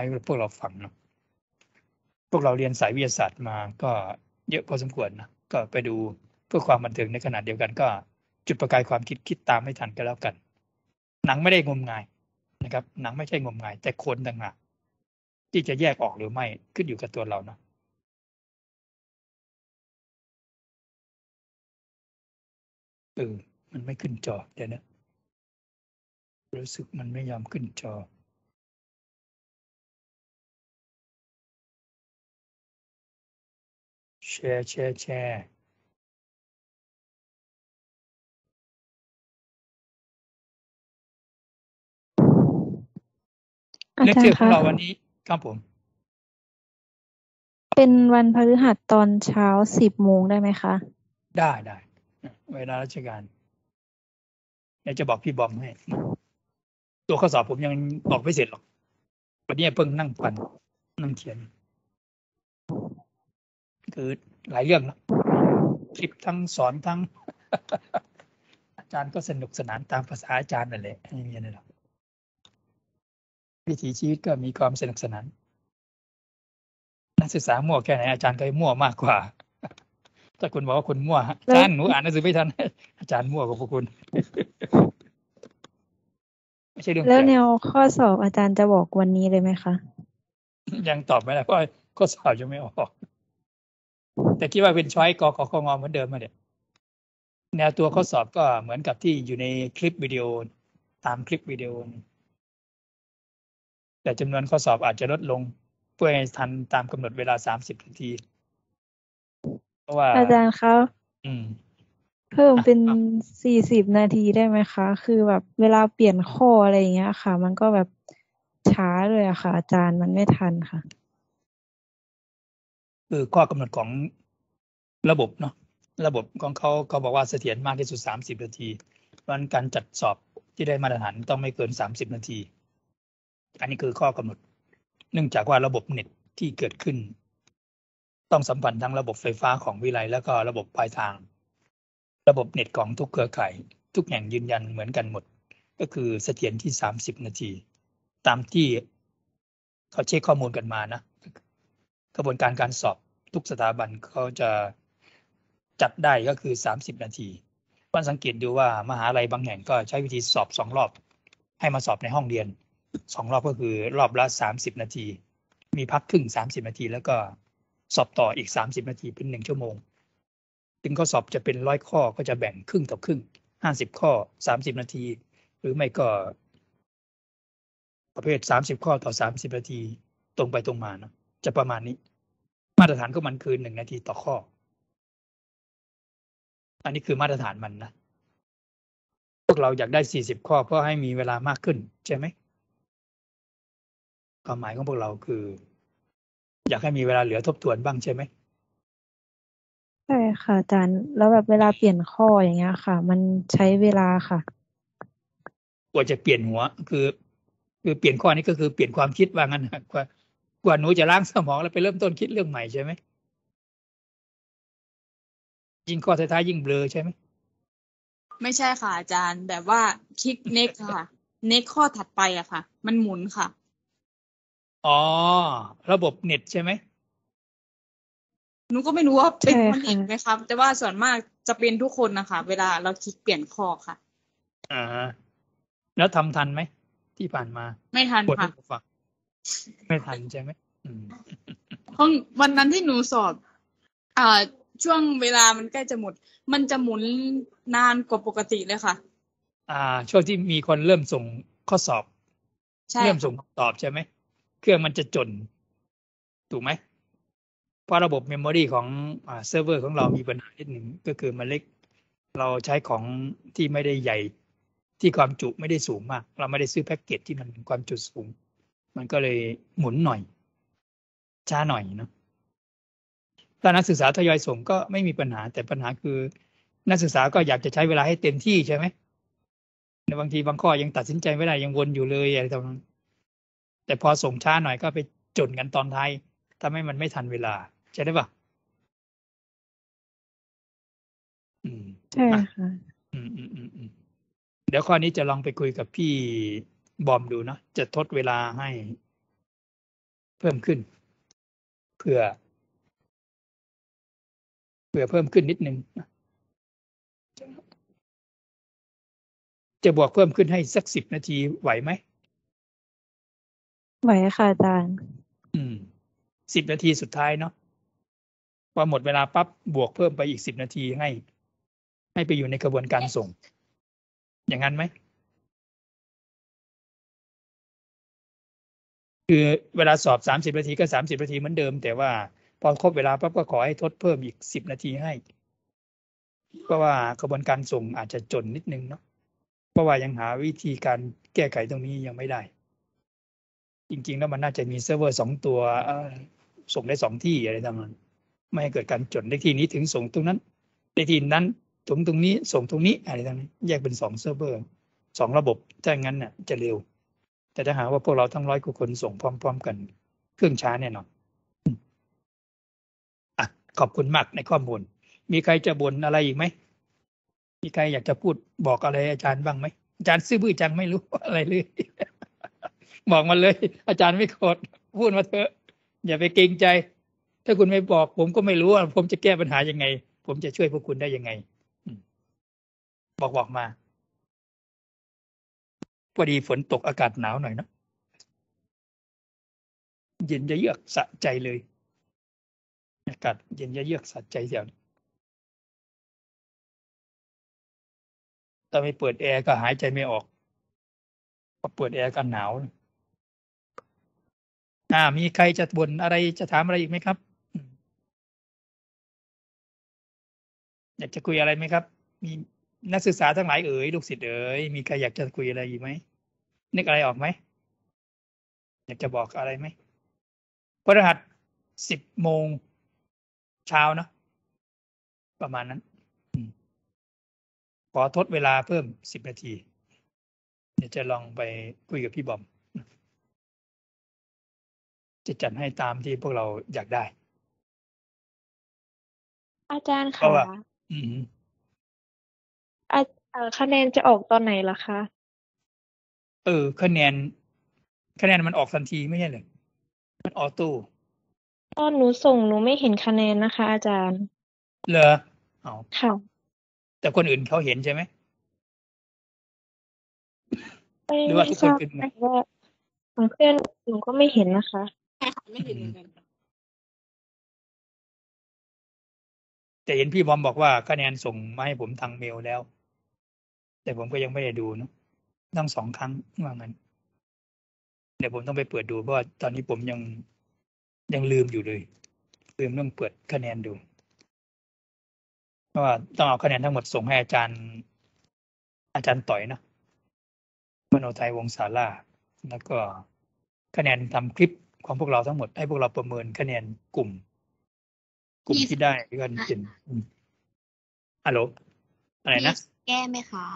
ให้พวกเราฟังเนาะ พวกเราเรียนสายวิทยาศาสตร์มาก็เยอะพอสมควรนะก็ไปดูเพื่อความบันเทิงในขณะเดียวกันก็ จุดประกายความคิดคิดตามให้ทันก็แล้วกัน หนังไม่ได้งมงายนะครับ หนังไม่ใช่งมงาย แต่คนต่างหากที่จะแยกออกหรือไม่ขึ้นอยู่กับตัวเราเนาะเออมันไม่ขึ้นจอเดี๋ยวนะรู้สึกมันไม่ยอมขึ้นจอร์แชร์แชร์เลคเชอร์ของเราวันนี้ครับผม เป็นวันพฤหัสตอนเช้าสิบโมงได้ไหมคะ ได้ได้เวลาราชการเดี๋ยวจะบอกพี่บอมให้ ตัวข้อสอบผมยังบอกไม่เสร็จหรอก วันนี้เพิ่งนั่งปั่นนั่งเขียน คือหลายเรื่องนะคลิปทั้งสอนทั้ง อาจารย์ก็สนุกสนานตามภาษาอาจารย์นั่นแหละไม่มีอะไรหรอกวิถีชีวิตก็มีความสนุกสนานนักศึกษามั่วแค่ไหนอาจารย์ก็มั่วมากกว่า ถ้าคุณบอกว่าคุณมั่วอาจารย์หนูอ่านหนังสือไม่ทันอาจารย์มั่วกว่าพวกคุณไม่ใช่เรื่องแล้วแนวข้อสอบอาจารย์จะบอกวันนี้เลยไหมคะยังตอบไม่ได้เพราะข้อสอบยังไม่ออกแต่คิดว่าเป็นช้อยกกองอเหมือนเดิมมาเดีดยแนวตัวข้อสอบก็เหมือนกับที่อยู่ในคลิปวิดีโอตามคลิปวิดีโอแต่จำนวนข้อสอบอาจจะลดลงเพื่อให้ทันตามกำหนดเวลาสามสิบนาทีเพราะว่าอาจารย์เขาเพิ่มเป็นสี่สิบนาทีได้ไหมคะ คือแบบเวลาเปลี่ยนข้ออะไรอย่างเงี้ยค่ะ มันก็แบบช้าเลยอะค่ะ อาจารย์มันไม่ทันค่ะคือข้อกำหนดของระบบเนาะระบบของเขาเขาบอกว่าเสถียรมากที่สุดสนาทีิบนาีนั้นการจัดสอบที่ได้มาตรฐานต้องไม่เกินสสามิบนาที อันนี้คือข้อกำหนด เนื่องจากว่าระบบเน็ตที่เกิดขึ้น ต้องสัมพันธ์ทั้งระบบไฟฟ้าของวิไลแล้วก็ระบบปลายทาง ระบบเน็ตของทุกเครือข่ายทุกแห่งยืนยันเหมือนกันหมด ก็คือเสถียรที่สสามิบนาที ตามที่เขาเช็คข้อมูลกันมานะกระบวนการการสอบทุกสถาบันเขาจะจัดได้ก็คือ 30 นาทีวันสังเกตดูว่ามหาลัยบางแห่งก็ใช้วิธีสอบสองรอบให้มาสอบในห้องเรียนสองรอบก็คือรอบละ 30 นาที มีพักครึ่ง30 นาที แล้วก็สอบต่ออีก 30 นาที เป็นหนึ่งชั่วโมง ถึงข้อสอบจะเป็นร้อยข้อก็จะแบ่งครึ่งต่อครึ่ง50 ข้อ 30นาที หรือไม่ก็ ประเภท30ข้อต่อ30นาทีตรงไปตรงมาเนาะจะประมาณนี้มาตรฐานของมันคือหนึ่งนาทีต่อข้อ อันนี้คือมาตรฐานมันนะ พวกเราอยากได้สี่สิบข้อเพื่อให้มีเวลามากขึ้นใช่ไหมความหมายของพวกเราคือ อยากให้มีเวลาเหลือทบทวนบ้างใช่ไหม ใช่ค่ะอาจารย์แล้วแบบเวลาเปลี่ยนข้ออย่างเงี้ยค่ะ มันใช้เวลาค่ะ กว่าจะเปลี่ยนหัว คือคือเปลี่ยนข้อนี้ก็คือเปลี่ยนความคิดว่างั้นว่าว่าหนูจะล้างสมองแล้วไปเริ่มต้นคิดเรื่องใหม่ใช่ไหมยิ่งข้อท้ายยิ่งเบลอใช่ไหมไม่ใช่ค่ะอาจารย์แบบว่าคลิกเน็กค่ะเน็กข้อถัดไปอะค่ะมันหมุนค่ะอ๋อระบบเน็ตใช่ไหมหนูก็ไม่รู้ว่าเป็นคนเองไหมครับ แต่ว่าส่วนมากจะเป็นทุกคนนะคะเวลาเราคลิกเปลี่ยนข้อค่ะอ่าแล้วทำทันไหมที่ผ่านมา ไม่ทันค่ะไม่ทันใช่ไหมห้องวันนั้นที่หนูสอบ อ่าช่วงเวลามันใกล้จะหมด มันจะหมุนนานกว่าปกติเลยค่ะ อ่า ช่วงที่มีคนเริ่มส่งข้อสอบเริ่มส่งคำตอบใช่ไหม เครื่องมันจะจนถูกไหมเพราะระบบเมมโมรีของอ่าเซิร์ฟเวอร์ของเรามีปัญหาที่หนึ่งก็คือมันเล็ก เราใช้ของที่ไม่ได้ใหญ่ ที่ความจุไม่ได้สูงมาก เราไม่ได้ซื้อแพ็กเกจที่มันความจุสูงมันก็เลยหมุนหน่อย ช้าหน่อยเนาะถ้านักศึกษาทยอยส่งก็ไม่มีปัญหา แต่ปัญหาคือ นักศึกษาก็อยากจะใช้เวลาให้เต็มที่ใช่ไหมในบางทีบางข้อยังตัดสินใจไม่ได้ยังวนอยู่เลยอะไรต่างนแต่พอส่งช้าหน่อยก็ไปจนกันตอนท้ายทำให้มันไม่ทันเวลาใช่ได้ปะใช่ค่ะเดี๋ยวข้อนี้จะลองไปคุยกับพี่บอมดูเนาะจะทดเวลาให้เพิ่มขึ้นเพื่อเพื่อเพิ่มขึ้นนิดนึง จะบวกเพิ่มขึ้นให้สักสิบนาทีไหวไหมไหวค่ะอาจารย์อืมสิบนาทีสุดท้ายเนาะพอหมดเวลาปั๊บบวกเพิ่มไปอีกสิบนาทีให้ ให้ไปอยู่ในกระบวนการส่ง อย่างนั้นไหมคือเวลาสอบ 30นาทีก็ 30นาทีเหมือนเดิมแต่ว่าพอครบเวลาปั๊บก็ขอให้ทดเพิ่มอีก 10นาทีให้ เพราะว่ากระบวนการส่งอาจจะจนนิดนึงเนาะเพราะว่ายังหาวิธีการแก้ไขตรงนี้ยังไม่ได้ จริงๆแล้วมันน่าจะมีเซิร์ฟเวอร์สองตัวส่งได้สองที่อะไรต่างๆไม่ให้เกิดการจนในที่นี้ถึงส่งตรงนั้นในที่นั้นถึงตรงนี้ส่งตรงนี้อะไรต่างๆแยกเป็นสองเซิร์ฟเวอร์สองระบบถ้างั้นน่ะจะเร็วแต่ถ้าหาว่าพวกเราทั้งร้อยกว่าคนส่งพร้อมๆกันเครื่องช้าแน่นอนอะขอบคุณมากในข้อมูล มีใครจะบ่นอะไรอีกไหมมีใครอยากจะพูดบอกอะไร อาจารย์บ้างไหมอาจารย์ซื่อบื้อจังไม่รู้อะไรเลย บอกมาเลย อาจารย์ไม่โกรธพูดมาเถอะ อย่าไปเกรงใจ ถ้าคุณไม่บอก ผมก็ไม่รู้ว่าผมจะแก้ปัญหายังไง ผมจะช่วยพวกคุณได้ยังไงบอกบอกมาพอดีฝนตกอากาศหนาวหน่อยนะเย็นจะเยือกสะใจเลย อากาศเย็นจะเยือกสะใจเสียวถ้าไม่เปิดแอร์ก็หายใจไม่ออกพอเปิดแอร์ก็หนาวอ่ามีใครจะบ่นอะไรจะถามอะไรอีกไหมครับ อยากจะคุยอะไรไหมครับ มีนักศึกษาทั้งหลายเอ๋ยลูกศิษย์เอ๋ยมีใครอยากจะคุยอะไรอีกไหมนึกอะไรออกไหม อยากจะบอกอะไรไหม พระรหัสสิบโมงเช้าเนาะประมาณนั้น ขอทดเวลาเพิ่มสิบนาทีเดี๋ยวจะลองไปคุยกับพี่บอม จะจัดให้ตามที่พวกเราอยากได้ อาจารย์ค่ะคะแนนจะออกตอนไหนล่ะคะเออ คะแนน คะแนนมันออกทันทีไม่ใช่เหรอมันออโต้ตอนหนูส่งหนูไม่เห็นคะแนนนะคะ อาจารย์เหรอเอาค่ะแต่คนอื่นเขาเห็นใช่ไหมหรือว่าทุกคนเป็นว่าของเพื่อนหนูก็ไม่เห็นนะคะใช่ค่ะไม่เห็นเหมือนกันแต่เห็นพี่บอมบอกว่า คะแนนส่งมาให้ผมทางเมลแล้วแต่ผมก็ยังไม่ได้ดูนะตั้งสองครั้งว่างั้นเดี๋ยวผมต้องไปเปิดดู เพราะว่า ตอนนี้ผมยังยังลืมอยู่เลยลืมเรื่องเปิดคะแนนดูเพราะว่า ต้องเอาคะแนนทั้งหมดส่งให้อาจารย์ อาจารย์ต่อยนะมโนไทยวงศาลาแล้วก็ คะแนนทำคลิปของพวกเราทั้งหมดให้พวกเราประเมิน คะแนนกลุ่ม กลุ่มที่ได้กันเป็นฮัลโหลอะไรนะแก้ไหมคะ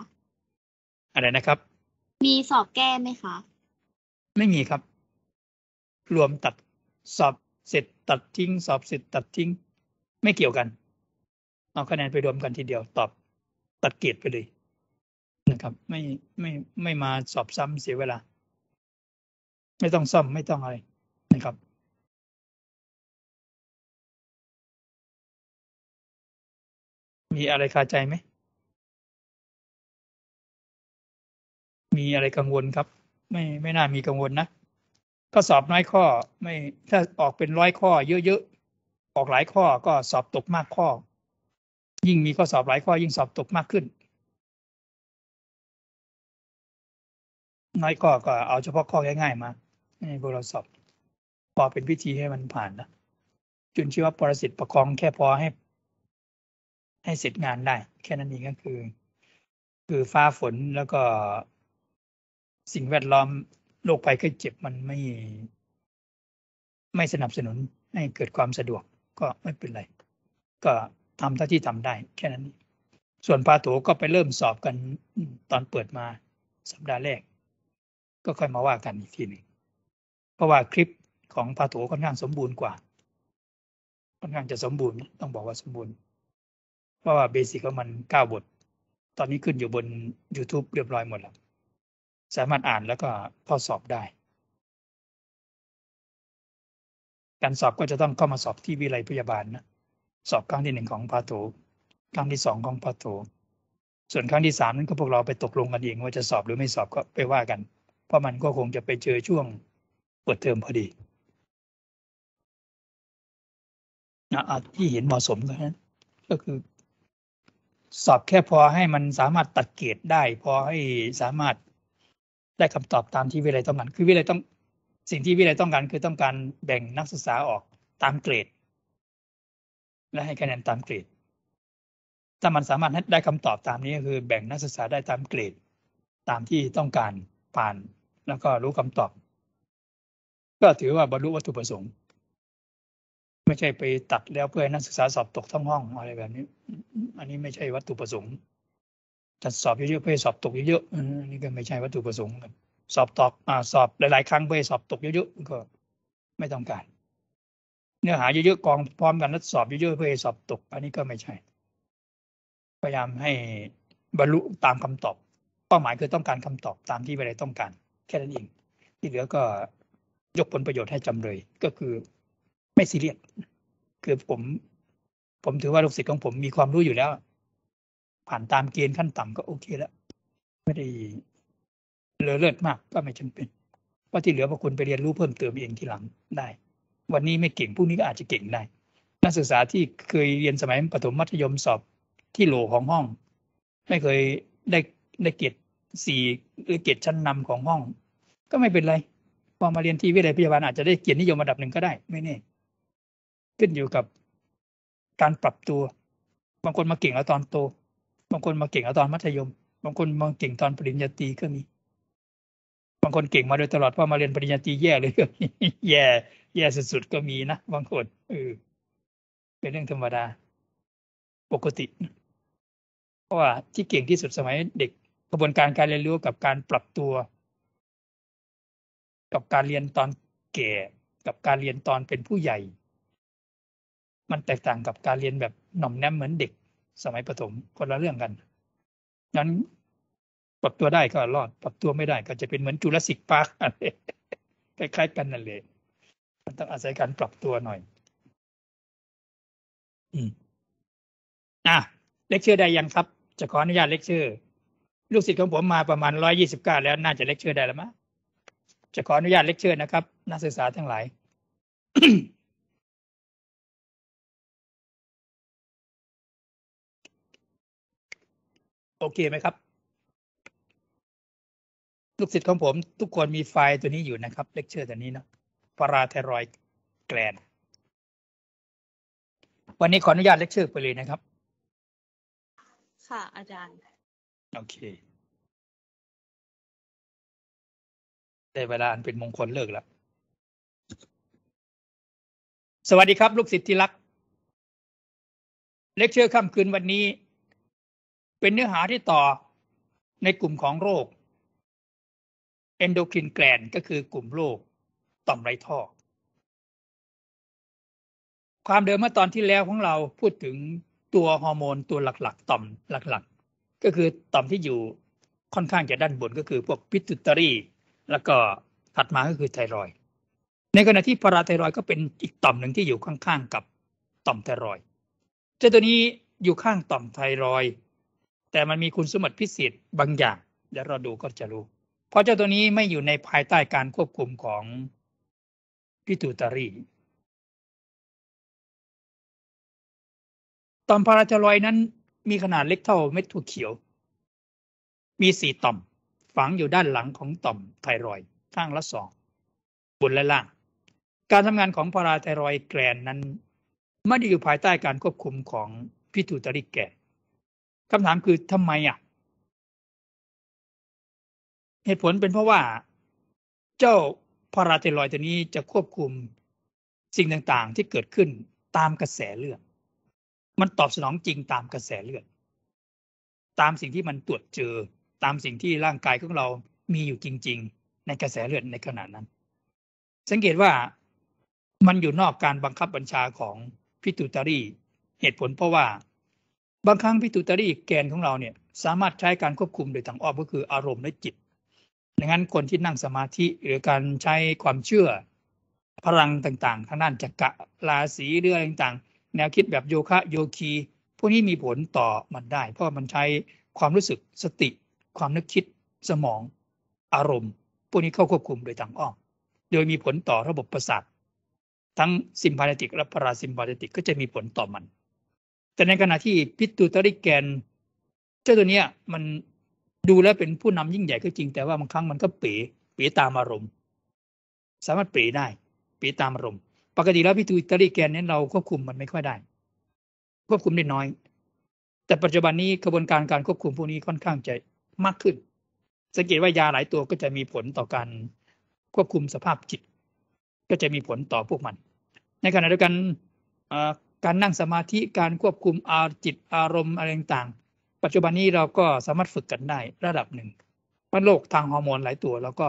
อะไรนะครับ มีสอบแก้ไหมคะ ไม่มีครับ รวมตัดสอบเสร็จตัดทิ้ง สอบเสร็จตัดทิ้งไม่เกี่ยวกันเอาคะแนนไปรวมกันทีเดียว ตอบตัดเกรดไปเลยนะครับ ไม่ไม่ไม่มาสอบซ้ำเสียเวลา ไม่ต้องซ่อมไม่ต้องอะไรนะครับ มีอะไรคาใจไหมมีอะไรกังวลครับ ไม่ไม่น่ามีกังวลนะก็สอบน้อยข้อไม่ถ้าออกเป็นร้อยข้อเยอะๆออกหลายข้อก็สอบตกมากข้อ ยิ่งมีข้อสอบหลายข้อยิ่งสอบตกมากขึ้น น้อยข้อก็เอาเฉพาะข้อง่ายๆมาให้พวกเราสอบพอเป็นพิธีให้มันผ่านนะจุนชีว่าปรสิตประคองแค่พอให้ ให้เสร็จงานได้ แค่นั้นเองก็คือ คือฟ้าฝนแล้วก็สิ่งแวดล้อมโรคภัยไข้เจ็บมันไม่ ไม่สนับสนุนให้เกิดความสะดวกก็ไม่เป็นไร ก็ทำเท่าที่ทำได้ แค่นั้นส่วนปาถูก็ไปเริ่มสอบกันตอนเปิดมาสัปดาห์แรก ก็ค่อยมาว่ากันอีกทีหนึ่งเพราะว่าคลิปของปาโูค่อนข้างสมบูรณ์กว่า ค่อนข้างจะสมบูรณ์ต้องบอกว่าสมบูรณ์ เพราะว่าเบสิกของมันเก้าบท ตอนนี้ขึ้นอยู่บน YouTube เรียบร้อยหมดแล้วสามารถอ่านแล้วก็ข้อสอบได้ การสอบก็จะต้องเข้ามาสอบที่วิไลพยาบาลนะสอบครั้งที่หนึ่งของพาโถครั้งที่สองของพาโถส่วนครั้งที่สามนั้นก็พวกเราไปตกลงกันเองว่าจะสอบหรือไม่สอบก็ไปว่ากัน เพราะมันก็คงจะไปเจอช่วงเปิดเทอมพอดีนะที่เห็นเหมาะสมนะฮะก็คือ สอบแค่พอให้มันสามารถตัดเกรดได้พอให้สามารถได้คำตอบตามที่วิเลยต้องการคือวิเลยต้อง สิ่งที่วิเลยต้องการ คือต้องการแบ่งนักศึกษาออกตามเกรด และให้คะแนนตามเกรด ถ้ามันสามารถได้คำตอบตามนี้ก็คือ แบ่งนักศึกษาได้ตามเกรดตามที่ต้องการผ่าน แล้วก็รู้คำตอบ ก็ถือว่าบรรลุวัตถุประสงค์ ไม่ใช่ไปตัดแล้วเพื่อให้นักศึกษาสอบตกทั้งห้อง อะไรแบบนี้ อันนี้ไม่ใช่วัตถุประสงค์จะสอบเยอะๆเพื่อสอบตกเยอะๆนี่ก็ไม่ใช่วัตถุประสงค์สอบตอกอสอบหลายๆครั้งเพื่อสอบตกเยอะๆก็ไม่ต้องการ เนื้อหาเยอะๆกองพร้อมกันแล้วสอบเยอะๆเพื่อสอบตกอันนี้ก็ไม่ใช่ พยายามให้บรรลุตามคำตอบ เป้าหมายคือต้องการคำตอบตามที่ไปเลยต้องการ แค่นั้นเองที่เหลือก็ยกผลประโยชน์ให้จำเลย ก็คือไม่ซีเรียสคือผม ผมถือว่าลูกศิษย์ของผมมีความรู้อยู่แล้วผ่านตามเกณฑ์ขั้นต่ำก็โอเคแล้ว ไม่ได้เลอเลิศมากก็ไม่จำเป็นว่าที่เหลือพอคุณไปเรียนรู้เพิ่มเติมเองทีหลังได้ วันนี้ไม่เก่งพรุ่งนี้ก็อาจจะเก่งได้ นักศึกษาที่เคยเรียนสมัยประถมมัธยมสอบที่โหลของห้อง ไม่เคยได้ได้เกรดสี่หรือเกรดชั้นนำของห้อง ก็ไม่เป็นไรพอมาเรียนที่วิทยาลัยพยาบาลอาจจะได้เกียรตินิยมระดับหนึ่งก็ได้ ไม่แน่ ขึ้นอยู่กับการปรับตัวบางคนมาเก่งแล้วตอนโตบางคนมาเก่งเอาตอนมัธยม บางคนมาเก่งตอนปริญญาตรีก็มี บางคนเก่งมาโดยตลอดพามาเรียนปริญญาตรีแย่เลยก็แย่ แย่สุดๆก็มีนะบางคนเออเป็นเรื่อง ธรรมดา ปกติ เพราะว่า ที่เก่งที่สุดสมัยเด็ก กระบวนการการเรียนรู้กับการปรับตัว กับการเรียนตอนแก่กับการเรียนตอนเป็นผู้ใหญ่ มันแตกต่างกับการเรียนแบบหน่อมแนมเหมือนเด็กสมัยประถมคนละเรื่องกัน นั้นปรับตัวได้ก็รอด ปรับตัวไม่ได้ก็จะเป็นเหมือนจุลศิษย์ปาร์ค คล้ายๆ กันนั่นเลยมันต้องอาศัยการปรับตัวหน่อย อืมอ่ะเลคเชอร์ได้ยังครับ จะขออนุญาตเลคเชอร์ ลูกศิษย์ของผมมาประมาณร้อยยี่สิบเก้าแล้วน่าจะเลคเชอร์ได้แล้วมะจะขออนุญาตเลคเชอร์นะครับ นักศึกษาทั้งหลายโอเคไหมครับ ลูกศิษย์ของผม ทุกคนมีไฟล์ตัวนี้อยู่นะครับ เลคเชอร์ตัวนี้เนาะปราเทรอยแกลนวันนี้ขออนุญาตเลคเชอร์ไปเลยนะครับ ค่ะอาจารย์ โอเค ได้เวลาอันเป็นมงคลเลิกแล้ว สวัสดีครับ ลูกศิษย์ที่รักเลคเชอร์ค่ำคืนวันนี้เป็นเนื้อหาที่ต่อในกลุ่มของโรค endocrine gland ก็คือกลุ่มโรคต่อมไรท่อ ความเดิมเมื่อตอนที่แล้วของเราพูดถึงตัวฮอร์โมนตัวหลักๆ ต่อมหลักๆ ก็คือต่อม ที่อยู่ค่อนข้างจะด้านบนก็คือ พวกพิตุตรีแล้วก็ถัดมาก็คือไทรอย ในขณะที่พาราไทรอยก็เป็นอีก ต่อมหนึ่งที่อยู่ข้างๆกับต่อมไทรอยเจ้าตัวนี้อยู่ข้างต่อมไทรอยแต่มันมีคุณสมบัติพิเศษบางอย่างเดี๋ยวเราดูก็จะรู้ เพราะเจ้าตัวนี้ไม่อยู่ในภายใต้การควบคุมของพิทูตารีตอมพาราทรอยนั้นมีขนาดเล็กเท่าเม็ดถั่วเขียว มีสี่ต่อมฝังอยู่ด้านหลังของต่อมไทรอยข้างละสองบนและล่างการทำงานของพาราไทรอยแกลนนั้น ไม่ได้อยู่ภายใต้การควบคุมของพิทูตาริกแกนคำถามคือทำไมอ่ะเหตุผลเป็นเพราะว่าเจ้าพาราเทลอยตัวนี้จะควบคุมสิ่งต่างๆที่เกิดขึ้นตามกระแสเลือดมันตอบสนองจริงตามกระแสเลือด ตามสิ่งที่มันตรวจเจอตามสิ่งที่ร่างกายของเรามีอยู่จริงๆในกระแสเลือดในขณะนั้น สังเกตว่ามันอยู่นอกการบังคับบัญชาของพิตูตารีเหตุผลเพราะว่าบางครั้งพิจูตารีแกนของเราเนี่ย สามารถใช้การควบคุมโดยทางอ้อมก็คืออารมณ์และจิต ดังนั้นคนที่นั่งสมาธิหรือการใช้ความเชื่อ พลังต่างๆทางด้านจักระราศีเรื่องต่างๆ แนวคิดแบบโยคะโยคี พวกนี้มีผลต่อมันได้ เพราะมันใช้ความรู้สึกสติ ความนึกคิดสมองอารมณ์ พวกนี้เข้าควบคุมโดยทางอ้อมโดยมีผลต่อระบบประสาททั้งซิมพาเติกและพาราซิมพาเติกก็จะมีผลต่อมันแต่ในขณะที่พิตูตริแกน เจ้าตัวเนี้ยมันดูแล้วเป็นผู้นำยิ่งใหญ่ก็จริงแต่ว่าบางครั้งมันก็เป๋เป๋ตามอารมณ์สามารถเป๋ได้เป๋ตามอารมณ์ปกติแล้วพิตูตริแกนนี้ยเราควบคุมมันไม่ค่อยได้ ควบคุมได้น้อย แต่ปัจจุบันนี้กระบวนการการควบคุมพวกนี้ค่อนข้างจะมากขึ้น สังเกตว่ายาหลายตัวก็จะมีผลต่อการควบคุมสภาพจิต ก็จะมีผลต่อพวกมัน ในขณะเดียวกันการนั่งสมาธิการควบคุม อาจิตอารมณ์อะไรต่างๆ ปัจจุบันนี้เราก็สามารถฝึกกันได้ระดับหนึ่งมันโรคทางฮอร์โมนหลายตัวเราก็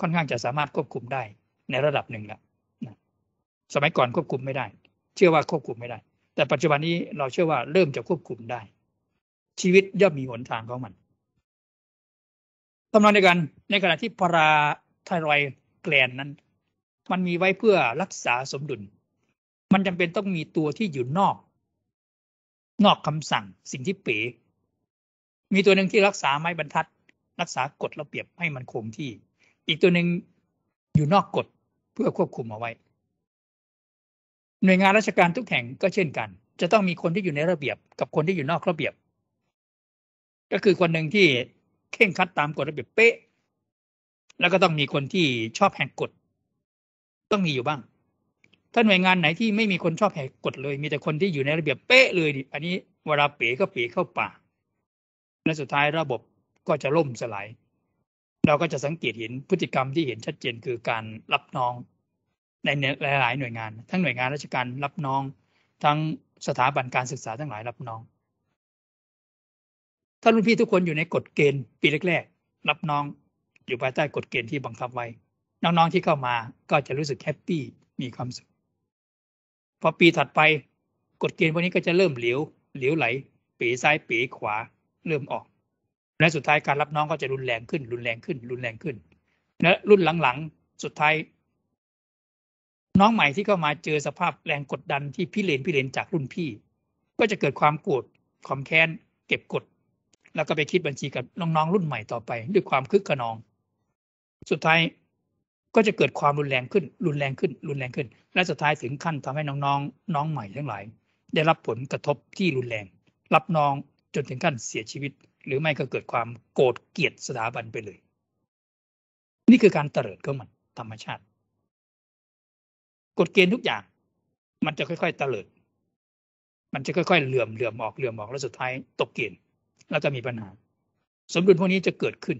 ค่อนข้างจะสามารถควบคุมได้ในระดับหนึ่งแล้วสมัยก่อนควบคุมไม่ได้ เชื่อว่าควบคุมไม่ได้ แต่ปัจจุบันนี้เราเชื่อว่าเริ่มจะควบคุมได้ ชีวิตย่อมมีหนทางของมันตำนองเดียวกันในขณะที่พาราไทรอยแกลนนั้น มันมีไว้เพื่อรักษาสมดุลมันจำเป็นต้องมีตัวที่อยู่นอก นอกคำสั่งสิ่งที่เป๋ มีตัวหนึ่งที่รักษาไม้บรรทัด รักษากฎระเบียบให้มันคงที่ อีกตัวหนึ่งอยู่นอกกฎเพื่อควบคุมเอาไว้ หน่วยงานราชการทุกแห่งก็เช่นกัน จะต้องมีคนที่อยู่ในระเบียบ กับคนที่อยู่นอกระเบียบ ก็คือคนหนึ่งที่เข่งคัดตามกฎระเบียบเป๊ะ แล้วก็ต้องมีคนที่ชอบแหกกฎ ต้องมีอยู่บ้างถ้าหน่วยงานไหนที่ไม่มีคนชอบแหกกฎเลย มีแต่คนที่อยู่ในระเบียบเป๊ะเลย อันนี้เวลาเป๋ก็เป๋เข้าป่าและสุดท้ายระบบก็จะล่มสลาย เราก็จะสังเกตเห็นพฤติกรรมที่เห็นชัดเจนคือการรับน้องในหลายๆหน่วยงาน ทั้งหน่วยงานราชการรับน้อง ทั้งสถาบันการศึกษาทั้งหลายรับน้องถ้ารุ่นพี่ทุกคนอยู่ในกฎเกณฑ์ ปีแรกๆ รับน้องอยู่ภายใต้กฎเกณฑ์ที่บังคับไว้ น้องๆที่เข้ามาก็จะรู้สึกแฮปปี้มีความสุขพอปีถัดไป กฎเกณฑ์พวกนี้ก็จะเริ่มเหลวเหลวไหลปีซ้ายปีขวา เริ่มออก และสุดท้ายการรับน้องก็จะรุนแรงขึ้น รุนแรงขึ้น รุนแรงขึ้นและรุ่นหลังๆสุดท้าย น้องใหม่ที่เข้ามาเจอสภาพแรงกดดันที่พี่เลนพี่เลนจากรุ่นพี่ ก็จะเกิดความโกรธความแค้นเก็บกด แล้วก็ไปคิดบัญชีกับน้องๆรุ่นใหม่ต่อไป ด้วยความคึกขนอง สุดท้ายก็จะเกิดความรุนแรงขึ้น รุนแรงขึ้น รุนแรงขึ้น และสุดท้ายถึงขั้นทำให้น้องๆ น้องใหม่ทั้งหลาย ได้รับผลกระทบที่รุนแรง รับน้องจนถึงขั้นเสียชีวิต หรือไม่ก็เกิดความโกรธเกลียดสถาบันไปเลย นี่คือการเตลิดก็มันธรรมชาติ กฎเกณฑ์ทุกอย่าง มันจะค่อยๆเตลิด มันจะค่อยๆเหลื่อมเหลื่อมออกเหลื่อมออกแล้วสุดท้ายตกเกณฑ์แล้วจะมีปัญหาสมดุลพวกนี้จะเกิดขึ้น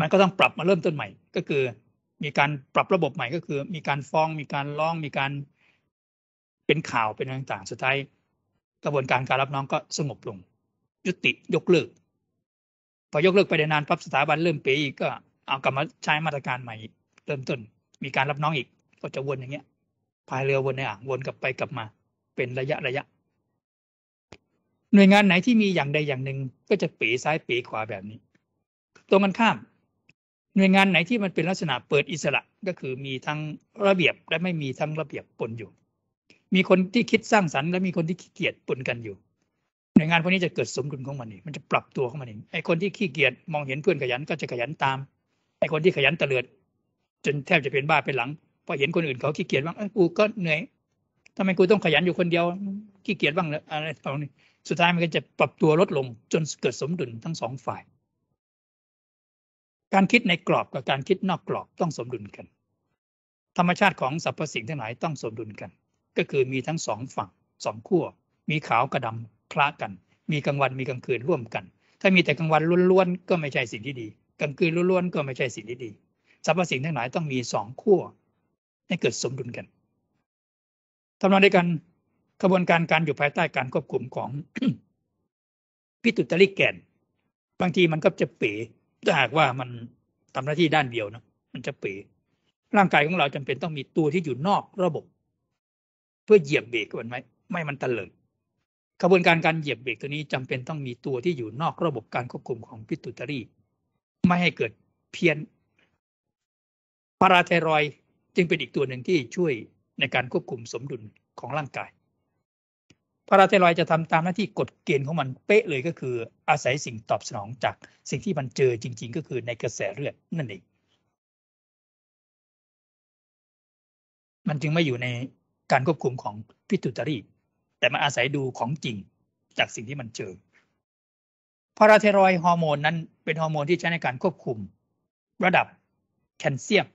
มันก็ต้องปรับมาเริ่มต้นใหม่ ก็คือมีการปรับระบบใหม่ก็คือมีการฟ้อง มีการร้อง มีการเป็นข่าวเป็นต่างๆสุดท้าย กระบวนการการรับน้องก็สงบลง ยุติยกเลิกพอยกเลิกไปได้นานปั๊บสถาบันเริ่มเปอีกก็เอากลับมาใช้มาตรการใหม่เริ่มต้นมีการรับน้องอีกก็จะวนอย่างเงี้ยพายเรือวนในอ่างวนกลับไปกลับมาเป็นระยะระยะ หน่วยงานไหนที่มีอย่างใดอย่างหนึ่งก็จะปีซ้ายปีขวาแบบนี้ตรงกันข้ามหน่วยงานไหนที่มันเป็นลักษณะเปิดอิสระก็คือมีทั้งระเบียบ และไม่มีทั้งระเบียบปนอยู่ มีคนที่คิดสร้างสรรค์และมีคนที่ขี้เกียจปนกันอยู่หน่วยงานพวกนี้จะเกิดสมดุลของมันเองมันจะปรับตัวของมันเองไอ้คนที่ขี้เกียจมองเห็นเพื่อนขยันก็จะขยันตามไอ้คนที่ขยันตะเลิดจนแทบจะเป็นบ้าเป็นหลังพอเห็นคนอื่นเขาขี้เกียจบ้างไอ้กูก็เหนื่อยทำไมกูต้องขยันอยู่คนเดียวขี้เกียจบ้างอะไรต่นี้สุดท้ายมันก็จะปรับตัวลดลงจนเกิดสมดุลทั้งสองฝ่ายการคิดในกรอบกับการคิดนอกกรอบ ต้องสมดุลกัน ธรรมชาติของสรรพสิ่งทั้งหลายต้องสมดุลกัน ก็คือมีทั้งสองฝั่งสองขั้วมีขาวกับดำคละกัน มีกลางวันมีกลางคืนร่วมกัน ถ้ามีแต่กลางวันล้วนๆก็ไม่ใช่สิ่งที่ดีกลางคืนล้วนๆก็ไม่ใช่สิ่งที่ดี สรรพสิ่งทั้งหลายต้องมีสองขั้วให้เกิดสมดุลกันทำนองเดียวกันกระบวนการการอยู่ภายใต้การควบคุมของพิตุตริกแกนบางทีมันก็จะเป๋ถ้าหากว่ามันทำหน้าที่ด้านเดียวนะมันจะเป๋ร่างกายของเราจำเป็นต้องมีตัวที่อยู่นอกระบบ เพื่อเหยียบเบรกมันไหมไม่มันตะเลิดกระบวนการการเหยียบเบรกตัวนี้จำเป็นต้องมีตัวที่อยู่นอกระบบการควบคุมของพิตุตรีไม่ให้เกิดเพี้ยนพาราไทรอยจึงเป็นอีกตัวหนึ่งที่ช่วย ในการควบคุมสมดุลของร่างกายพาราไทรอยจะทำตามหน้าที่กฎเกณฑ์ของมันเป๊ะเลยก็คืออาศัยสิ่งตอบสนองจากสิ่งที่มันเจอจริง ๆ ก็คือในกระแสเลือดนั่น เอง มันจึงไม่อยู่ในการควบคุมของพิทูตารีแต่ มัน อาศัยดูของจริงจากสิ่งที่มันเจอพาราไทรอยฮอร์โมน นั้นเป็นฮอร์โมนที่ใช้ในการควบคุม ระดับแคลเซียม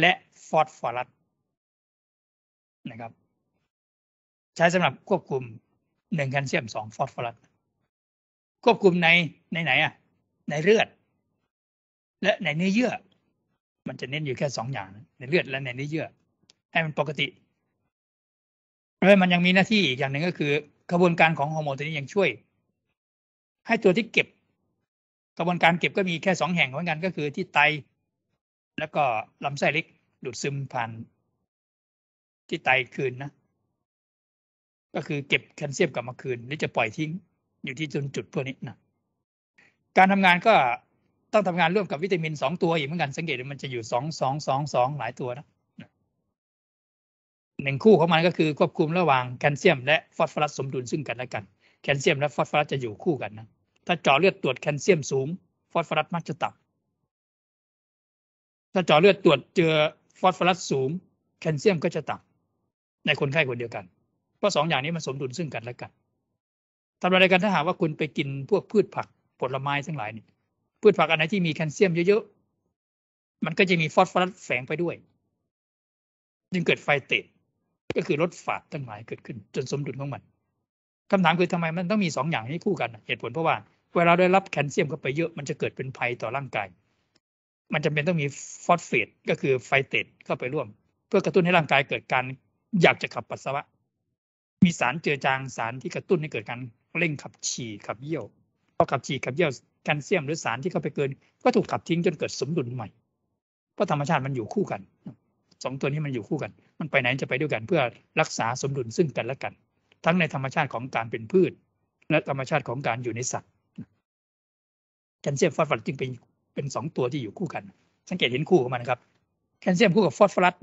และฟอสฟอรัสนะครับใช้สำหรับควบคุมหนึ่งแคลเซียมสองฟอสฟอรัสควบคุมในในไหนอ่ะ ในเลือด และในเนื้อเยื่อมันจะเน้นอยู่แค่สองอย่างในเลือดและในเนื้อเยื่อ ให้มันปกติแล้วมันยังมีหน้าที่อีกอย่างหนึ่งก็คือ กระบวนการของฮอร์โมนตัวนี้ยังช่วย ให้ตัวที่เก็บกระบวนการเก็บก็มีแค่สองแห่งเหมือนกันก็คือที่ไตแล้วก็ลำไส้เล็ก ดูดซึมผ่าน ที่ไตคืนนะก็คือเก็บแคลเซียมกลับมาคืนหรือจะปล่อยทิ้งอยู่ที่จนจุดพวกนี้นะการทำงานก็ต้องทำงานร่วมกับวิตามินสองตัวอีกเหมือนกัน สังเกตมันจะอยู่สองสองสองสองหลายตัวนะหนึ่งคู่ของมันก็คือควบคุมระหว่างแคลเซียมและฟอสฟอรัสสมดุลซึ่งกันและกันแคลเซียมและฟอสฟอรัสจะอยู่คู่กันนะถ้าเจาะเลือดตรวจแคลเซียมสูง ฟอสฟอรัสมักจะต่ำถ้าเจาะเลือดตรวจเจอฟอสฟอรัสสูงแคลเซียมก็จะต่ำในคนไข้คนเดียวกันพราะสองอย่างนี้มันสมดุลซึ่งกันและกันทำอะไรกันถ้าหากว่าคุณไปกินพวกพืชผักผลไม้ทั้งหลายนี่ พืชผักอันไหนที่มีแคลเซียมเยอะๆ มันก็จะมีฟอสฟอรัสแฝงไปด้วย จึงเกิดไฟติดก็คือลดฝาดทั้งหลายเกิดขึ้นจนสมดุลของมัน คำถามคือทำไมมันต้องมีสองอย่างให้คู่กัน เหตุผลเพราะว่าเวลาได้รับแคลเซียมเข้าไปเยอะ มันจะเกิดเป็นภัยต่อร่างกาย มันจำเป็นต้องมีฟอสเฟตก็คือไฟเตดเข้าไปร่วม เพื่อกระตุ้นให้ร่างกายเกิดการอยากจะขับปัสสาวะมีสารเจือจางสารที่กระตุ้นให้เกิดการเร่งขับฉี่ขับเยี่ยวพอขับฉี่ขับเยี่ยวแคลเซียมหรือสารที่เข้าไปเกิน ก็ถูกขับทิ้งจนเกิดสมดุลใหม่เพราะธรรมชาติมันอยู่คู่กัน สองตัวนี้มันอยู่คู่กัน มันไปไหนจะไปด้วยกันเพื่อรักษาสมดุลซึ่งกันและกัน ทั้งในธรรมชาติของการเป็นพืช และธรรมชาติของการอยู่ในสัตว์ แคลเซียมฟอสฟอรัสจึงเป็นเป็นสองตัวที่อยู่คู่กัน สังเกตเห็นคู่ของมันครับ แคลเซียมคู่กับฟอสฟอรัส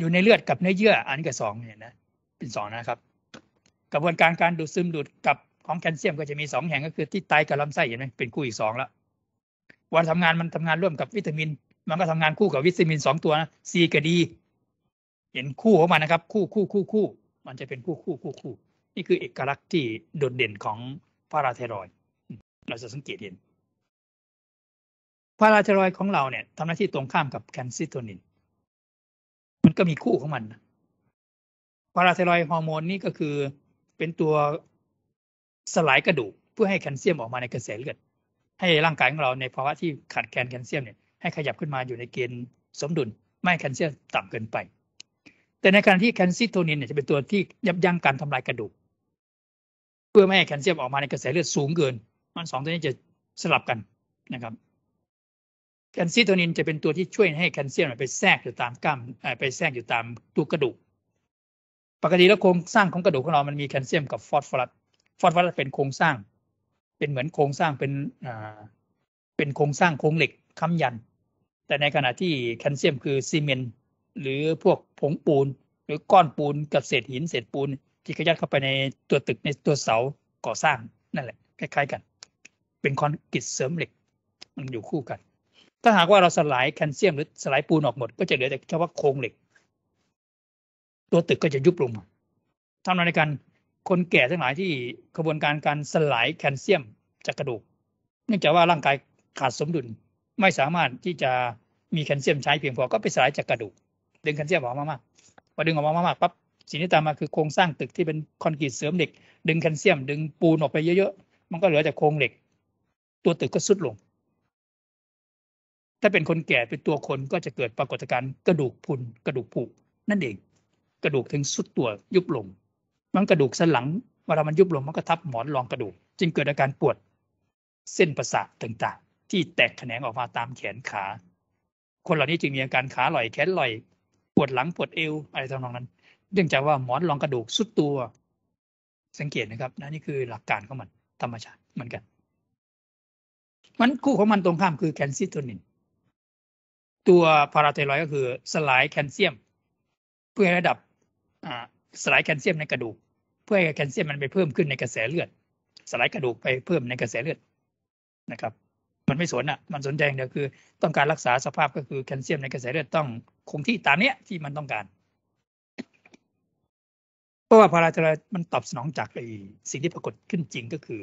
อยู่ในเลือดกับในเยื่ออันนี้ก็สองเนี่ยนะเป็นสองนะครับ กระบวนการการดูดซึมดูดกับของแคลเซียมก็จะมีสองแห่งก็คือที่ไตกับลำไส้เห็นไหมเป็นคู่อีกสองละวันทำงานมันทำงานร่วมกับวิตามิน มันก็ทำงานคู่กับวิตามินสองตัวนะซีกับดีเห็นคู่ของมันนะครับ คู่คู่คู่คู่ มันจะเป็นคู่คู่คู่คู่นี่คือเอกลักษณ์ที่โดดเด่นของพาราเทรอยเราจะสังเกตเห็น พาราเทรอยของเราเนี่ยทำหน้าที่ตรงข้ามกับแคเซิโทนิน มันก็มีคู่ของมันนะพาราไทรอยฮอร์โมนนี่ก็คือเป็นตัวสลายกระดูกเพื่อให้แคลเซียมออกมาในกระแสเลือดให้ร่างกายของเราในภาวะที่ขาดแคลนแคลเซียมเนี่ยให้ขยับขึ้นมาอยู่ในเกณฑ์สมดุลไม่แคลเซียมต่ำเกินไป แต่ในการที่แคลซิโทนินเนี่ยจะเป็นตัวที่ยับยั้งการทำลายกระดูก เพื่อไม่ให้แคลเซียมออกมาในกระแสเลือดสูงเกิน มันสองตัวนี้จะสลับกันนะครับแคลซิโทนินจะเป็นตัวที่ช่วยให้แคลเซียมไปแทรกอยู่ตามกล้ามไปแทรกอยู่ตามตัวกระดูกปกติแล้วโครงสร้างของกระดูกของเรา มันมีแคลเซียมกับฟอสฟอรัส ฟอสฟอรัสเป็นโครงสร้าง เป็นเหมือนโครงสร้าง เป็นอ่าเป็นโครงสร้างโครงเหล็กค้ำยัน แต่ในขณะที่แคลเซียมคือซีเมนต์หรือพวกผงปูน หรือก้อนปูนกับเศษหิน เศษปูน ที่ขยัดเข้าไปในตัวตึกในตัวเสาก่อสร้างนั่นแหละ คล้ายๆกัน เป็นคอนกรีตเสริมเหล็กมันอยู่คู่กัน ถ้าหากว่าเราสลายแคลเซียม หรือสลายปูนออกหมดก็จะเหลือแต่เฉพาะโครงเหล็กตัวตึกก็จะยุบลงทำอในการคนแก่ทั้งหลายที่กระบวนการการสลายแคลเซียมจากกระดูก เนื่องจากว่าร่างกายขาดสมดุล ไม่สามารถที่จะมีแคลเซียมใช้เพียงพอ ก็ไปสลายจากกระดูก ดึงแคลเซียมออกมามาก พอดึงออกมามากปั๊บสิ่งที่ตามมาคือโครงสร้างตึกที่เป็นคอนกรีตเสริมเหล็ก ดึงแคลเซียม ดึงปูนออกไปเยอะๆ มันก็เหลือแต่โครงเหล็ก ตัวตึกก็สุดลง ถ้าเป็นคนแก่เป็นตัวคนก็จะเกิดปรากฏการณ์กระดูกพุนกระดูกผุนั่นเองกระดูกถึงสุดตัวยุบลง มันกระดูกสันหลังเวลามันยุบลงมันก็ทับหมอนรองกระดูก จึงเกิดอาการปวดเส้นประสาทต่าง ๆ ที่แตกแขนงออกมาตามแขนขา คนเหล่านี้จึงมีอาการขาลอยแขนลอย ปวดหลังปวดเอวอะไรทำนองนั้น เนื่องจากว่าหมอนรองกระดูกสุดตัวสังเกตนะครับนะนี่คือหลักการของมัน ธรรมชาติเหมือนกัน มันคู่ของมันตรงข้ามคือแคลซิโทนินตัวพาราไทรอยก็คือ สลายแคลเซียม เพื่อระดับสลายแคลเซียมในกระดูกเพื่อให้แคลเซียมมันไปเพิ่มขึ้นในกระแสเลือด สลายกระดูกไปเพิ่มในกระแสเลือดนะครับ มันไม่สนอ่ะ มันสนใจเดียวคือต้องการรักษาสภาพก็คือแคลเซียมในกระแสเลือดต้องคงที่ตามเนี้ย ที่มันต้องการ เพราะว่าพาราเทลมันตอบสนองจากไอ้สิ่งที่ปรากฏขึ้นจริงก็คือ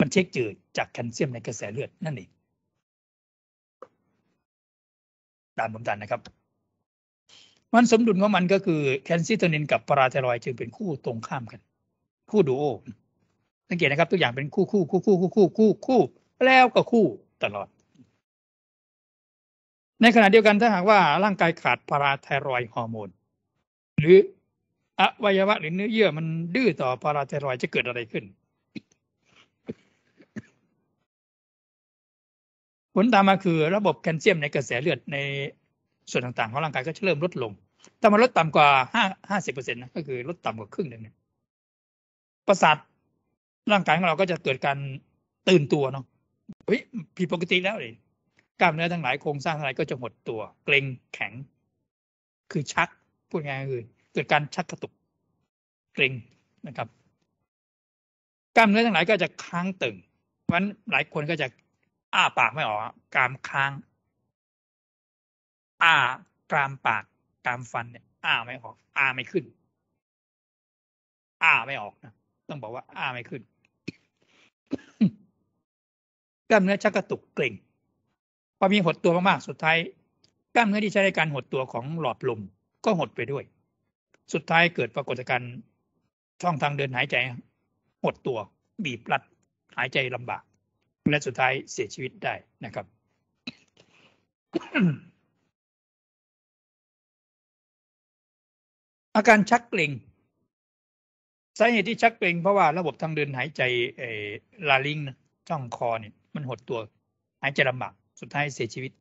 มันเช็คจืดจากแคลเซียมในกระแสเลือดนั่นเองตามผมตันนะครับมันสมดุลของมันก็คือแคนซิโทนินกับปาราไทรอยจึงเป็นคู่ตรงข้ามกัน คู่ดูโอสังเกตนะครับทุกอย่างเป็นคู่คู่คู่คู่คู่คู่คู่คู่ แล้วก็คู่ตลอด ในขณะเดียวกันถ้าหากว่า ร่างกายขาดปาราไทรอยฮอร์โมน หรืออวัยวะหรือเนื้อเยื่อ มันดื้อต่อปาราไทรอยจะเกิดอะไรขึ้น ผลตามมาคือระบบแคลเซียมในกระแสเลือดในส่วนต่างๆของร่างกายก็จะเริ่มลดลงแต่มันลดต่ำกว่าห้าห้าสิบเปอร์เซ็นต์นะ ก็คือลดต่ำกว่าครึ่งหนึ่งเนี่ยประสาทร่างกายของเรา ก็จะเกิดการตื่นตัวเนาะ เฮ้ยผิดปกติแล้วเลยกล้ามเนื้อทั้งหลายโครงสร้างทั้งหลายก็จะหดตัว เกร็งแข็ง คือชัก พูดง่ายๆคือ เกิดการชักกระตุก เกร็งนะครับ กล้ามเนื้อทั้งหลายก็จะค้างตึงเพราะฉะนั้นหลายคนก็จะอ้าปากไม่ออกกามค้างอ้ากรามปากกรามฟันเนี่ยอ้าไม่ออกอ้าไม่ขึ้นอ้าไม่ออกนะต้องบอกว่าอ้าไม่ขึ้นกล้ามเนื้อชักกระตุกเกร็งพอมีหดตัวมากๆสุดท้ายกล้ามเนื้อที่ใช้ในการหดตัวของหลอดลมก็หดไปด้วย สุดท้ายเกิดปรากฏการณ์ช่องทางเดินหายใจ หดตัว บีบรัด หายใจลำบาก และสุดท้ายเสียชีวิตได้นะครับอาการชักเกร็งสาเหตุที่ชักเกร็งเพราะว่าระบบทางเดินหายใจเอลาลิงช่องคอเนี่ย มันหดตัวหายใจลำบาก สุดท้ายเสียชีวิต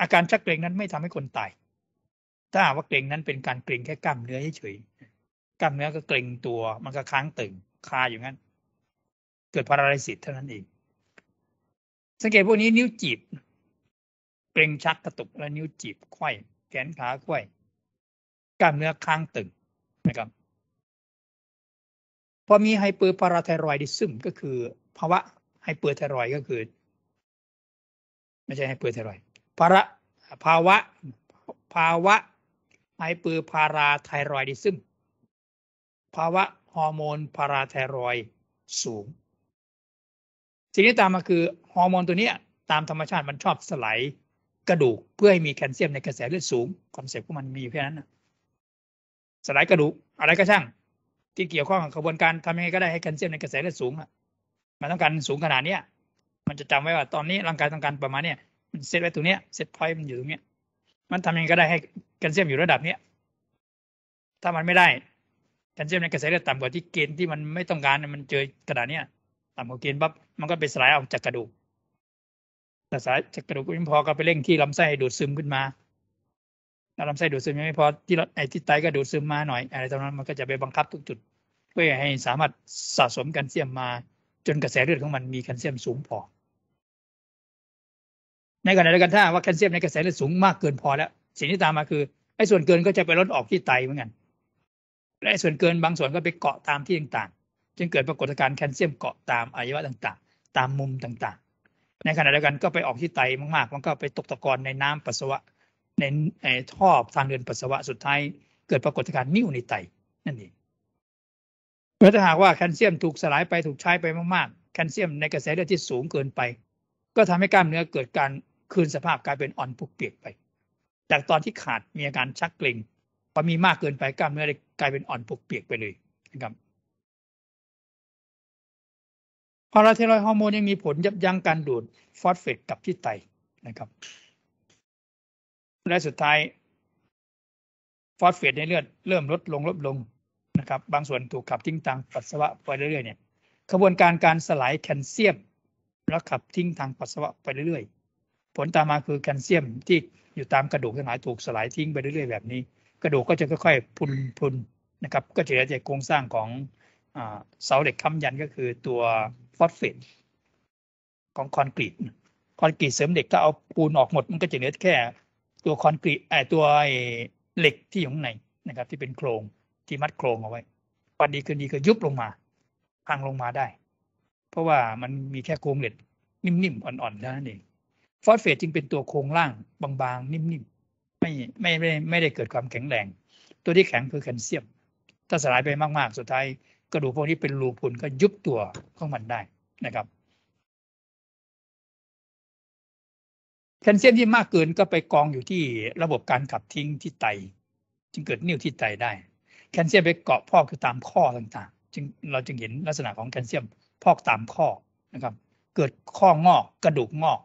อาการชักเกร็งนั้นไม่ทำให้คนตาย ถ้าว่าเกร็งนั้น เป็นการเกร็งแค่กล้ามเนื้อเฉยกล้ามเนื้อก็เกร็งตัว มันก็ค้างตึง คาอยู่งั้น เกิดพาราลิซิตเท่านั้นเอง สังเกตพวกนี้นิ้วจีบ เกร็งชักกระตุกแล้วนิ้วจีบไขว้แขนขาไขว้กล้ามเนื้อค้างตึงนะครับพอมีไฮเปอร์พาราไทรอยดิซึม ก็คือ ภาวะไฮเปอร์ไทรอยก็คือ ไม่ใช่ไฮเปอร์ไทรอยภาระภาวะภาวะไฮเปอร์พาราไทรอยดิซึม ภาวะฮอร์โมนพาราไทรอยสูงสิ่งที่ตามมาคือ ฮอร์โมนตัวนี้ตามธรรมชาติมันชอบสลายกระดูกเพื่อให้มีแคลเซียมในกระแสเลือดสูงคอนเซ็ปต์ของมันมีอยู่แค่นั้นนะสลายกระดูกอะไรก็ช่าง ที่เกี่ยวข้องกับกระบวนการทำยังไงก็ได้ให้แคลเซียมในกระแสเลือดสูงอ่ะมันต้องการสูงขนาดเนี้ยมันจะจำไว้ว่าตอนนี้ร่างกายต้องการประมาณเนี้ย มันเซตไว้ตรงเนี้ยเซตพอยต์มันอยู่ตรงเนี้ย มันทำยังไงก็ได้ให้แคลเซียมอยู่ระดับเนี้ย ถ้ามันไม่ได้แคลเซียมในกระแสเลือดต่ำกว่าที่เกณฑ์ที่มันไม่ต้องการมันเจอกระดาษเนี้ยต่ำกว่าเกณฑ์ปั๊บมันก็ไปสลายออกจากกระดูกแต่สลายจากกระดูกมพอก็ไปเร่งที่ลำไส้ดูดซึมขึ้นมาลำไส้ดูดซึมยังไม่พอที่ไอที่ไตก็ดูดซึมมาหน่อย อะไรตรงนั้นมันก็จะไปบังคับทุกจุดเพื่อให้สามารถสะสมแคลเซียมมาจนกระแสเลือดของมันมีแคลเซียมสูงพอ ในขณะเดียวกันถ้าว่าแคลเซียมในกระแสเลือดสูงมากเกินพอแล้ว สิ่งที่ตามมาคือไอ้ส่วนเกินก็จะไปลดออกที่ไตเหมือนกัน และไอ้ส่วนเกินบางส่วนก็ไปเกาะตามที่ต่างๆจึงเกิดปรากฏการณ์แคลเซียมเกาะตามอวัยวะต่าง ๆ ตามมุมต่างๆ ในขณะเดียวกันก็ไปออกที่ไตมากๆมันก็ไปตกตะกอนในน้ำปัสสาวะในท่อทางเดินปัสสาวะสุดท้ายเกิดปรากฏการณ์นิ่วในไตนั่นเองเมื่อถ้าหากว่าแคลเซียมถูกสลายไปถูกใช้ไปมากๆ แคลเซียมในกระแสเลือดที่สูงเกินไป ก็ทำให้กล้ามเนื้อเกิดการคืนสภาพกลายเป็นอ่อนผุเปียกไปจากตอนที่ขาดมีอาการชักเกร็งพอมีมากเกินไปกล้ามเนื้อกลายเป็นอ่อนผุเปียกไปเลยนะครับพาราเทรอยฮอร์โมนยังมีผลยับยั้งการดูดฟอสเฟตกับที่ไตนะครับและสุดท้ายฟอสเฟตในเลือดเริ่มลดลงลดลงนะครับ บางส่วนถูกขับทิ้งทางปัสสาวะไปเรื่อยๆ เนี่ยกระบวนการการสลายแคลเซียมแล้วขับทิ้งทางปัสสาวะไปเรื่อยๆ ผลตามมาคือแคลเซียมที่อยู่ตามกระดูกทั้งหลายถูกสลายทิ้งไปเรื่อยๆแบบนี้กระดูกก็จะค่อยๆพุนพุนนะครับ ก็จะเหลือแต่โครงสร้างของเสาเหล็กค้ำยันก็คือตัวฟอสเฟตของคอนกรีตคอนกรีตเสริมเหล็กถ้าเอาปูนออกหมด มันก็จะเหลือแค่ตัวคอนกรีต ไอตัวเหล็กที่อยู่ข้างในนะครับที่เป็นโครงที่มัดโครงเอาไว้วันดีคืนดีก็ยุบลงมาพังลงมาได้ เพราะว่ามันมีแค่โครงเหล็กนิ่มๆอ่อนๆเท่านั้นเองฟอสเฟตจึงเป็นตัวโครงล่างบางๆนิ่มๆไม่ไม่ไม่ไม่ได้เกิดความแข็งแรงตัวที่แข็งคือแคลเซียมถ้าสลายไปมากๆ สุดท้าย กระดูกพวกนี้เป็นรูพุนก็ยุบตัวของมันได้นะครับคลเซียมที่มากเกินก็ไปกองอยู่ที่ระบบการขับทิ้งที่ไต จึงเกิดนิ่วที่ไตได้ แคลเซียมไปเกาะพอกคือตามข้อต่างๆ จึงเราจึงเห็นลักษณะของแคลเซียมพอกตามข้อนะครับ เกิดข้องอกกระดูกงอก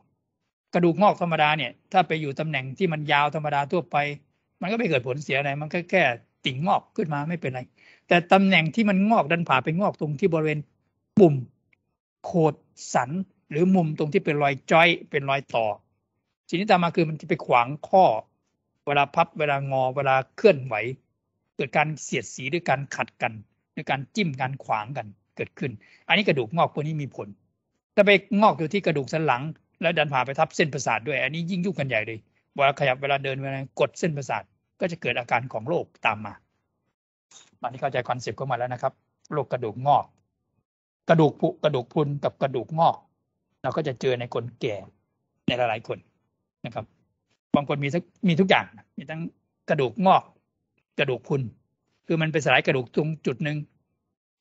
กระดูกงอกธรรมดาเนี่ย ถ้าไปอยู่ตำแหน่งที่มันยาวธรรมดาทั่วไป มันก็ไม่เกิดผลเสียอะไร มันก็แค่ติ่งงอกขึ้นมาไม่เป็นไร แต่ตำแหน่งที่มันงอกดันผ่าไปงอกตรงที่บริเวณปุ่มโขดสันหรือมุมตรงที่เป็นรอยจ้อย เป็นรอยต่อสิ่งที่ตามมาคือมันจะไปขวางข้อ เวลาพับ เวลางอ เวลาเคลื่อนไหว เกิดการเสียดสีด้วยการขัดกันด้วยการจิ้มการขวางกันเกิดขึ้น อันนี้กระดูกงอกพวกนี้มีผล ถ้าไปงอกอยู่ที่กระดูกสันหลัง แล้วดันผ่าไปทับเส้นประสาทด้วย อันนี้ยิ่งยุ่งกันใหญ่เลย เวลาขยับ เวลาเดิน เวลากดเส้นประสาท ก็จะเกิดอาการของโรคตามมา ตอนนี้เข้าใจคอนเซปต์เข้ามาแล้วนะครับ โรคกระดูกงอก กระดูกผุกระดูกพุนกับกระดูกงอก เราก็จะเจอในคนแก่ในหลาย ๆคนนะครับบางคนมีัมีทุกอย่างมีทั้งกระดูกงอกกระดูกพุนคือมันไปสลายกระดูกตรงจุดหนึ่ง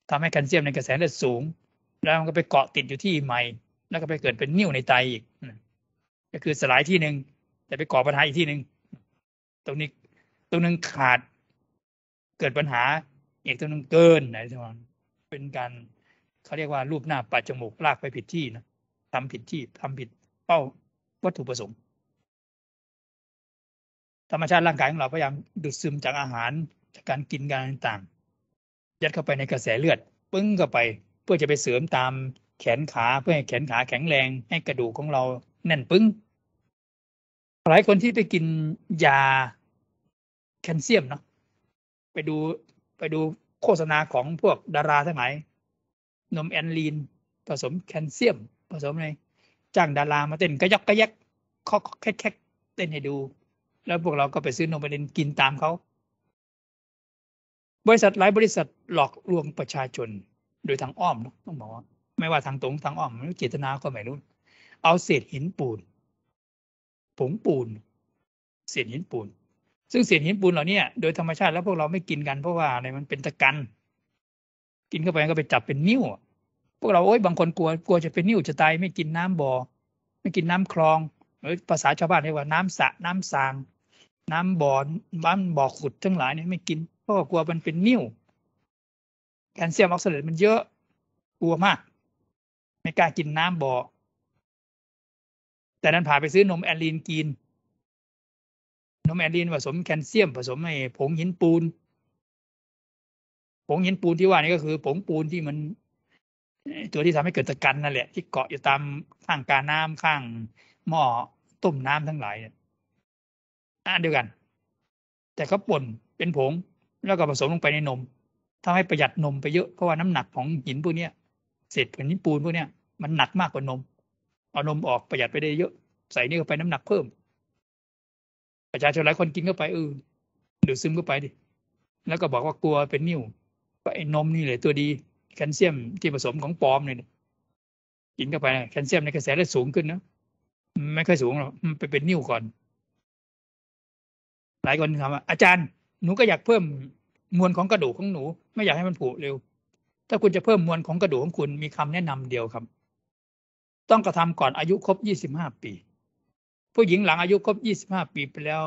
ทำให้แคลเซียมในกระแสเลือดสูง แล้วมันก็ไปเกาะติดอยู่ที่ใหม่แล้วก็ไปเกิดเป็นนิ่วในไตอีกก็คือสลายที่หนึ่งแต่ไปก่อปัญหาอีกที่หนึ่งตรงนี้ตรงนึงขาดเกิดปัญหาอีกตรงนึงเกินไหนทีมอนเป็นการเขาเรียกว่ารูปหน้าปัดจมูกลากไปผิดที่นะทำผิดที่ทำผิดเป้าวัตถุประสงค์ธรรมชาติร่างกายของเราพยายามดูดซึมจากอาหารจากการกินการต่างยัดเข้าไปในกระแสเลือดปึ้งเข้าไป เพื่อจะไปเสริมตามแขนขาเพื่อให้แขนขาแข็งแรงให้กระดูกของเราแน่นปึ้งหลายคนที่ไปกินยาแคลเซียมเนาะไปดูไปดูโฆษณาของพวกดาราทั้งหลายนมแอนลีน ผสมแคลเซียม ผสมอะไรจ้างดารามาเต้นกระยักกระยักคอกแคกเต้นให้ดูแล้วพวกเราก็ไปซื้อนมไปเล่นกินตามเขา บริษัทหลายบริษัทหลอกลวงประชาชน โดยทางอ้อมต้องบอกว่าไม่ว่าทางตรงทางอ้อมไม่รู้เจตนาก็ไม่รู้เอาเศษหินปูน ผงปูนเศษหินปูน ซึ่งเศษหินปูนเหล่านี้โดยธรรมชาติแล้วพวกเราไม่กินกันเพราะว่าอะไรมันเป็นตะกัน กินเข้าไปก็ไปจับเป็นนิ้วพวกเราโอ๊ยบางคนกลัว กลัวจะเป็นนิ้วจะตาย ไม่กินน้ำบ่อไม่กินน้ำคลองหรือภาษาชาวบ้านเรียกว่าน้ำสะน้ำสางน้ำบ่อน้ำบ่อขุดทั้งหลายเนี่ยไม่กิน เพราะกลัวมันเป็นนิ่วแคลเซียมออกซาเลตมันเยอะกลัวมาก ไม่กล้ากินน้ำบ่อแต่นั้นผ่าไปซื้อนมแอลลีนกินนมแอลลีนผสม แคลเซียม ผสมใน้ผงหินปูน ผงหินปูนที่ว่านี่ก็คือผงปูนที่มันตัวที่ทำให้เกิดตะกันนั่นแหละที่เกาะอยู่ตามข้างกาน้ำข้างหม้อตุ่มน้ำทั้งหลายอันเดียวกัน แต่ก็ป่นเป็นผงแล้วก็ผสมลงไปในนมทำให้ประหยัดนมไปเยอะ เพราะว่าน้ำหนักของหินพวกนี้เศษหินปูนพวกนี้มันหนักมากกว่านม เอานมออกประหยัดไปได้เยอะใส่นี่เข้าไปน้ำหนักเพิ่ม ประชาชนหลายคนกินเข้าไปเออดูดซึมเข้าไปดิ แล้วก็บอกว่ากลัวเป็นนิ่วไอ้นมนี่เลยตัวดีแคลเซียมที่ผสมของปลอมเนี่ยกินเข้าไปแคลเซียมในกระแสเลือดสูงขึ้นนะไม่ค่อยสูงหรอกไปเป็นนิ้วก่อน หลายคนถามว่าอาจารย์หนูก็อยากเพิ่มมวลของกระดูกของหนู ไม่อยากให้มันผุเร็ว ถ้าคุณจะเพิ่มมวลของกระดูกของคุณมีคำแนะนำเดียวครับ ต้องกระทำก่อนอายุครบยี่สิบห้าปี ผู้หญิงหลังอายุครบยี่สิบห้าปีไปแล้ว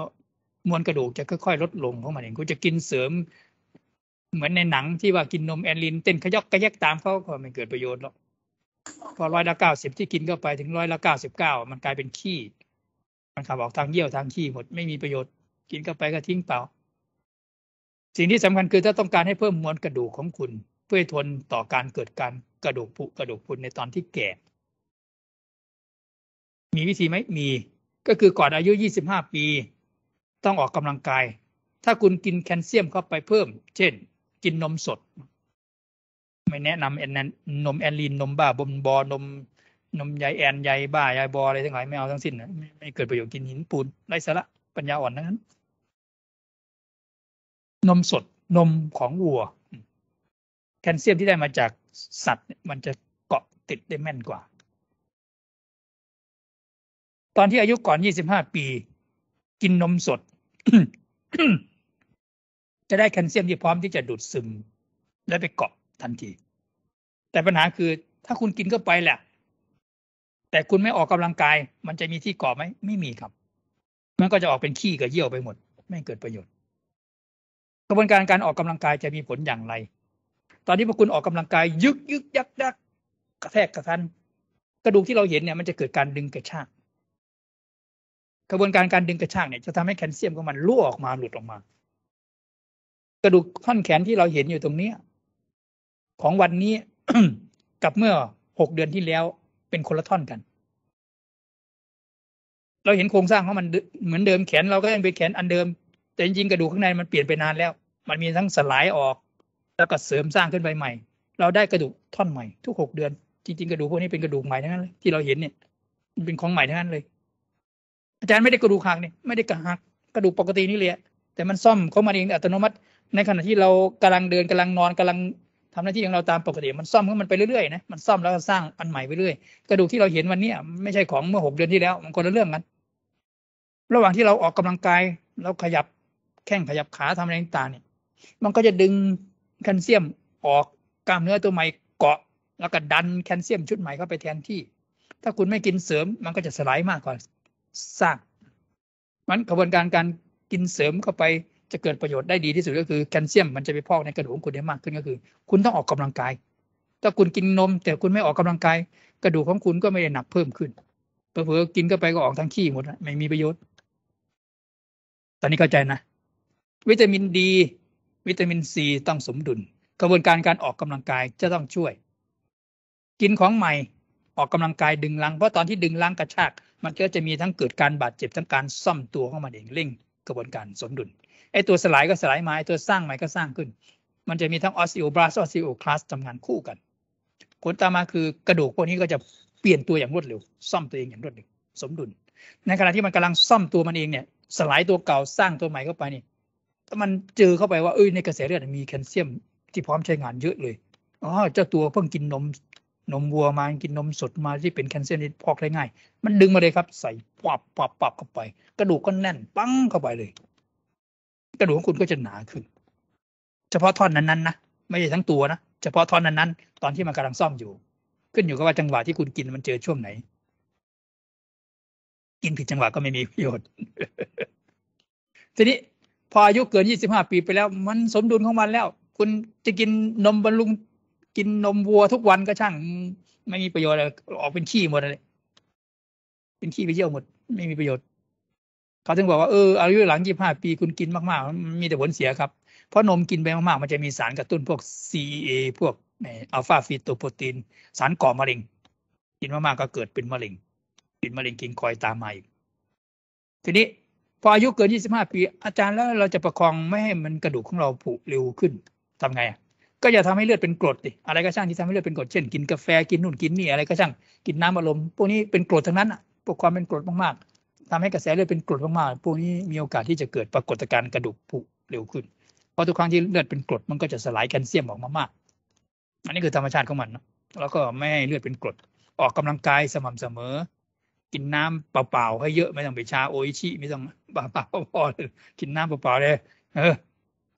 มวลกระดูกจะค่อยๆ ลดลงของมันเองคุณจะกินเสริม เหมือนในหนังที่ว่ากินนมแอนลิน เต้นขยอกกระยักตามเขาก็ไม่เกิดประโยชน์หรอกพอร้อยละเก้าสิบที่กินเข้าไปถึงร้อยละเก้าสิบเก้ามันกลายเป็นขี้ มันขับออกทางเยี่ยวทางขี้หมดไม่มีประโยชน์กินเข้าไปก็ทิ้งเปล่า สิ่งที่สำคัญคือถ้าต้องการให้เพิ่มมวลกระดูกของคุณ เพื่อทนต่อการเกิดการกระดูกผุกระดูกพุนในตอนที่แก่มีวิธีไหมมี ก็คือก่อนอายุยี่สิบห้าปี ต้องออกกำลังกาย ถ้าคุณกินแคลเซียมเข้าไปเพิ่ม เช่น กินนมสดไม่แนะนำแอนนมแอนลีนนมบ้าบมบอ นมนมใยแอนใยบ้าใยบอ อะไรทั้งหลายไม่เอาทั้งสิ้นนะไม่เกิดประโยชน์กินหินปูนไร้สาระปัญญาอ่อนนั้นนมสดนมของวัวแคลเซียมที่ได้มาจากสัตว์มันจะเกาะติดได้แม่นกว่า ตอนที่อายุก่อน25 ปีกินนมสด จะได้แคลเซียมที่พร้อมที่จะดูดซึมและไปเกาะทันทีแต่ปัญหาคือถ้าคุณกินเข้าไปแหละ แต่คุณไม่ออกกำลังกาย มันจะมีที่เกาะไหมไม่มีครับ มันก็จะออกเป็นขี้กับเยี่ยวไปหมด ไม่เกิดประโยชน์กระบวนการการออกกำลังกายจะมีผลอย่างไร ตอนนี้พอคุณออกกำลังกายยึกยึกยักยักกระแทกกระทันกระดูกที่เราเห็นเนี่ยมันจะเกิดการดึงกระชากกระบวนการการดึงกระชากเนี่ย จะทำให้แคลเซียมของมันรั่วออกมาหลุดออกมา กระดูกท่อนแขนที่เราเห็นอยู่ตรงเนี้ยของวันนี้กับเมื่อหกเดือนที่แล้วเป็นคนละท่อนกัน เราเห็นโครงสร้างของมันเหมือนเดิมแขน เราก็ยังเป็นแขนอันเดิม แต่จริงกระดูกข้างในมันเปลี่ยนไปนานแล้ว มันมีทั้งสลายออก แล้วก็เสริมสร้างขึ้นไปใหม่ เราได้กระดูก ท่อนใหม่ ทุกหกเดือนจริงๆกระดูกพวกนี้เป็นกระดูกใหม่ทั้งนั้นเลยที่เราเห็นเนี่ยมันเป็นของใหม่ทั้งนั้นเลย อาจารย์ไม่ได้กระดูกหักเนี่ยไม่ได้กระหักกระดูกปกตินี่เลยแต่มันซ่อมเข้ามาเองอัตโนมัติในขณะที่เรากำลังเดินกำลังนอนกำลังทำหน้าที่ของเราตามปกติมันซ่อมข้นมันไปเรื่อยๆนะมันซ่อมแล้วก็สร้างอันใหม่ไปเรื่อยกระดูกที่เราเห็นวันนี้ไม่ใช่ของเมื่อหกเดือนที่แล้ว มันคนละเรื่องกันระหว่างที่เราออกกำลังกายเราขยับแข้งขยับขาทำอะไรต่างๆเนี่ย มันก็จะดึงแคลเซียมออกกล้ามเนื้อตัวใหม่เกาะ แล้วก็ดันแคลเซียมชุดใหม่เข้าไปแทนที่ ถ้าคุณไม่กินเสริม มันก็จะสลายมากกว่าสร้างมันกระบวนการการกินเสริมเข้าไปจะเกิดประโยชน์ได้ดีที่สุดก็คือแคลเซียมมันจะไปพอกในกระดูกของคุณได้มากขึ้นก็คือ คุณต้องออกกำลังกาย ถ้าคุณกินนมแต่คุณไม่ออกกำลังกาย กระดูกของคุณก็ไม่ได้หนักเพิ่มขึ้นเผลอๆกินเข้าไปก็ออกทั้งขี้หมด ไม่มีประโยชน์ ตอนนี้เข้าใจนะ วิตามินดี วิตามินซีต้องสมดุลกระบวนการการออกกำลังกายจะต้องช่วย กินของใหม่ออกกำลังกายดึงลังเพราะตอนที่ดึงลังกระชาก มันก็จะมีทั้งเกิดการบาดเจ็บทั้งการซ่อมตัวของมันเองเร่ง กระบวนการสมดุลไอตัวสลายก็สลายไม้ตัวสร้างใหม่ก็สร้างขึ้น มันจะมีทั้งออสซิโอบลาสออสซิโอคลาสทำงานคู่กันผลตามมาคือกระดูกพวกนี้ก็จะเปลี่ยนตัวอย่างรวดเร็ว ซ่อมตัวเองอย่างรวดเร็วสมดุล ในขณะที่มันกำลังซ่อมตัวมันเองเนี่ย สลายตัวเก่าสร้างตัวใหม่เข้าไปนี่ ถ้ามันเจอเข้าไปว่าเอ้ยในกระแสเลือดมีแคลเซียมที่พร้อมใช้งานเยอะเลย อ๋อเจ้าตัวเพิ่งกินนมนมวัวมากินนมสดมาที่เป็นแคลเซียมนี่พอกได้ง่ายมันดึงมาเลยครับใส่ปับปับปับเข้าไป กระดูกก็แน่น ปังเข้าไปเลยกระดูกของคุณก็จะหนาขึ้น เฉพาะท่อนนั้นๆนะไม่ใช่ทั้งตัวนะเฉพาะท่อนนั้นๆตอนที่มันกำลังซ่อมอยู่ ขึ้นอยู่กับว่าจังหวะที่คุณกินมันเจอช่วงไหน กินผิดจังหวะก็ไม่มีประโยชน์ทีนี้ พออายุเกินยี่สิบห้าปีไปแล้วมันสมดุลของมันแล้ว คุณจะกินนมบรรลุงกินนมวัวทุกวันก็ช่าง ไม่มีประโยชน์อออกเป็นขี้หมดเลยเป็นขี้ไปเยี่ยวหมดไม่มีประโยชน์เขาถึงบอกว่าเอออายุหลังยี่ห้าปี คุณกินมากๆมันมีแต่ผลเสียครับเพราะนมกินไปมากๆ มันจะมีสารกระตุ้นพวก CEA พวกอัลฟาฟีโตโปรตีน สารก่อมะเร็ง กินมาก ๆ ก็เกิดเป็นมะเร็งเป็นมะเร็งกินคอยตามมาอีกทีนี้พออายุเกิน 25 ปีอาจารย์แล้วเราจะประคองไม่ให้มันกระดูกของเราผุเร็วขึ้นทำไง ก็อย่าทำให้เลือดเป็นกรดดิอะไรก็ช่างที่ทำให้เลือดเป็นกรดเช่นกินกาแฟ กินนู่นกินนี่อะไร ก็ช่างกินน้ำอารมณ์พวกนี้เป็นกรดทั้งนั้นอ่ะพวกความเป็นกรดมากๆทำให้กระแสเลือดเป็นกรดมาก ๆ พวกนี้มีโอกาสที่จะเกิดปรากฏการณ์ กระดูกผุเร็วขึ้น เพราะทุกครั้งที่เลือดเป็นกรดมันก็จะสลายแคลเซียมออกมามากอันนี้คือธรรมชาติของมันนะแล้วก็ไม่ให้เลือดเป็นกรดออกกำลังกาย สม่ำเสมอ กินน้ำเปล่าๆให้เยอะไม่ต้องไปชาโอิชิ ไม่ต้องบาเปล่าพอเลยกินน้ำเปล่าๆเลย เออ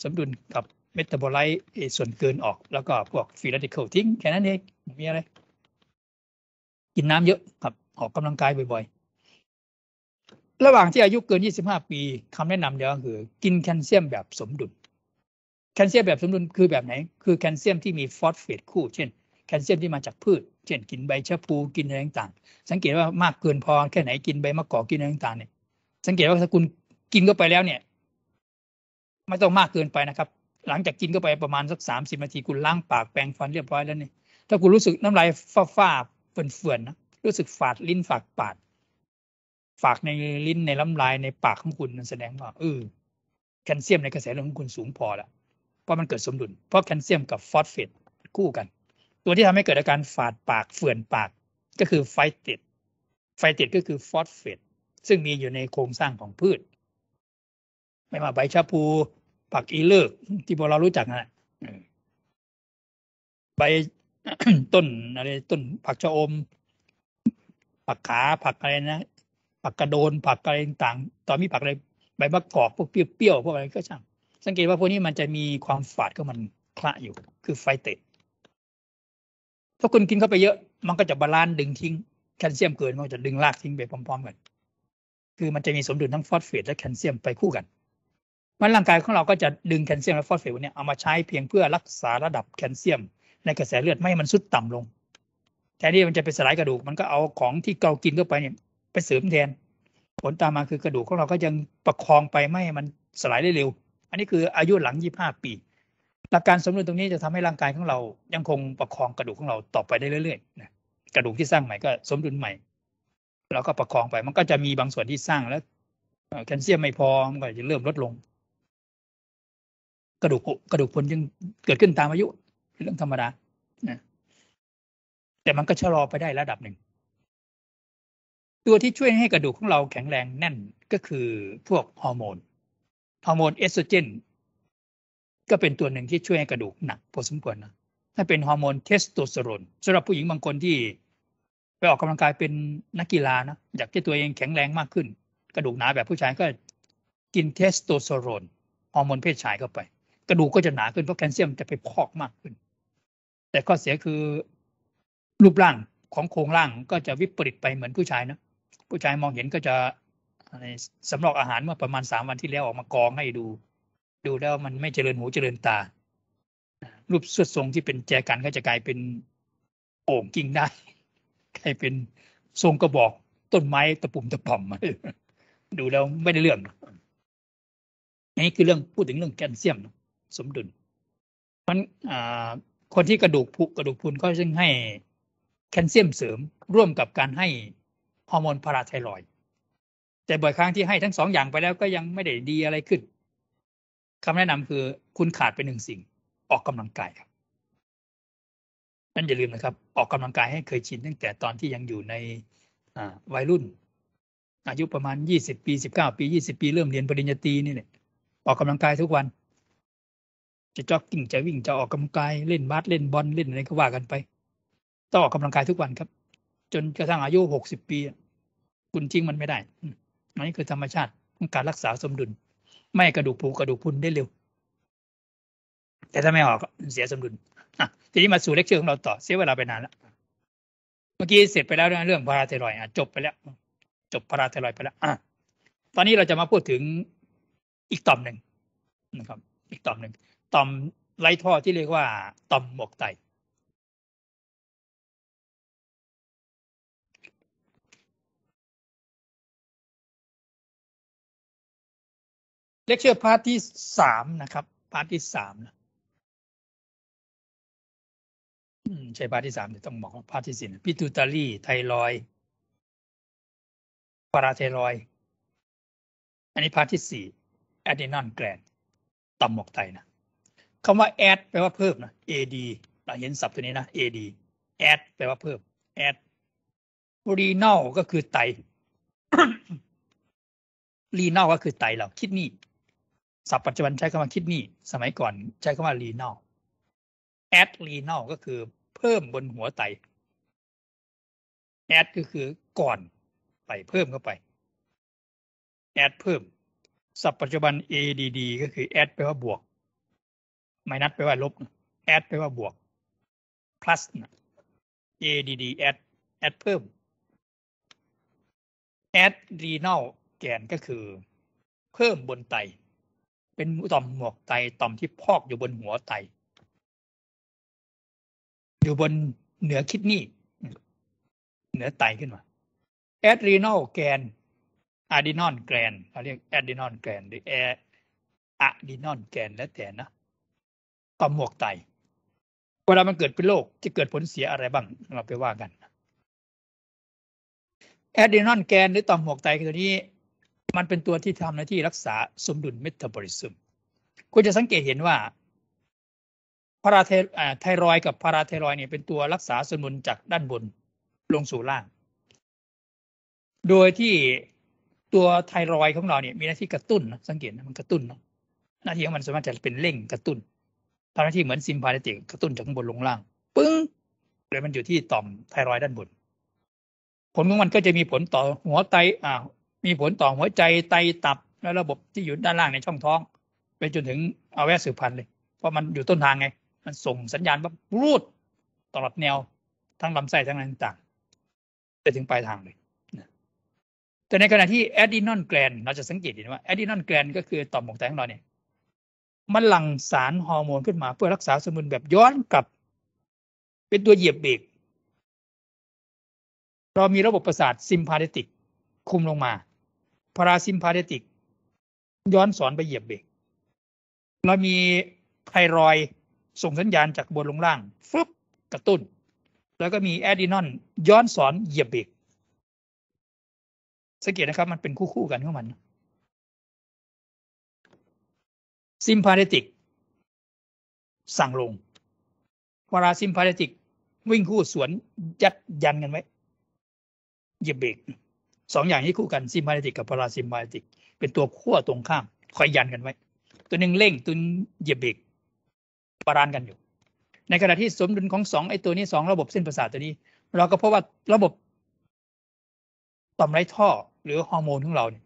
สมดุลกับเมตาบอไลต์ส่วนเกินออกแล้วก็พวกฟีเรติเคิลทิ้งแค่นั้นเอง มีอะไร กินน้ำเยอะครับออกกำลังกายบ่อยระหว่างที่อายุเกิน 25 ปี คำแนะนำเดียวก็คือ กินแคลเซียมแบบสมดุล แคลเซียมแบบสมดุลคือแบบไหน คือแคลเซียมที่มีฟอสเฟตคู่ เช่นแคลเซียมที่มาจากพืช เช่นกินใบชะพูกินอะไรต่าง ๆ สังเกตว่ามากเกินพอแค่ไหนกินใบมะกอกกินอะไรต่างๆเนี่ย สังเกตว่าถ้าคุณกินเข้าไปแล้วเนี่ย ไม่ต้องมากเกินไปนะครับ หลังจากกินเข้าไปประมาณสักสามสิบนาทีคุณล้างปากแปรงฟันเรียบร้อยแล้วเนี่ยถ้าคุณรู้สึกน้ำลายฟ้าๆเฟื่อนๆนะรู้สึกฝาดลิ้นฝาดปากฝากในลิ้นในลำลายในปากของคุณแสดงว่าเออแคลเซียมในกระแสเลือดของคุณสูงพอละเพราะมันเกิดสมดุลเพราะแคลเซียมกับฟอสเฟต คู่กัน ตัวที่ทำให้เกิดอาการฝาดปากเฟื่อนปากก็คือไฟติด ไฟติดก็คือฟอสเฟตซึ่งมีอยู่ในโครงสร้างของพืช ไม่ว่าใบชะพูผักอีเลิก ที่พวกเรารู้จักนะใบต้นอะไรต้น ผักชะอมผักขาผักอะไรนะผักกระโดน ผักอะไรต่างตอนมีผักอะไรใบมะกอกพวกเปรี้ยวๆ พวกอะไรก็ช่าง สังเกตว่าพวกนี้มันจะมีความฝาดก็มันคละอยู่ คือไฟเตะถ้าคุณกินเข้าไปเยอะมันก็จะบาลานซ์ดึงทิ้งแคลเซียมเกิน มันจะดึงลากทิ้งไปพร้อมๆกัน คือมันจะมีสมดุลทั้งฟอสเฟตและแคลเซียมไปคู่กัน มันร่างกายของเราก็จะดึงแคลเซียมและฟอสเฟตเนี่ยเอามาใช้เพียงเพื่อรักษาระดับแคลเซียม ในกระแสเลือดไม่ให้มันสุดต่ำลงแต่นี่มันจะไปสลายกระดูก มันก็เอาของที่เกากินเข้าไปเนี่ยไปเสริมแทนผลตามมาคือกระดูกของเราก็ยังประคองไปไม่ให้มันสลายได้เร็ว อันนี้คืออายุหลัง25ปีหลักการสมดุลตรงนี้จะทำให้ร่างกายของเรา ยังคงประคองกระดูกของเราต่อไปได้เรื่อยๆนะกระดูกที่สร้างใหม่ก็ สมดุลใหม่ แล้วก็ประคองไปมันก็จะมีบางส่วนที่สร้างแล้วแคลเซียมไม่พอมันก็จะเริ่มลดลง กระดูกกระดูกพนยังเกิดขึ้นตามอายุเป็นเรื่องธรรมดานะแต่มันก็ชะลอไปได้ระดับหนึ่งตัวที่ช่วยให้กระดูกของเราแข็งแรงแน่นก็คือพวกฮอร์โมน ฮอร์โมนเอสโตรเจนก็เป็นตัวหนึ่งที่ช่วยให้กระดูกหนักพอสมควรนะ ถ้าเป็นฮอร์โมนเทสโทสเตอโรนสำหรับผู้หญิงบางคนที่ไปออกกำลังกายเป็นนักกีฬานะอยากให้ตัวเองแข็งแรงมากขึ้น กระดูกหนาแบบผู้ชายก็กินเทสโทสเตอโรนฮอร์โมนเพศชายเข้าไป กระดูกก็จะหนาขึ้นเพราะแคลเซียมจะไปพอกมากขึ้น แต่ข้อเสียคือรูปร่างของโครงร่างก็จะวิปริตไปเหมือนผู้ชายนะผู้ชายมองเห็นก็จะสำรอกอาหารเมื่อประมาณสามวันที่แล้วออกมากองให้ดู ดูแล้วมันไม่เจริญหูเจริญตารูปสุดทรงที่เป็นแจกันก็จะกลายเป็นโอ่งกิ่งได้กลายเป็นทรงกระบอกต้นไม้ตะปุ่มตะป่อมดูแล้วไม่ได้เรื่องนนี่คือเรื่องพูดถึงเรื่องแคลเซียมสมดุลมันคนที่กระดูกผุกระดูกพุนก็จึงให้ แคลเซียมเสริมร่วมกับการให้ฮอร์โมนพาราไทรอย แต่บ่อยครั้งที่ให้ทั้งสองอย่างไปแล้วก็ยังไม่ได้ดี อะไรขึ้น คำแนะนำคือคุณขาดไปหนึ่งสิ่ง ออกกำลังกายครับนั่นอย่าลืมนะครับออกกำลังกายให้เคยชิน ตั้งแต่ตอนที่ยังอยู่ในวัยรุ่นอายุประมาณยี่สิบปีสิบเก้าปียี่สิบปีเริ่มเรียนปริญญาตรีนี่แหละออกกำลังกายทุกวัน จะจ็อกกิ้งจะวิ่งจะออกกำลังกายเล่นบาสเล่นบอลเล่นอะไรก็ว่ากันไปต้องออกกำลังกายทุกวันครับจนกระทั่งอายุหกสิบปีคุณทิ้งมันไม่ได้นี่คือธรรมชาติของการรักษาสมดุลไม่กระดูกผูกระดูกพุนได้เร็ว แต่ถ้าไม่ออกเสียสมดุลทีนี้มาสู่เลคเชอร์ของเราต่อเสียเวลาไปนานแล้วเมื่อกี้เสร็จไปแล้วเรื่องพาราเทรอยจบไปแล้วจบพาราเทรอยไปแล้วอตอนนี้เราจะมาพูดถึงอีกต่อมหนึ่งนะครับ อีกต่อมหนึ่งต่อมไรท่อที่เรียกว่าต่อมหมวกไตเลคเชอร์พาร์ทที่สามนะครับพาร์ทที่สามนะใช่พาร์ทที่สามเดี๋ยวต้องบอกวพาร์ทที่สี่พิทูตารีไทรอยปาราไทรอย อันนี้พาร์ทที่สี่แอดเนนอนแกรนต่อมหมอกไตนะคำว่าแอดแปลว่าเพิ่มนะ AD เราเห็นศัพท์ตัวนี้นะ AD แอดแปลว่าเพิ่มแอดรีนอลก็คือไตรีนอลก็คือไตเรา คิดนี่ศัพท์ปัจจุบันใช้คำว่าคิดนี่สมัยก่อนใช้คำว่า renal add renal ก็คือเพิ่มบนหัวไต add ก็คือก่อน ไปเพิ่มเข้าไป add เพิ่มศัพท์ปัจจุบัน add ก็คือ add แปลว่าบวกม่นัดแปลว่าลบ add แปลว่าบวก plus add add add เพิ่ม add renal แกนก็คือ เพิ่มบนไตเป็นต่อมหมวกไตต่อมที่พอกอยู่บนหัวไต อยู่บนเหนือคิดนี่เหนือไตขึ้นมาแอดรีนอลแกนอะดีนอนแกนเราเรียกแอดีนอนแกน หรือแออะดีนอนแกนแล้วแต่นะต่อมหมวกไต เวลามันเกิดเป็นโรคจะเกิดผลเสียอะไรบ้าง เราไปว่ากันแอดีนอนแกน หรือต่อมหมวกไตคือตัวนี้มันเป็นตัวที่ทำหน้าที่รักษาสมดุลเมตาบอลิซึมคุณจะสังเกตเห็นว่าพาราเทไทรอยกับพาราเทรอยเนี่ยเป็นตัวรักษาสมดุลจากด้านบน ลงสู่ล่าง โดยที่ตัวไทรอยของเราเนี่ย มีหน้าที่กระตุ้นนะสังเกตนะมันกระตุ้นนะหน้าที่ของมันสามารถจะเป็นเร่งกระตุ้นทำหน้าที่เหมือนซิมพาเนติกกระตุ้นจากข้างบนลงล่างปึ้งเลยมันอยู่ที่ต่อมไทรอยด้านบนผลของมันก็จะมีผลต่อหัวไตอ่ามีผลต่อหัวใจ ไต ตับและระบบที่อยู่ด้านล่างในช่องท้อง ไปจนถึงอาแวสืบพันธุ์เลย เพราะมันอยู่ต้นทางไง มันส่งสัญญาณว่ารูดตลอดแนวทั้งลำไส้ทั้งอะไรต่างไปถึงปลายทางเลย แต่ในขณะที่แอดดินอนแกลนเราจะสังเกตเห็นว่าแอดดินอนแกลนก็คือต่อมหมวกไตของเราเนี่ยมันหลั่งสารฮอร์โมนขึ้นมาเพื่อรักษาสมดุลแบบย้อนกลับเป็นตัวเหยียบเบรกเรามีระบบประสาทซิมพาเทติกคุมลงมาพาราซิมพาเดติกย้อนสอนไปเหยียบเบรกเรามีไทรอยส่งสัญญาณจากบนลงล่างฟึบกระตุ้น แล้วก็มีแอดิีนอนย้อนสอนเหยียบเบรกสังเกตนะครับมันเป็นคู่คู่กันของมันซิมพาเดติกสั่งลงพาราซิมพาเดติกวิ่งคู่สวนยัดยันกันไว้เหยียบเบรกสองอย่างนี้คู่กันซิมไบโอติกกับพาราซิมไบโอติกเป็นตัวขั้วตรงข้ามคอยยันกันไว้ ตัวหนึ่งเร่ง ตัวนเหยียบเบรกปรานกันอยู่ ในขณะที่สมดุลของสองไอตัวนี้สองระบบเส้นประสาทตัวนี้ เราก็พบว่าระบบต่อมไรท่อหรือฮอร์โมนของเราเนี่ย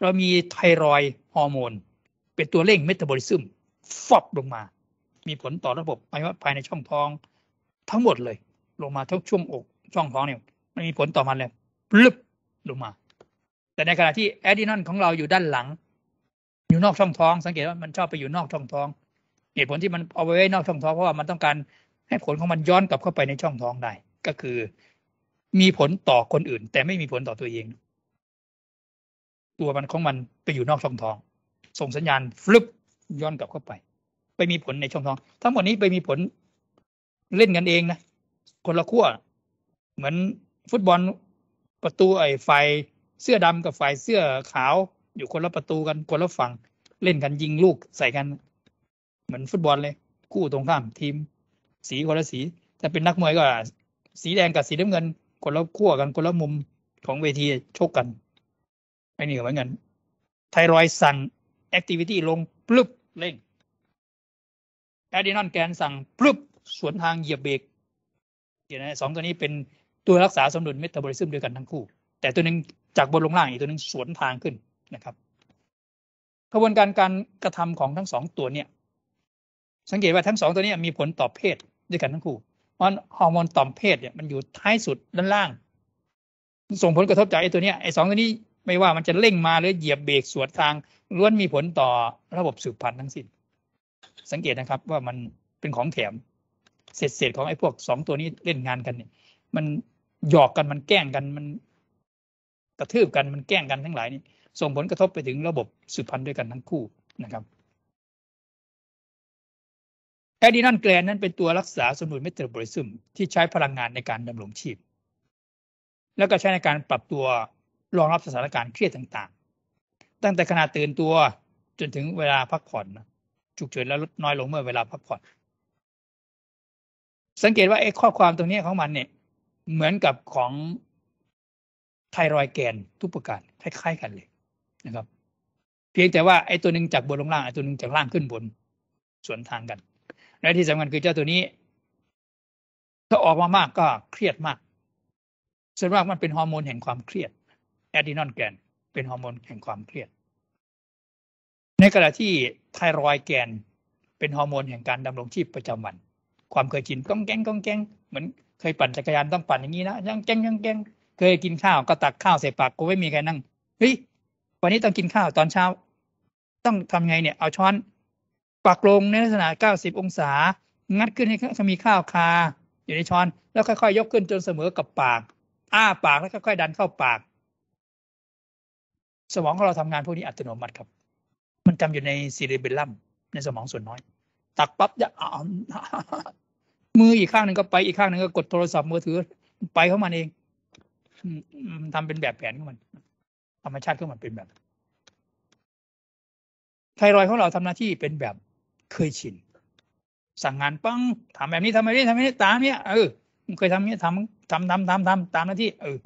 เรามีไทรอยฮอร์โมน เป็นตัวเร่งเมตาบอลิซึมฟอบลงมา มีผลต่อระบบอวัยวะภายในช่องท้องทั้งหมดเลย ลงมาทั้งช่วงอก ช่องท้องเนี่ยมันมีผลต่อมันเลยปลึบลงมา แต่ในขณะที่แอดดินอนของเราอยู่ด้านหลัง อยู่นอกช่องท้อง สังเกตว่ามันชอบไปอยู่นอกช่องท้อง เหตุผลที่มันเอาไว้นอกช่องท้องเพราะว่ามันต้องการให้ผลของมันย้อนกลับเข้าไปในช่องท้องได้ ก็คือมีผลต่อคนอื่น แต่ไม่มีผลต่อตัวเอง ตัวมันของมันไปอยู่นอกช่องท้อง ส่งสัญญาณฟลุปย้อนกลับเข้าไป ไปมีผลในช่องท้อง ทั้งหมดนี้ไปมีผลเล่นกันเองนะ คนละขั้วเหมือนฟุตบอลประตูไอ้ฝ่ายเสื้อดำกับฝ่ายเสื้อขาว อยู่คนละประตูกัน คนละฝั่งเล่นกันยิงลูกใส่กัน เหมือนฟุตบอลเลย คู่ตรงข้าม ทีม สีคนละสีแต่เป็นนักมวยก็สีแดงกับสีน้ำเงินคนละขั้วกัน คนละมุมของเวทีชกกัน ไอ้นี่เหมือนกัน ไทรอยสั่งแอคทิวิตี้ลงปลุบเร่งแอดดินอนแกนสั่งปลุบสวนทางเหยียบเบรกเดี๋ยวนะสองตัวนี้เป็นตัวรักษาสมดุลเมตาบอลิซึมด้วยกันทั้งคู่ แต่ตัวนึงจากบนลงล่างอีกตัวนึงสวนทางขึ้นนะครับ กระบวนการการกระทำของทั้งสองตัวเนี่ย สังเกตว่าทั้งสองตัวนี้มีผลต่อเพศด้วยกันทั้งคู่เพราะฮอร์โมนต่อมเพศเนี่ยมันอยู่ท้ายสุดด้านล่าง ส่งผลกระทบจากไอ้ตัวนี้ไอ้สองตัวนี้ไม่ว่ามันจะเร่งมาหรือเหยียบเบรกสวนทางล้วนมีผลต่อระบบสืบพันธุ์ทั้งสิ้นสังเกตนะครับว่ามันเป็นของแถมเศษๆของไอ้พวกสองตัวนี้เล่นงานกันเนี่ยมันหยอกกันมันแกล้งกันมันกระทืบกันมันแกล้งกันทั้งหลายนี่ ส่งผลกระทบไปถึงระบบสืบพันธุ์ด้วยกันทั้งคู่นะครับแอดีนันแกลนนั้นเป็นตัวรักษาสมดุลเมตาบอลิซึมที่ใช้พลังงานในการดำรงชีพ แล้วก็ใช้ในการปรับตัวรองรับสถานการณ์เครียดต่าง ๆ ตั้งแต่ขณะตื่นตัวจนถึงเวลาพักผ่อนฉุกเฉินแล้วลดน้อยลงเมื่อเวลาพักผ่อน สังเกตว่าไอ้ข้อความตรงนี้ของมันเนี่ยเหมือนกับของไทรอยแกนทุกประการคล้ายๆกันเลยนะครับ เพียงแต่ว่าไอ้ตัวหนึ่งจากบนลงล่างไอ้ตัวหนึ่งจากล่างขึ้นบนสวนทางกันและที่สำคัญคือเจ้าตัวนี้ ถ้าออกมามากก็เครียดมากส่วนมากมันเป็นฮอร์โมนแห่งความเครียด แอดรีนอลแกน เป็นฮอร์โมนแห่งความเครียด ในขณะที่ไทรอยแกนเป็นฮอร์โมน แห่งการดำรงชีพประจำวัน ความเคยชินก้องแกงก้องแกงเหมือนเคยปั่นจักรยานต้องปั่นอย่างนี้นะยังแก่งยังแก่งเคยกินข้าวก็ตักข้าวใส่ปากกูไม่มีใครนั่งเฮ้ยวันนี้ต้องกินข้าวตอนเช้าต้องทำไงเนี่ยเอาช้อนปักลงในลักษณะ90องศา งัดขึ้นให้มีข้าวคา อยู่ในช้อนแล้วค่อยๆยกขึ้นจนเสมอกับปาก อ้าปากแล้วค่อยๆดันเข้าปาก สมองของเราทำงานพวกนี้อัตโนมัติครับ มันจำอยู่ในซีเรเบลลัมในสมองส่วนน้อย ตักปั๊บจะอมืออีกข้างหนึ่งก็ไป อีกข้างหนึ่งก็กดโทรศัพท์มือถือไปเข้ามันเองทำเป็นแบบแผนของมันธรรมชาติของมันเป็นแบบไทรอยของเราทำหน้าที่เป็นแบบ เคยชินสั่งงานปังทำแบบนี้ทำแบบนี้ทำแบบนี้ตามเนี้ย เออเคยทำเนี้ยทำทำทำทำทำตามหน้าที่ เออ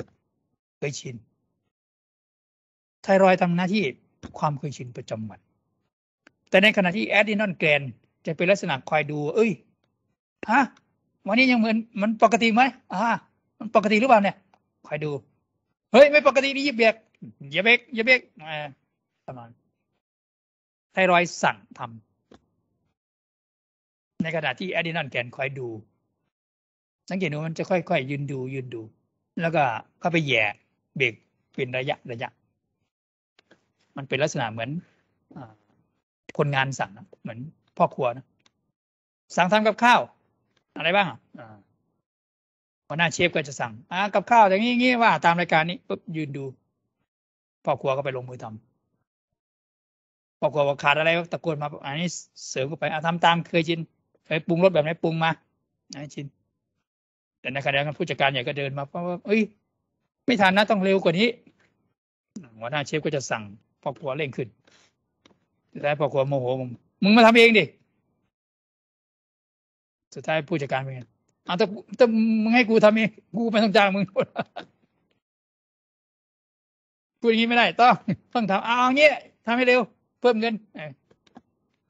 เคยชินไทรอยทำหน้าที่ความเคยชินประจำวัน แต่ในขณะที่แอดดินอนแกรนจะเป็นลักษณะคอยดู เอ้ยฮะวันนี้ยังเหมือนมันปกติไหมอ่ามันปกติหรือเปล่าเนี่ย คอยดู เฮ้ย ไม่ปกตินี่ยิบเบกอย่าเบกอย่าเบกอ่าประมาณไทรอยสั่งทำ ในขณะที่แอดินอนแกนคอยดู สังเกตดูมันจะค่อยๆ ยืนดู ยืนดู แล้วก็ เข้าไปแย่ เบรกเป็นระยะระยะ มันเป็นลักษณะเหมือนอคนงานสั่งนะเหมือนพ่อครัวนะสั่งทำกับข้าวอะไรบ้างหัวหน้าเชฟก็จะสั่งอ่ากับข้าวอย่างนี้งี้ว่าตามรายการนี้ปุ๊บยืนดู พ่อครัวก็ไปลงมือทำพ่อครัวว่าขาดอะไรตะโกนมา อันนี้เสริมเข้าไปอ่าทำตามเคยชินเคยปรุงรสแบบไหนปรุงมาอน้ชินแต่ในขณะเดียวกันผู้จัดการใหญ่ก็เดินมา เพราะว่าเอ้ย ไม่ทันนะต้องเร็วกว่านี้หัวหน้าเชฟก็จะสั่ง พ่อครัวเร่งขึ้นแล้วพ่อครัวโมโหมึงมาทำเองดิสุดท้ายผู้จัดการเป็นไงออาแต่แต่มึงให้กูทำเอง กูไม่ต้องจ้างมึงกูอย่างนี้ไม่ได้ต้องต้องทำเอาอย่างี้ยทำให้เร็ว เพิ่มเงิน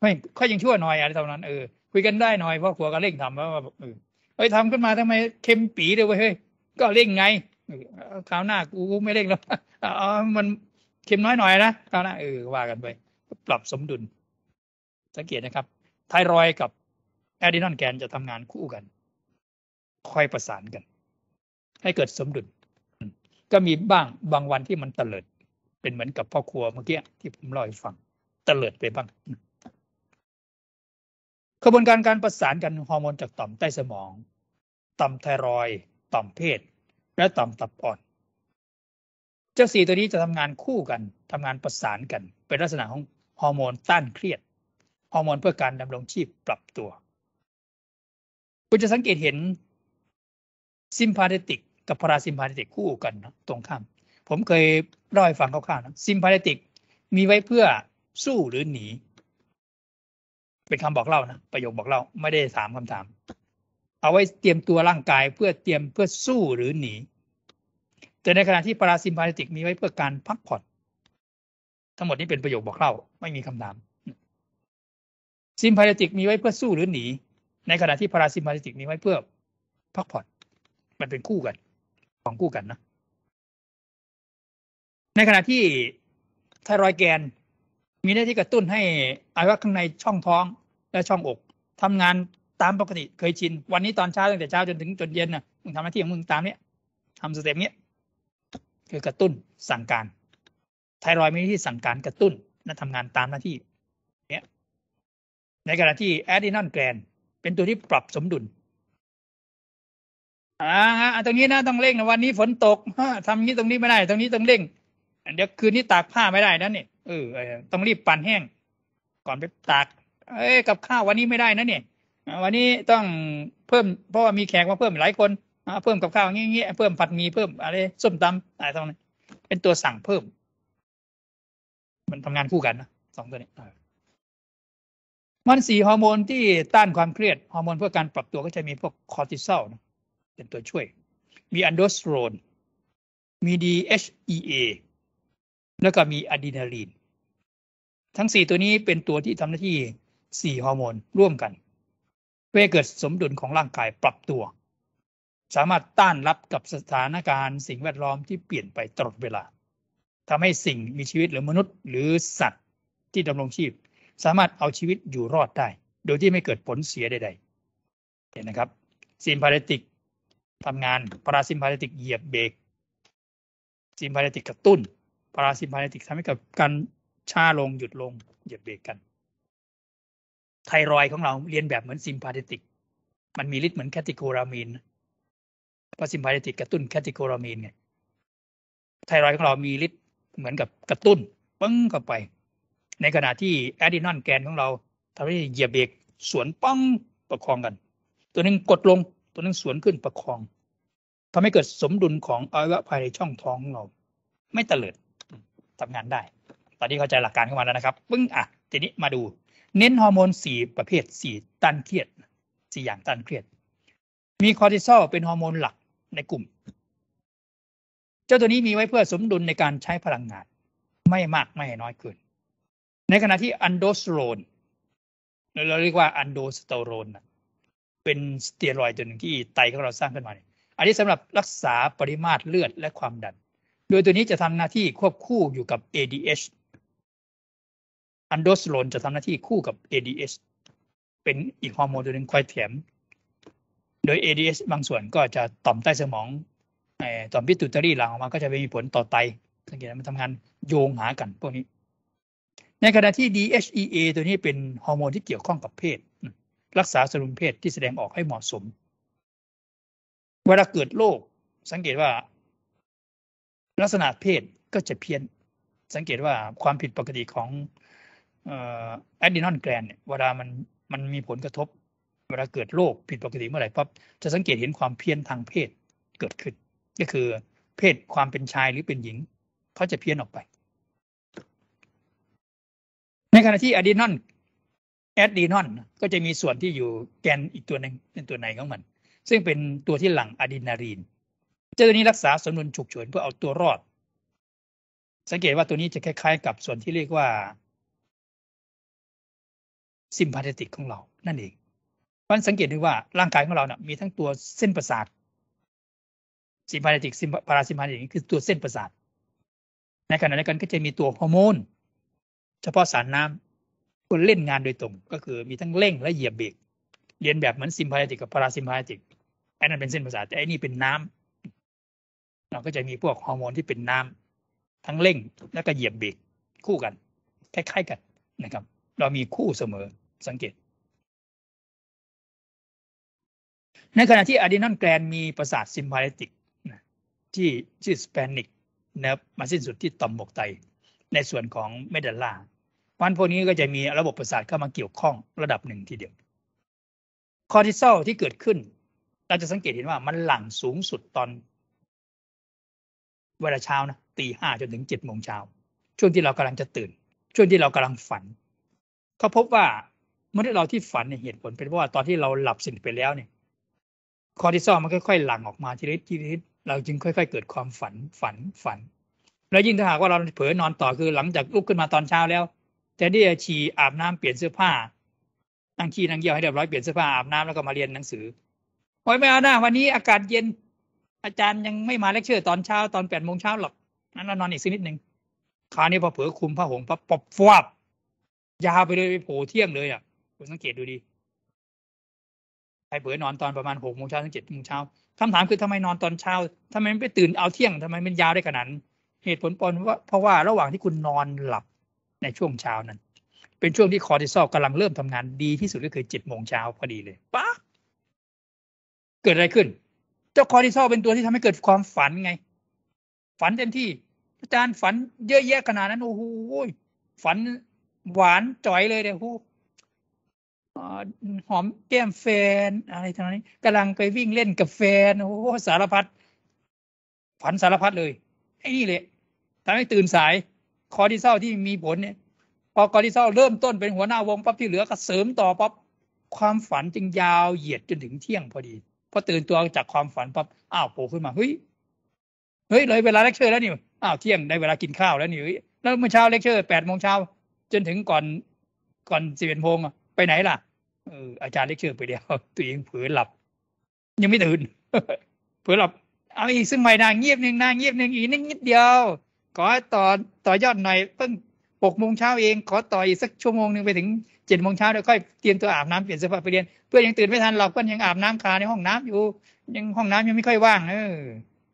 ไม่ค่อยยังชั่วหน่อย อะไรตท่านั้นเออคุยกันได้หน่อยเพราะขัวก็เร่งทำว่าเออไปทำขึ้นมาทำไมเค็มปีเลยเว้ยเฮ้ยก็เร่งไงคราวหน้ากูไม่เร่งแล้วอ๋อมันเค็มน้อยหน่อยนะคราวหน้าเออว่ากันไป ปรับสมดุล สังเกตนะครับ ไทรอยกับแอดีนอนแกนจะทำงานคู่กันคอยประสานกัน ให้เกิดสมดุลก็มีบ้างบางวันที่มันเตลิด เป็นเหมือนกับพ่อครัวเมื่อกี้ที่ผมเล่าให้ฟังเตลิดไปบ้างกระบวนการการประสานกันฮอร์โมนจากต่อมใต้สมอง ต่อมไทรอยต่อมเพศ และต่อมตับอ่อนเจ้าสี่ตัวนี้จะทำงานคู่กัน ทำงานประสานกัน เป็นลักษณะของฮอร์โมนต้านเครียด ฮอร์โมนเพื่อการดำรงชีพปรับตัวคุณจะสังเกตเห็นซิมพาเทติก กับพาราซิมพาเทติกคู่กันนะตรงข้าม ผมเคยเล่าให้ฟังคร่าวๆนะซิมพาเทติกมีไว้เพื่อสู้หรือหนี เป็นคำบอกเล่านะประโยคบอกเล่า ไม่ได้ถามคำถาม เอาไว้เตรียมตัวร่างกายเพื่อเตรียมเพื่อสู้หรือหนีแต่ในขณะที่พาราซิมพาเทติกมีไว้เพื่อการพักผ่อนทั้งหมดนี้เป็นประโยคบอกเล่าไม่มีคำถาม ซิมพาเทติกมีไว้เพื่อสู้หรือหนีในขณะที่พาราซิมาติติกมีไว้เพื่อพักผ่อนมันเป็นคู่กัน ของคู่กันนะ ในขณะที่ไทรอยแกนมีหน้าที่กระตุ้นให้อวัยวะข้างในช่องท้องและช่องอก ทำงานตามปกติเคยชิน วันนี้ตอนเช้า ตั้งแต่เช้าจนถึงจนเย็นนะมึงทำหน้าที่ของมึงตาม เนี้ย ทำสเต็ปเนี้ย คือกระตุ้นสั่งการ ไทรอยมีหน้าที่สั่งการกระตุ้นและทำงานตามหน้าที่เนี้ย ในขณะที่แอดรีนอนแกรนเป็นตัวที่ปรับสมดุล อ่าฮะตรงนี้นะต้องเร่งนะวันนี้ฝนตกทำนี้ตรงนี้ไม่ได้ ตรงนี้ต้องเร่ง เดี๋ยวคืนนี้ตากผ้าไม่ได้นะเนี่ยเออต้องรีบปั่นแห้ง ก่อนไปตาก เอ้กับข้าววันนี้ไม่ได้นะเนี่ยวันนี้ต้องเพิ่ม เพราะว่ามีแขกมาเพิ่มหลายคนเพิ่มกับข้าวเงี้ยเพิ่มผัดมีเพิ่ม อะไรส้มตำอะไรตรงน้เป็นตัวสั่งเพิ่ม มันทำงานคู่กันนะสองตัวนี้มันสี่ฮอร์โมน ที่ต้านความเครียดฮอร์โมนเพื่อการปรับตัวก็จะมีพวกคอร์ติซอลเป็นตัวช่วยมีอันโดสเตอโรนมี DHEA แล้วก็มีอะดรีนาลีน ทั้งสี่ตัวนี้เป็นตัวที่ทำหน้าที่สี่ฮอร์โมนร่วมกัน เพื่อเกิดสมดุลของร่างกายปรับตัว สามารถต้านรับกับสถานการณ์สิ่งแวดล้อมที่เปลี่ยนไปตลอดเวลาทำให้สิ่งมีชีวิตหรือมนุษย์ หรือสัตว์ที่ดำรงชีพสามารถเอาชีวิตอยู่รอดได้ โดยที่ไม่เกิดผลเสียใดๆเห็นนะครับซิมพาเาติกทำงานพาราซิมพาเาติกเหยียบเบรกซิมพาเาติกกระตุ้นพาราซิมพาเาติกทำให้กับการช้าลงหยุดลงเหยียบเบรกกัน ไทรอยของเราเรียนแบบเหมือนซิมพาเาติก มันมีฤทธิ์เหมือนแคติโครามีนปพราะซิมพาเาติกกระตุ้นแคติโครามีนไงไทรอยของเรามีฤทธิ์เหมือนกับกระตุ้นปึ้งเข้าไปในขณะที่แอดดินอนแกนของเราทำให้เหยียบเบรกสวนป้องประคองกัน ตัวนึงกดลงตัวนึงสวนขึ้นประคองทำให้เกิดสมดุลของอวัยวะภายในช่องท้องของเรา ไม่ตะเลิดทำงานได้ ตอนนี้เข้าใจหลักการเข้ามาแล้วนะครับ ปึ้ง อ่ะ ทีนี้มาดู เน้นฮอร์โมนสี่ประเภทสี่ต้านเครียด สี่อย่างต้านเครียด มีคอร์ติซอลเป็นฮอร์โมนหลักในกลุ่ม เจ้าตัวนี้มีไว้เพื่อสมดุลในการใช้พลังงาน ไม่มากไม่น้อยเกินในขณะที่อันโดสโตรน เราเรียกว่าอันโดสเตอโรนเป็นสเตียรอยด์ตัวหนึ่งที่ไตของเราสร้างขึ้นมาอันนี้สำหรับรักษาปริมาตรเลือดและความดัน โดยตัวนี้จะทำหน้าที่ควบคู่อยู่กับ ADH อันโดสโรนจะทำหน้าที่คู่กับ ADH เป็นอีกฮอร์โมนตัวหนึ่งคอยแถม โดย ADH บางส่วนก็จะต่อมใต้สมอง ต่อมพิตูตอรีหลังออกมาก็จะไปมีผลต่อไตสังเกตมันทำงานโยงหากันพวกนี้ในขณะที่ DHEA ตัวนี้เป็น ฮอร์โมนที่เกี่ยวข้องกับเพศ รักษาสรุลเพศที่แสดงออกให้เหมาะสม เวลาเกิดโรคสังเกตว่า ลักษณะเพศก็จะเพี้ยน สังเกตว่าความผิดปกติของแอดดินอนแกรนเนี่ย เวลามันมันมีผลกระทบ เวลาเกิดโรคผิดปกติเมื่อไหร่ปั๊บจะสังเกตเห็นความเพี้ยนทางเพศเกิดขึ้น ก็คือเพศความเป็นชายหรือเป็นหญิงเขาจะเพี้ยนออกไปในขณะที่อะดีนอนแอดดีนอนก็จะมีส่วนที่อยู่แกนอีกตัวหนึ่งเป็นตัวในของมัน ซึ่งเป็นตัวที่หลังอะดรีนาลีนเจ้าตัวนี้รักษาสมดุลฉุกเฉินเพื่อเอาตัวรอด สังเกตว่าตัวนี้จะคล้าย ๆ กับส่วนที่เรียกว่าซิมพาติติกของเรา นั่นเอง เพราะสังเกตดูว่าร่างกายของเราเนี่ยมีทั้งตัวเส้นประสาทซิมพาติติกซิมพาราซิมพาติกคือตัวเส้นประสาท ในขณะเดียวกันก็จะมีตัวฮอร์โมนฉพาะสารน้ำก็เล่นงานโดยตรง ก็คือมีทั้งเร่งและเหยียบเบรกเรียนแบบเหมือนซิมพาติกกับพาราซิมพาติกไอ้นั้นเป็นเส้นประสาทแต่อันนี้เป็นน้ำ เราก็จะมีพวกฮอร์โมนที่เป็นน้ำ ทั้งเร่งและก็เหยียบเบรกคู่กันคล้ายๆกันนะครับ เรามีคู่เสมอสังเกต ในขณะที่อะดีนอนแกลนมีประสาทซิมพาเลติกที่ชื่อสเปนิกนะครับมาสิ้นสุดที่ต่อมหมวกไตในส่วนของเมดัลลามันพวกนี้ก็จะมีระบบประสาทเข้ามาเกี่ยวข้อง ระดับหนึ่งทีเดียวคอร์ติซอลที่เกิดขึ้น เราจะสังเกตเห็นว่ามันหลั่งสูงสุดตอนเวลาเช้านะตีห้าจนถึงเจ็ดโมงเช้า ช่วงที่เรากำลังจะตื่น ช่วงที่เรากำลังฝัน เขาพบว่าเมื่อเราที่ฝันเนี่ยเหตุผลเป็นเพราะว่าตอนที่เราหลับสนิทไปแล้วเนี่ยคอร์ติซอลมันค่อย ๆ หลั่งออกมาทีละทีละเราจึงค่อย ๆ เกิดความฝันฝันฝัน แล้วยิ่งถ้าหากว่าเราเผลอนอนต่อคือหลังจากลุกขึ้นมาตอนเช้าแล้วแต่เดียชีอาบน้ำเปลี่ยนเสื้อผ้านั่งขี้นั่งเยี่ยวให้เรียบร้อย เปลี่ยนเสื้อผ้าอาบน้ำแล้วก็มาเรียนหนังสือ โอ้ยไม่เอาหน้าวันนี้อากาศเย็น อาจารย์ยังไม่มาเลคเชอร์ตอนเช้า ตอนแปดโมงเช้าหรอกนั้นเรานอนอีกสักนิดหนึ่งคราวนี้พอเผือคุมผ้าห่มปับปบฟวบ ยาวไปเลย ไปโผล่เที่ยงเลยอ่ะ คุณสังเกตดูดีใครเผือนอนตอนประมาณหกโมงเช้าถึงเจ็ดโมงเช้าคำถามคือทำไมนอนตอนเช้า ทำไมไม่ไปตื่นเอาเที่ยงทำไมมันยาวได้ขนาดนั้น เหตุผลปนว่าเพราะว่าระหว่างที่คุณนอนหลับในช่วงเช้านั้น เป็นช่วงที่คอร์ติซอลกำลังเริ่มทำงานดีที่สุดก็คือเจ็ดโมงเช้าพอดีเลยป๊ะเกิดอะไรขึ้น เจ้าคอร์ติซอลเป็นตัวที่ทำให้เกิดความฝันไง ฝันเต็มที่ อาจารย์ฝันเยอะแยะขนาดนั้นโอ้โหฝันหวานจ่อยเลยเดี๋ยวหอมแก้มแฟนอะไรทั้งนี้กำลังไปวิ่งเล่นกับแฟนโอ้สารพัดฝันสารพัดเลยไอ้นี่แหละทำให้ตื่นสายคอร์ติซอลที่มีผลเนี่ย พอคอร์ติซอลเริ่มต้นเป็นหัวหน้าวงปั๊บที่เหลือก็เสริมต่อปั๊บความฝันจึงยาวเหยียดจนถึงเที่ยงพอดีพอตื่นตัวจากความฝันปั๊บอ้าวโผล่ขึ้นมา เฮ้ยเฮ้ยเลยเวลาเลคเชอร์แล้วนี่อ้าวเที่ยง ได้เวลากินข้าวแล้วนี่แล้วเมื่อเช้าเลคเชอร์แปดโมงเช้า จนถึงก่อน ก่อนสิบเอ็ดโมงไปไหนล่ะเอออาจารย์เลคเชอร์ไปเดียวตัวเองเผลอหลับ ยังไม่ตื่นเผลอหลับเอาอีกซึ่งใหม่นางเงียบหนึ่งนางเงียบหนึ่งอีกนิดเดียวขอต่อต่อยอดหน่อยเพิ่งหกโมงเช้าเอง ขอต่ออีกสักชั่วโมงหนึ่งไปถึงเจ็ดโมงเช้าแล้วค่อยเตรียมตัวอาบน้ำเปลี่ยนเสื้อผ้าไปเรียน เพื่อนยังตื่นไม่ทันหรากเพื่อนยังอาบน้ำคาในห้องน้ำอยู่ ยังห้องน้ำยังไม่ค่อยว่างเออ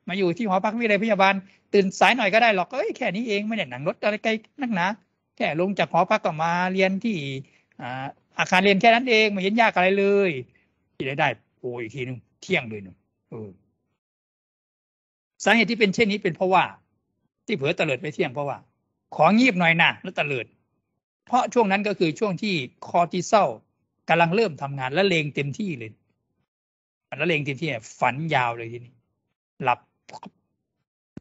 มาอยู่ที่หอพักวิทยาพยาบาล ตื่นสายหน่อยก็ได้หรอกเอ้ยแค่นี้เองไม่ได้หนังรถอะไรไกลนักหนาแค่ลงจากหอพักก็มาเรียนที่อาคารเรียนแค่นั้นเอง ไม่เห็นยากอะไรเลยที่ได้ได้โอ้ยทีนึงเที่ยงเลยนึงอสาเหตุที่เป็นเช่นนี้เป็นเพราะว่าที่เผลอเตลิดไปเที่ยงเพราะว่าของีบหน่อยนะแล้วเตลิด เพราะช่วงนั้นก็คือช่วงที่คอติซอลกำลังเริ่มทำงาน และเลงเต็มที่เลยและเลงเต็มที่ฝันยาวเลยทีนี้หลับ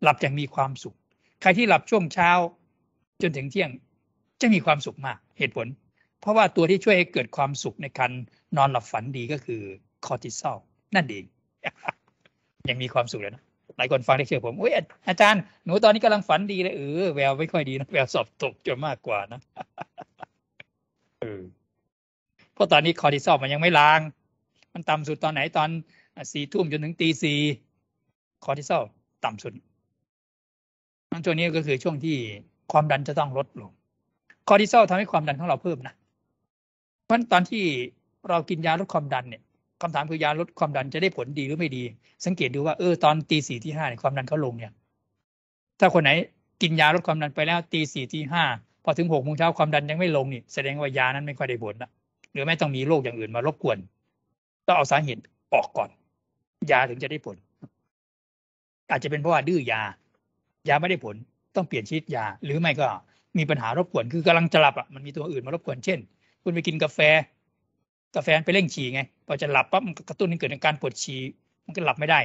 หลับ อย่างมีความสุข ใครที่หลับช่วงเช้า จนถึงเที่ยง จะมีความสุขมากเหตุผล เพราะว่าตัวที่ช่วยให้เกิดความสุขในการ นอนหลับฝันดีก็คือ คอติซอลนั่นเองยังมีความสุขเลยนะหลายคนฟังได้เชื่อผมอุ้ยอาจารย์หนูตอนนี้กำลังฝันดีเลยเออแววไม่ค่อยดีนะแววสอบตกจะมากกว่านะเออเพราะตอนนี้คอร์ติซอลมันยังไม่ลาง มันต่ำสุดตอนไหนตอนสี่ทุ่มจนถึงตีสี่คอร์ติซอลต่ำสุดทั้งช่วงนี้ก็คือช่วงที่ความดันจะต้องลดลง คอร์ติซอลทำให้ความดันของเราเพิ่มนะ เพราะตอนที่เรากินยาลดความดันเนี่ยคำถามคือยาลดความดันจะได้ผลดีหรือไม่ดี สังเกตดูว่า เออตอนตีสี่ที่ห้าเนี่ยความดันเขาลงเนี่ย ถ้าคนไหนกินยาลดความดันไปแล้วตีสี่ที่ห้าพอถึงหกโมงเช้าความดันยังไม่ลงนี่ แสดงว่ายานั้นไม่ค่อยได้ผลนะหรือแม้ต้องมีโรคอย่างอื่นมารบกวนต้องเอาสาเหตุออกก่อน ยาถึงจะได้ผล อาจจะเป็นเพราะว่าดื้อยา ยาไม่ได้ผลต้องเปลี่ยนชีิดยาหรือไม่ก็มีปัญหารบกวนคือกำลังจะหลับอ่ะมันมีตัวอื่นมารบกวนเช่น คุณไปกินกาแฟกาแฟไปเร่งฉี่ไงพอจะหลับปั๊บกระตุ้นให้เกิดาการปวดฉี่มันก็หลับไม่ได้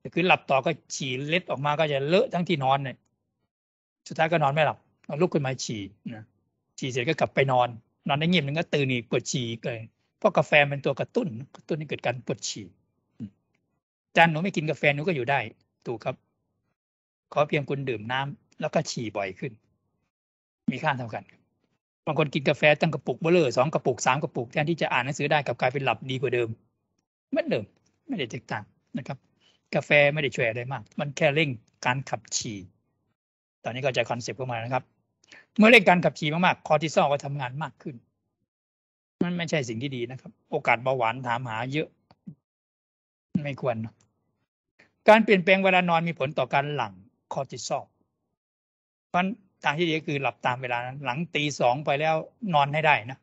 แต่คือหลับต่อก็ฉี่เล็ดออกมาก็จะเลอะทั้งที่นอนเนี่ยสุดท้ายก็นอนไม่หลับลุกขึ้นมาฉี่นะฉี่เสร็จก็กลับไปนอนนอนได้เงียบนึงก็ตื่นอีกปวดฉี่เลยเพราะกาแฟเป็นตัวกระตุ้นกระตุ้นให้เกิดการปวดฉี่จันหนูไม่กินกาแฟหนูก็อยู่ได้ถูกครับ ขอเพียงคุณดื่มน้ำ แล้วก็ฉี่บ่อยขึ้น มีค่าเท่ากันครับบางคนกินกาแฟตั้งกระปุกเบลเลอร์สองกระปุกสามกระปุกแทนที่จะอ่านหนังสือได้กับกลายเป็นหลับดีกว่าเดิมเหมือนเดิมไม่ได้แตกต่างนะครับ กาแฟไม่ได้ช่วยอะไรมาก มันแค่เร่ง การขับฉี่ตอนนี้ก็จะคอนเซปต์เข้ามานะครับ เมื่อเร่งการขับฉี่มากๆคอติซอลก็ทำงานมากขึ้น มันไม่ใช่สิ่งที่ดีนะครับ โอกาสเบาหวานถามหาเยอะ ไม่ควรการเปลี่ยนแปลงเวลานอนมีผลต่อการหลั่งคอติซอลเพราะทางที่ดีก็คือหลับตามเวลานั้น หลังตีสองไปแล้วนอนให้ได้นะ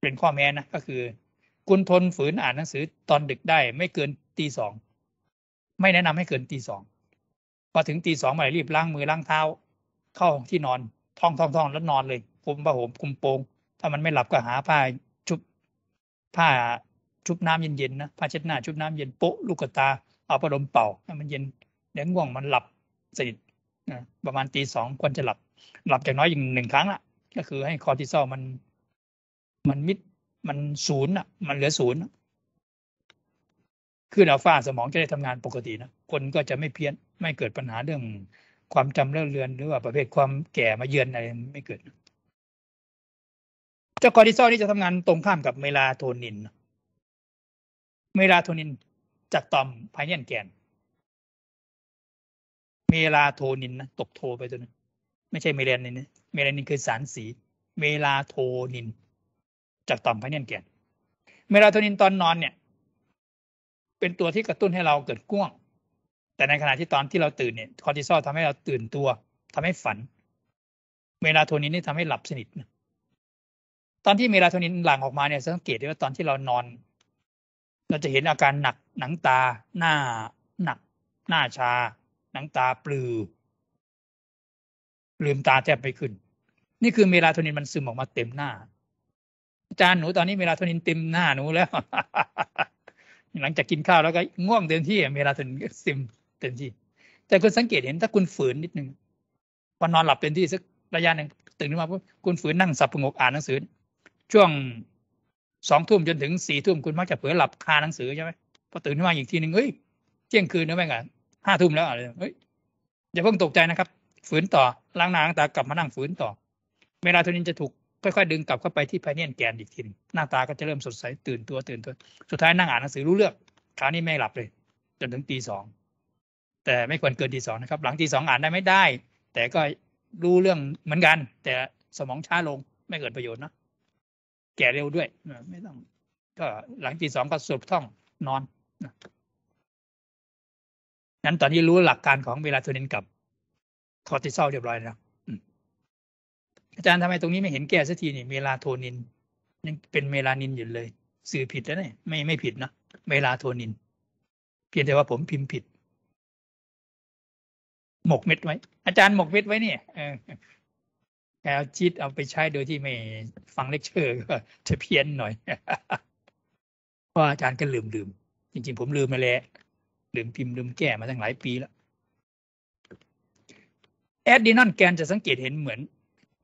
เป็นข้อแม้นะ ก็คือ คุณทนฝืนอ่านหนังสือตอนดึกได้ไม่เกินตีสองไม่แนะนำให้เกินตีสองพอถึงตีสองมารีบล้างมือล้างเท้าเข้าที่นอน ท่องท่องท่อง แล้วนอนเลยคุมผ้าห่มคุมโปงถ้ามันไม่หลับก็หาผ้าชุบผ้าชุบน้ำเย็นๆนะผ้าเช็ดหน้าชุบน้ำเย็นโป๊ะลูกตาเอาพัดลมเป่าให้มันเย็นเดี๋ยวง่วงมันหลับสนิทประมาณตีสองควรจะหลับ หลับอย่างน้อยอย่างหนึ่งครั้งละก็คือให้คอร์ติซอลมันมันมิด มันศูนย์อ่ะ มันเหลือศูนย์ขึ้นอัลฟาสมองจะได้ทำงานปกตินะคนก็จะไม่เพี้ยนไม่เกิดปัญหาเรื่องความจำเลื่อนเลือนหรือว่าประเภทความแก่มาเยือนอะไรไม่เกิดเจ้าคอร์ติซอลนี่จะทำงานตรงข้ามกับเมลาโทนินเมลาโทนินจากตอมไพเนียนแกนเมลาโทนินนะตกโทไปตัวนึงไม่ใช่เมลานินนะเมลานินคือสารสี เมลาโทนิน จากต่อมไพเนียนแกนเมลาโทนินตอนนอนเนี่ย เป็นตัวที่กระตุ้นให้เราเกิดก่วง แต่ในขณะที่ตอนที่เราตื่นเนี่ยคอร์ติซอลทำให้เราตื่นตัว ทำให้ฝัน เมลาโทนินนี่ทำให้หลับสนิทนะตอนที่เมลาโทนินหลั่งออกมาเนี่ย สังเกตได้ว่าตอนที่เรานอน เราจะเห็นอาการหนักหนังตา หน้าหนัก หน้าชาหนังตาปลือลืมตาแทบไปขึ้น นี่คือเมลาโทนินมันซึมออกมาเต็มหน้า อาจารย์หนูตอนนี้เมลาโทนินเต็มหน้าหนูแล้ว หลังจากกินข้าวแล้วก็ง่วงเต็มที่เมลาโทนินซึมเต็มที่ แต่คุณสังเกตเห็นถ้าคุณฝืนนิดนึงพอนอนหลับเต็มที่สักระยะหนึ่งตื่นขึ้นมาปุ๊บคุณฝืนนั่งสับประงกอ่านหนังสือช่วงสองทุ่มจนถึงสี่ทุ่มคุณมักจะเผลอหลับคาหนังสือใช่ไหมพอตื่นขึ้นมาอีกทีหนึ่งเฮ้ยเที่ยงคืนนะไม่กันห้าทุ่มแล้วอะไร เฮ้ยอย่าเพิ่งตกใจนะครับ ฝืนต่อล้างหน้างตากลับมานั่งฝืนต่อเวลาโทนินจะถูกค่อยๆดึงกลับเข้าไปที่ไพเนียนแกนอีกทีหน้าตาก็จะเริ่มสดใสตื่นตัวตื่นตัวสุดท้ายนั่งอ่านหนังสือรู้เรื่องคราวนี้ไม่หลับเลย จนถึงตีสองแต่ไม่ควรเกินตีสองนะครับ หลังตีสองอ่านได้ไม่ได้ แต่ก็รู้เรื่องเหมือนกัน แต่สมองช้าลงไม่เกิดประโยชน์นะแก่เร็วด้วยไม่ต้อง ก็หลังตีสองก็สวดท่องนอนนั้นตอนนี้รู้หลักการของเวลาโทนิน กับคอร์ติซอลเรียบร้อยแล้วอาจารย์ทำไมตรงนี้ไม่เห็นแก้สักทีนี่เวลาโทนินยังเป็นเมลานินอยู่เลย สื่อผิดแล้วเนี่ยไม่ไม่ผิดนะเวลาโทนิน เพียงแต่ว่าผมพิมพ์ผิด หมกเม็ดไว้อาจารย์หมกเม็ดไว้เนี่ยเออแอลจิตเอาไปใช้โดยที่ไม่ฟังเลคเชอร์ก็จะเพี้ยนหน่อยเพราะอาจารย์ก็ลืมลืมจริง ๆ ผมลืมมาแล้วลืมพิมพ์ลืมแก้มาตั้งหลายปีแล้วแอดดินอนแกนจะสังเกตเห็นเหมือน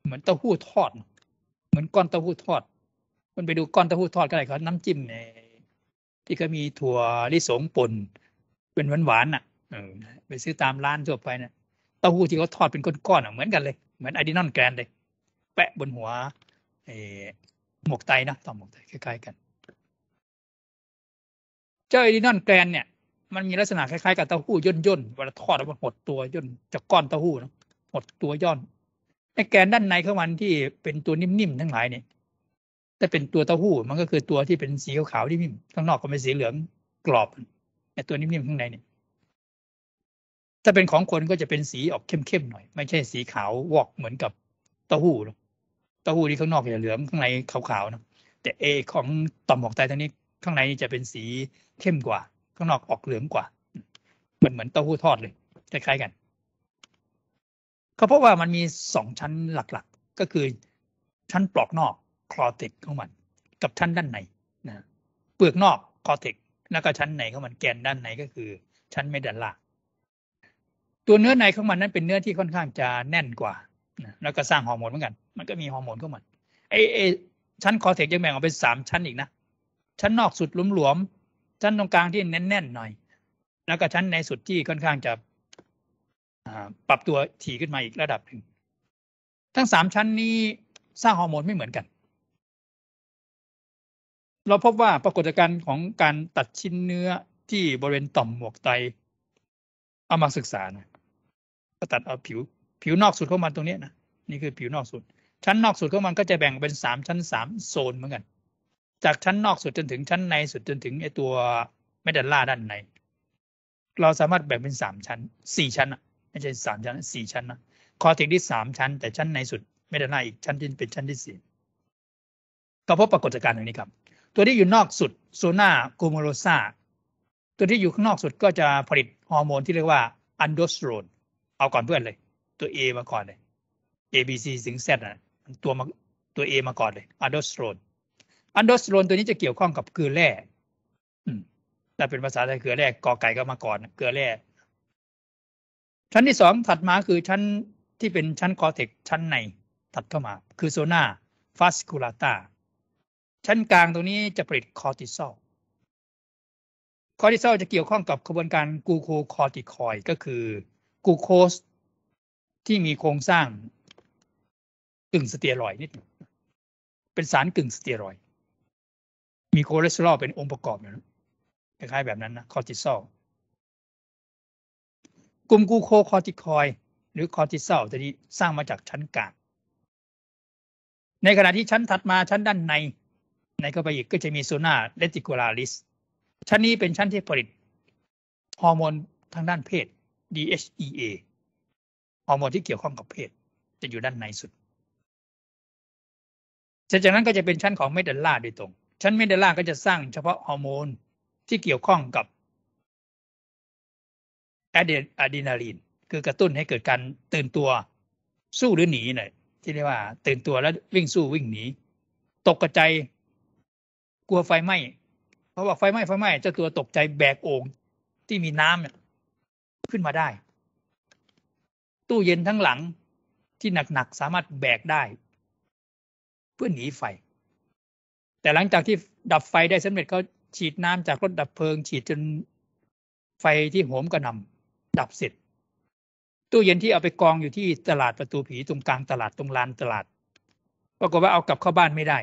เหมือนเต้าหู้ทอด เหมือนก้อนเต้าหู้ทอดมันไปดูก้อนเต้าหู้ทอดก็ได้ครับน้ำจิ้มในที่ก็มีถั่วลิสงป่นเป็นหวานหวานอ่ะไปซื้อตามร้านทั่วไปเนี่ยเต้าหู้ที่เขาทอดเป็นก้อนๆอ่ะเหมือนกันเลยเหมือนอะดินอนแกนเลยแปะบนหัวหมวกไตนะต่อหมวกไตคล้ายๆกัน เจ้าอะดินอนแกนเนี่ยมันมีลักษณะคล้ายๆ กับเต้าหู้ย่นๆเวลาทอดแล้วมันหดตัวย่นจากก้อนเต้าหู้นะหดตัวย่อนไอ้แกนด้านในของมันที่เป็นตัวนิ่มๆทั้งหลายเนี่ยถ้าเป็นตัวเต้าหู้มันก็คือตัวที่เป็นสีขาวๆที่นิ่มข้างนอกก็เป็นสีเหลืองกรอบไอ้ตัวนิ่มๆข้างในเนี่ยถ้าเป็นของคนก็จะเป็นสีออกเข้มๆหน่อย ไม่ใช่สีขาววอกเหมือนกับเต้าหู้เต้าหู้ที่ข้างนอกจะเหลืองข้างในขาวๆนะแต่เอของต่อมหมวกไตทั้งนี้ข้างในจะเป็นสีเข้มกว่าข้างนอกออกเหลืองกว่าเหมือนเหมือนเต้าหู้ทอดเลยคล้ายๆกันก็เพราะว่ามันมีสองชั้นหลักๆ ก็คือชั้นปลอกนอกคลอติกของมัน กับชั้นด้านในนะเปลือกนอกคลอติกแล้วก็ชั้นในของมันแกนด้านในก็คือ ชั้นเมดัลล่าตัวเนื้อในของมันนั้นเป็นเนื้อที่ค่อนข้างจะแน่นกว่านะแล้วก็สร้างฮอร์โมนเหมือนกัน มันก็มีฮอร์โมนของมันไอ้ชั้นคอเทกยังแบ่งออกเป็นสามชั้นอีกนะชั้นนอกสุดหลวมชั้นตรงกลางที่แน่นๆหน่อย แล้วก็ชั้นในสุดที่ค่อนข้างจะปรับตัวถี่ขึ้นมาอีกระดับหนึ่งทั้งสามชั้นนี้สร้างฮอร์โมนไม่เหมือนกัน เราพบว่าปรากฏการณ์ของการตัดชิ้นเนื้อที่บริเวณต่อมหมวกไตเอามาศึกษานะก็ตัดเอาผิวผิวนอกสุดของมันตรงนี้นะ นี่คือผิวนอกสุด ชั้นนอกสุดของมันก็จะแบ่งเป็นสามชั้นสามโซนเหมือนกันจากชั้นนอกสุดจนถึงชั้นในสุดจนถึงไอตัวเมดัลล่าด้านใน เราสามารถแบ่งเป็นสามชั้นสี่ชั้นอ่ะไม่ใช่สามชั้นสี่ชั้นนะคอติกที่สามชั้น แต่ชั้นในสุดเมดัลล่าอีกชั้นที่เป็นชั้นที่สี่ก็พบปรากฏการณ์อย่างนี้ครับตัวที่อยู่นอกสุดโซน่ากูโมโรซาตัวที่อยู่ข้างนอกสุดก็จะผลิตฮอร์โมนที่เรียกว่าอันโดสโตรน เอาก่อนเพื่อนเลย ตัว A มาก่อนเลย A B C ถึง Z นะตัวมาตัว A มาก่อนเลยอันโดสโตรนอันโดสโตรนตัวนี้จะเกี่ยวข้องกับเกลือแร่ถ้าเป็นภาษาไทยเกลือแร่กอไก่ก็มาก่อน เกลือแร่ชั้นที่สองถัดมาคือชั้นที่เป็นชั้นคอเทกชั้นใน ถัดเข้ามา คือโซนาฟาสคูลาตา ชั้นกลางตรงนี้จะผลิตคอร์ติซอล คอร์ติซอลจะเกี่ยวข้องกับกระบวนการกูโคคอร์ติคอยก็คือกูโคสที่มีโครงสร้าง กึ่งสเตียรอยนิดเป็นสารกึ่งสเตียรอยมีคอเลสเตอรอลเป็นองค์ประกอบอยู่นคล้ายๆแบบนั้นนะคอร์ติซอลกลุ่มกูโคคอร์ติคอยหรือคอร์ติซอลตัวนี้สร้างมาจากชั้นกลางในขณะที่ชั้นถัดมาชั้นด้านใน ในเ็ไปอีก ก็จะมีโซนาเลติกูลาริสชั้นนี้เป็นชั้นที่ผลิตฮอร์โมนทางด้านเพศ DHEA ฮอร์โมนที่เกี่ยวข้องกับเพศ จะอยู่ด้านในสุดจากนั้นก็จะเป็นชั้นของเมดัลล่าโดยตรงชั้นเมดเดล่าก็จะสร้างเฉพาะฮอร์โมนที่เกี่ยวข้องกับอะดอะดีนาลีน คือกระตุ้นให้เกิดการ ตื่นตัวสู้หรือหนีหน่อยที่เรียกว่าตื่นตัวแล้ววิ่งสู้วิ่งหนี ตกกระใจ กลัวไฟไหม้เพราะว่าไฟไหม้ไฟไหม้เจ้าตัวตกใจแบกโอ่งที่มีน้ำาขึ้นมาได้ ตู้เย็นทั้งหลังที่หนัก ๆ สามารถแบกได้ เพื่อหนีไฟแต่หลังจากที่ดับไฟได้สำเร็จเขาฉีดน้ำจากรถดับเพลิงฉีดจนไฟที่โหมกระหน่าดับเสร็จตู้เย็นที่เอาไปกองอยู่ที่ตลาดประตูผีตรงกลางตลาดตรงลานตลาด ปรากฏว่าเอากลับเข้าบ้านไม่ได้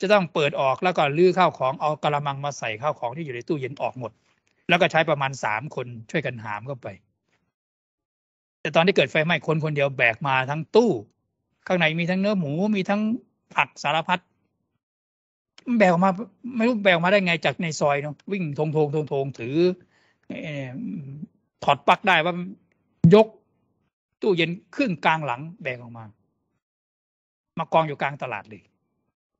จะต้องเปิดออกแล้วก็ลื้อข้าวของเอากระมังมาใส่ข้าวของที่อยู่ในตู้เย็นออกหมด แล้วก็ใช้ประมาณสามคนช่วยกันหามเข้าไป แต่ตอนที่เกิดไฟไหม้คนคนเดียวแบกมาทั้งตู้ ข้างในมีทั้งเนื้อหมูมีทั้งผักสารพัดแบกออกมาไม่รู้แบกออกมาได้ไงจากในซอยเนาะวิ่งทงทงทงทงถือถอดปลั๊กได้ว่ายก ตู้เย็นครึ่งกลางหลังแบกออกมา มากองอยู่กลางตลาดเลย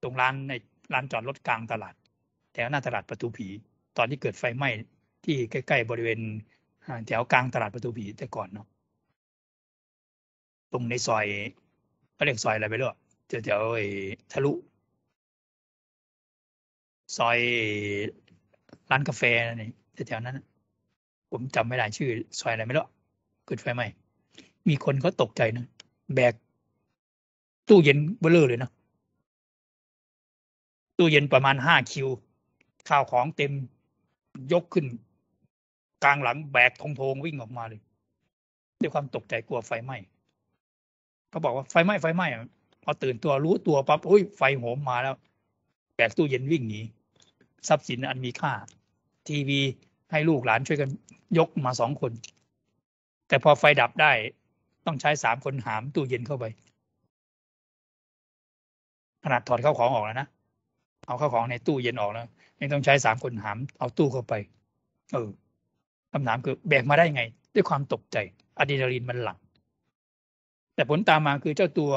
ตรงร้านในร้านจอดรถกลางตลาดแถวหน้าตลาดประตูผี ตอนที่เกิดไฟไหม้ที่ใกล้ๆบริเวณแถวกลางตลาดประตูผีแต่ก่อนเนาะตรงในซอยเรียกซอยอะไรไปเรื่อยแถวๆทะลุซอยร้านกาแฟนี่แถวๆนั้นผมจำไม่ได้ชื่อ ซอยอะไรไม่รู้เกิดไฟไหม้มีคนเขาตกใจนะแบกตู้เย็นเบลอเลยนะตู้เย็นประมาณห้าคิวข้าวของเต็มยกขึ้น กลางหลังแบกทงทงวิ่งออกมาเลย ด้วยความตกใจกลัวไฟไหม้เขาบอกว่าไฟไหม้ไฟไหม้พอตื่นตัวรู้ตัวปั๊บโอ้ยไฟโหมมาแล้ว แบกตู้เย็นวิ่งหนีทรัพย์สินอันมีค่าทีวีให้ลูกหลานช่วยกันยกมาสองคน แต่พอไฟดับได้ ต้องใช้สามคนหาม ตู้เย็นเข้าไปขนาดถอดเข้าของออกแล้วนะเอาเข้าของในตู้เย็นออกแล้วยังต้องใช้สามคนหามเอาตู้เข้าไป เออคำถามคือแบกมาได้ไง ด้วยความตกใจอะดรีนาลีนมันหลั่งแต่ผลตามมาคือเจ้าตัว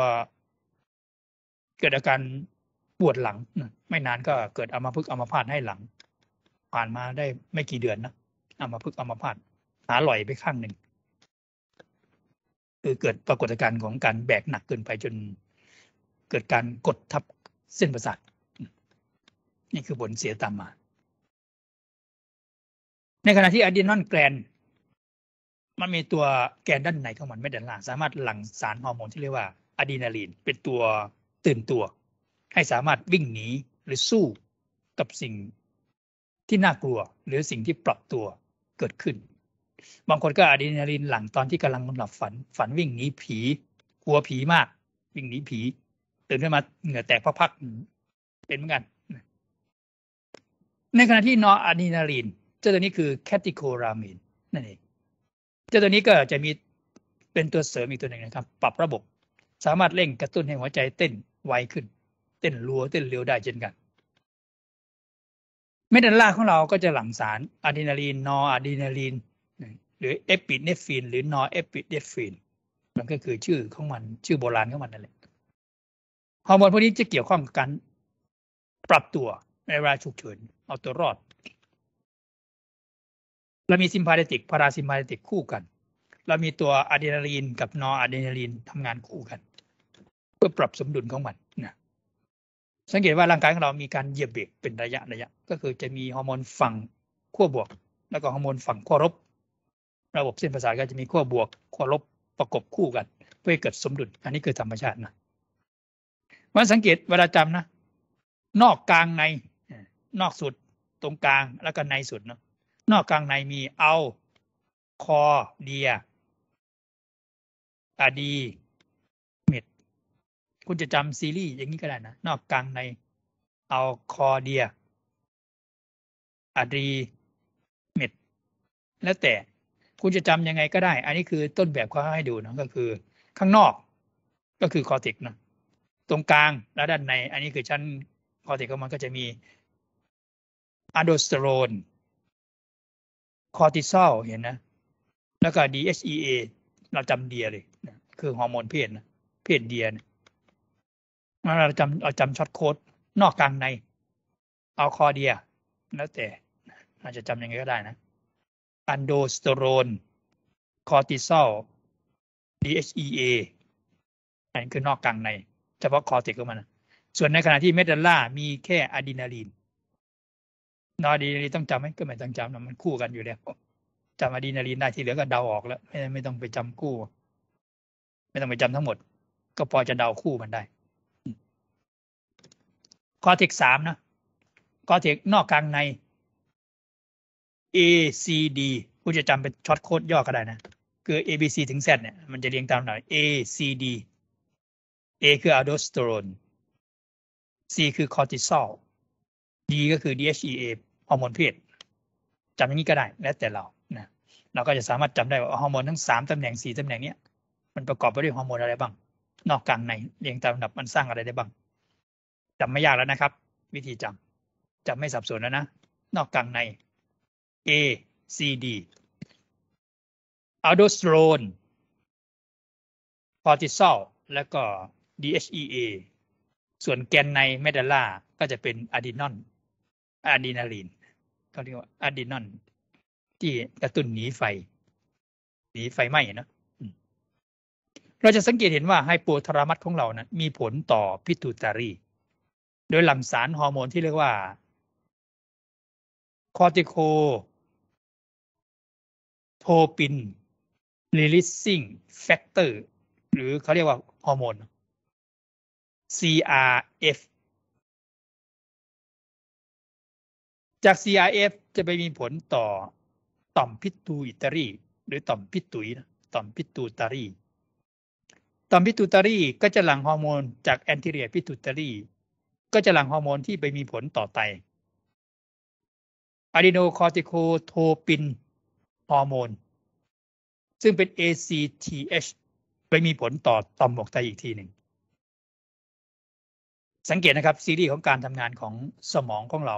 เกิดอาการปวดหลัง ไม่นานก็เกิดอัมพฤกษ์อัมพาตให้หลัง ผ่านมาได้ไม่กี่เดือนนะอัมพฤกษ์อัมพาตขาลอยไปข้างหนึ่งคือเกิดปรากฏการณ์ของการแบกหนักเกินไปจนเกิดการกดทับเส้นประสาท นี่คือผลเสียตามมา ในขณะที่อะดีนอนแกลนมันมีตัวแกนด้านในของมันไม่ด้านล่างสามารถหลั่งสารฮอร์โมนที่เรียกว่าอะดรีนาลีนเป็นตัวตื่นตัวให้สามารถวิ่งหนีหรือสู้กับสิ่งที่น่ากลัว หรือสิ่งที่ปรับตัวเกิดขึ้น บางคนก็อะดรีนาลีนหลังตอนที่กำลังหลับฝันฝันวิ่งหนีผี กลัวผีมาก วิ่งหนีผีตื่นขึ้นมาเหงื่อแตกพักๆเป็นเหมือนกัน ในขณะที่นออะดรีนาลีน เจ้าตัวนี้คือแคติโครามีนนั่นเองเจ้าตัวนี้ก็จะมีเป็นตัวเสริมอีกตัวหนึ่งนะครับ ปรับระบบสามารถเร่งกระตุ้นให้หัวใจเต้นไวขึ้นเต้นรัว เต้นเร็วได้เช่นกัน เม็ดอันล่าของเราก็จะหลั่งสารอะดรีนาลีนนออะดรีนาลีน หรือเอปิเนฟรินหรือนอเอปิเนฟรินมันก็คือชื่อของมันชื่อโบราณของมันนั่นแหละฮอร์โมนพวกนี้จะเกี่ยวข้องกับการปรับตัวในเวลาฉุกเฉินเอาตัวรอด เรามีซิมพาเลติกพาราซิมพาเลติกคู่กัน เรามีตัวอะดรีนาลีนกับนออะดรีนาลีนทำงานคู่กัน เพื่อปรับสมดุลของมันสังเกตว่าร่างกายของเรา มีการเหยียบเบรกเป็นระยะระยะ ก็คือจะมีฮอร์โมนฝั่งขั้วบวก แล้วก็ฮอร์โมนฝั่งขั้วลบ ระบบเส้นประสาทก็จะมีขั้วบวกขั้วลบประกบคู่กัน เพื่อเกิดสมดุล อันนี้คือธรรมชาตินะมันสังเกตเวลาจำนะ นอกกลางใน นอกสุดตรงกลาง แล้วก็ในสุดเนาะ นอกกลางในมีเอา คอเดียอดีคุณจะจำซีรีส์อย่างนี้ก็ได้นะ นอกกลางใน เอาคอเดียอดีเม็ดแล้วแต่ คุณจะจำยังไงก็ได้ อันนี้คือต้นแบบเขาให้ดูนะก็คือ ข้างนอกก็คือคอติกนะ ตรงกลางและด้านใน อันนี้คือชั้นคอติกของมันก็จะมีอะโดสเตอโรน คอร์ติซอล เห็นนะ แล้วก็ DHEA เราจำเดียเลยคือฮอร์โมนเพศนะเพศเดียนะเราจำเอาจำช็อตโค้ดนอกกลางใน เอาคอเดีย แล้วแต่ อาจจะจำยังไงก็ได้นะอันโดสเตอโรน คอร์ติซอล DHEA อันนี้คือนอกกลางใน เฉพาะคอร์ติกของมันส่วนในขณะที่เมดัลล่ามีแค่อะดรีนาลีน นอดีนาลีนต้องจำไหมก็ไม่ต้องจำนะมันคู่กันอยู่แล้วจำอะดรีนาลีนได้ที่เหลือก็เดาออกแล้ว ไม่ไม่ต้องไปจำคู่ ไม่ต้องไปจำทั้งหมด ก็พอจะเดาคู่มันได้คอเทกสามนะคอเทกนอกกลางใน A C D คุณจะจำเป็นช็อตโค้ดย่อก็ได้นะ คือ A B C ถึง Z เนี่ย มันจะเรียงตามหน่อย A C D A คืออะโดสเตอโรน C คือคอร์ติซอล D ก็คือ DHEA ฮอร์โมนเพศจำอย่างนี้ก็ได้ แล้วแต่เรานะเราก็จะสามารถจำได้ว่าฮอร์โมนทั้ง 3ตำแหน่ง 4ตำแหน่งเนี้ยมันประกอบไปด้วยฮอร์โมนอะไรบ้าง นอกกลางในเรียงตามลำดับมันสร้างอะไรได้บ้างจำไม่ยากแล้วนะครับ วิธีจำจำไม่สับสนแล้วนะ นอกกลางใน A C D Aldosterone cortisol แล้วก็ DHEA ส่วนแกนในเมดัล่าก็จะเป็นอะดีนอนอะดีนาลีนเขาเรียกว่าอะดีนอน ที่กระตุ้นหนีไฟหนีไฟไหม้เนาะเราจะสังเกตเห็นว่า ไฮโปทารามัสของเรานะมีผลต่อพิทูตารีโดยหลั่งสารฮอร์โมนที่เรียกว่าคอร์ติโคโทปินรีลิซซิ่งแฟกเตอร์หรือเขาเรียกว่าฮอร์โมน CRF จาก CRF จะไปมีผลต่อ ต่อมพิตูอิตารีหรือต่อมพิตุยนะต่อมพิตูตารีต่อมพิตูตารีก็จะหลั่งฮอร์โมนจากแอนติเรียพิตูตารีก็จะหลั่งฮอร์โมนที่ไปมีผลต่อไตอะดีโนคอร์ติโคโทปินฮอร์โมนซึ่งเป็น ACTH ไปมีผลต่อต่อมหมวกไตอีกทีหนึ่ง สังเกตนะครับ ซีรีส์ของการทำงานของสมองของเรา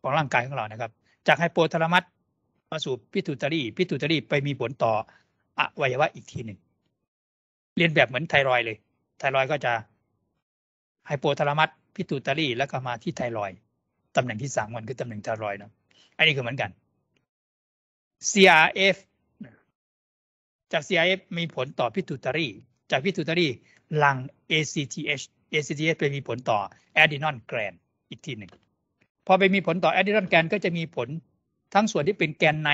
ของร่างกายของเรานะครับ จากไฮโปทาลามัสมาสู่พิทูตารีพิทูตารีไปมีผลต่ออวัยวะอีกทีหนึ่งเรียนแบบเหมือนไทรอยเลย ไทรอยก็จะไฮโปทาลามัสพิตูตารีแล้วก็มาที่ไทรอยตำแหน่งที่สามมันคือตำแหน่งไทรอยนะอันนี้ก็เหมือนกัน CRF จาก CRF มีผลต่อพิตูตารีจากพิตูตารีหลัง ACTH ACTH ไปมีผลต่อแอดีนอนแกรนอีกทีหนึ่งพอไปมีผลต่อแอดีนอนแกรนก็จะมีผลทั้งส่วนที่เป็นแกนใน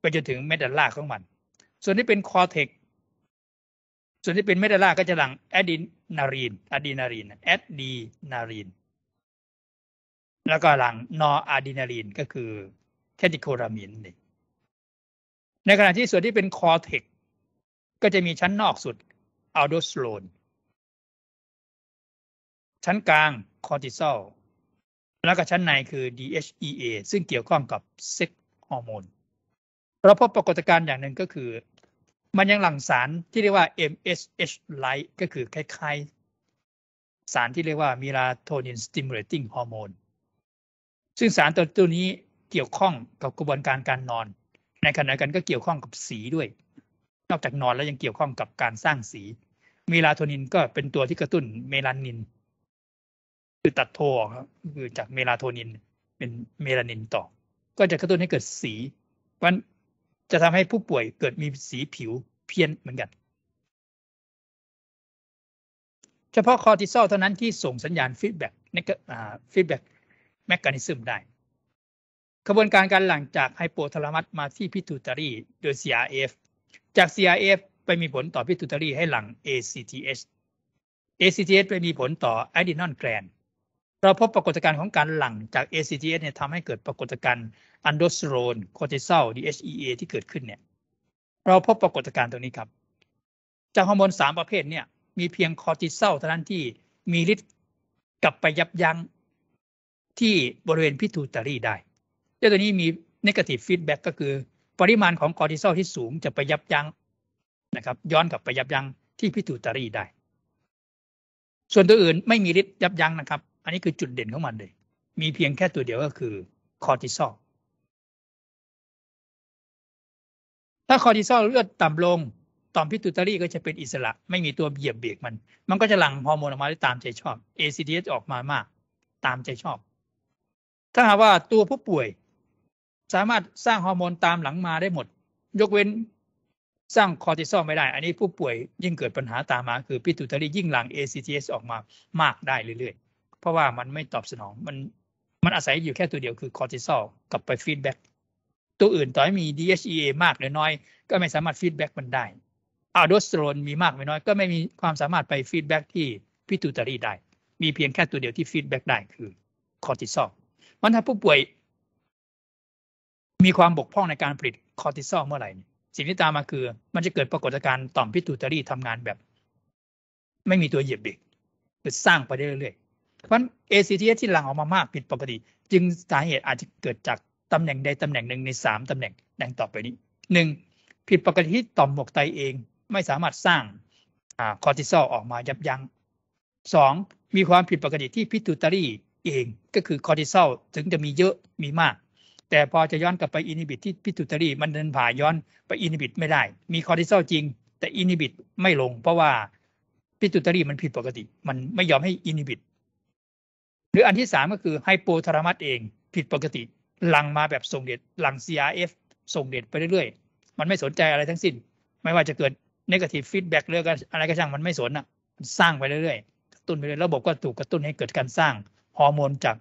ไปจนถึงเม็ดัลล่าของมัน ส่วนที่เป็นคอเทกส่วนที่เป็นเมตาล่าก็จะหลังแอดรีนารีนอะดีนารีนแอดดีนารีนแล้วก็หลังนออะดีนารีนก็คือแคติโครามีนนี่ในขณะที่ส่วนที่เป็นคอเทกก็จะมีชั้นนอกสุดอัลโดสโลนชั้นกลางคอร์ติซอลแล้วก็ชั้นในคือ DHEA ซึ่งเกี่ยวข้องกับเซ็กฮอร์โมนเราพบปรากฏการณ์อย่างหนึ่งก็คือมันยังหลั่งสารที่เรียกว่า MSH light ก็คือคล้ายๆสารที่เรียกว่ามิราโทนินสติมูล a t ต n ิ h งฮอร์โมน ซึ่งสารตัวตัวนี้เกี่ยวข้องกับกระบวนการการนอน ในขณะเดียวกันก็เกี่ยวข้องกับสีด้วย นอกจากนอนแล้วยังเกี่ยวข้องกับการสร้างสี เมลาโทนินก็เป็นตัวที่กระตุ้นเมลานิน คือตัดโทครับ คือจากเมลาโทนินเป็นเมลานินต่อ ก็จะกระตุ้นให้เกิดสีรันจะทำให้ผู้ป่วยเกิดมีสีผิวเพี้ยนเหมือนกัน เฉพาะคอร์ติซอลเท่านั้นที่ส่งสัญญาณฟีดแบ็กในฟีดแบ็กแมกกานิซึมได้กระบวนการการหลังจากไฮโปทาลามัสมาที่พิทูตารีโดย CRF จาก CRF ไปมีผลต่อพิทูตารีให้หลัง ACTH ACTH ไปมีผลต่ออะดีนอนแกรนเราพบปรากฏการณ์ของการหลั่งจาก ACTH เนี่ยทำให้เกิดปรากฏการณ์อันโดสโตรนคอร์ติซอล DHEA ที่เกิดขึ้นเนี่ย เราพบปรากฏการณ์ตรงนี้ครับ จากฮอร์โมน3ประเภทเนี่ย มีเพียงคอร์ติซอลเท่านั้นที่มีฤทธิ์กลับไปยับยั้ง ที่บริเวณพิทูตารีได้เจ้าตัวนี้มีน e g a t i ฟ e f ดแบกก็คือ ปริมาณของคอร์ติซอลที่สูงจะไปยับยั้งนะครับ ย้อนกลับไปยับยั้งที่พิทูตารีได้ ส่วนตัวอื่นไม่มีฤทธิ์ยับยั้งนะครับอันนี้คือจุดเด่นของมันเลย มีเพียงแค่ตัวเดียวก็คือคอร์ติซอล ถ้าคอร์ติซอลเลือดต่ำลง ต่อมพิตูตารีก็จะเป็นอิสระ ไม่มีตัวเบียบเบียกมัน มันก็จะหลั่งฮอร์โมนออกมาได้ตามใจชอบ ACTH ออกมามาก ตามใจชอบ ถ้าหากว่าตัวผู้ป่วยสามารถสร้างฮอร์โมนตามหลังมาได้หมด ยกเว้นสร้างคอร์ติซอลไม่ได้ อันนี้ผู้ป่วยยิ่งเกิดปัญหาตามมาคือพิตูตารียิ่งหลั่ง ACTH ออกมามาก ได้เรื่อย ๆเพราะว่ามันไม่ตอบสนอง มันมันอาศัยอยู่แค่ตัวเดียวคือคอร์ติซอลกับไปฟีดแบ็กตัวอื่นต่อให้มี DHEA มากหรือน้อย ก็ไม่สามารถฟีดแบ็กมันได้อะโดสโตรนมีมากหรือน้อย ก็ไม่มีความสามารถไปฟีดแบ็กที่พิทูตารีได้ มีเพียงแค่ตัวเดียวที่ฟีดแบ็กได้คือคอร์ติซอลมันถ้าผู้ป่วย มีความบกพร่องในการผลิตคอร์ติซอลเมื่อไหร่ สิ่งที่ตามมาคือ มันจะเกิดปรากฏการณ์ต่อมพิทูตารีทำงานแบบ ไม่มีตัวเหยียบเบรกคือสร้างไปเรื่อย ๆเพราะ ACTH ที่หลั่งออกมามากผิดปกติ จึงสาเหตุอาจจะเกิดจากตำแหน่งใดตำแหน่งหนึ่งใน 3 ตำแหน่งดังต่อไปนี้ 1. ผิดปกติที่ต่อมหมวกไตเองไม่สามารถสร้างคอร์ติซอลออกมายับยัง้ง 2. มีความผิดปกติที่พิทูตารีเองก็คือคอร์ติซอลถึงจะมีเยอะมีมาก แต่พอจะย้อนกลับไปอินิบิตที่พิทูตารีมันเดินผ่าย้อนไปอินิบิตไม่ได้ มีคอร์ติซอลจริง แต่อินิบิตไม่ลงเพราะว่าพิทูตารีมันผิดปกติ มันไม่ยอมให้อินิบิตหรืออันที่สามก็คือไฮโปทรามัสเองผิดปกติหลังมาแบบส่งเดดหลัง CRF ส่งเด็ดไปเรื่อยๆ มันไม่สนใจอะไรทั้งสิ้น ไม่ว่าจะเกิดน e g ทีฟฟ e f e e d b เรื่องอะไรก็ช่างมันไม่สนอ่ะสร้างไปเรื่อยๆกระตุ้นไปเรื่อยระบบก็ถูกกระตุ้นให้เกิดการสร้างฮอร์โมนจาก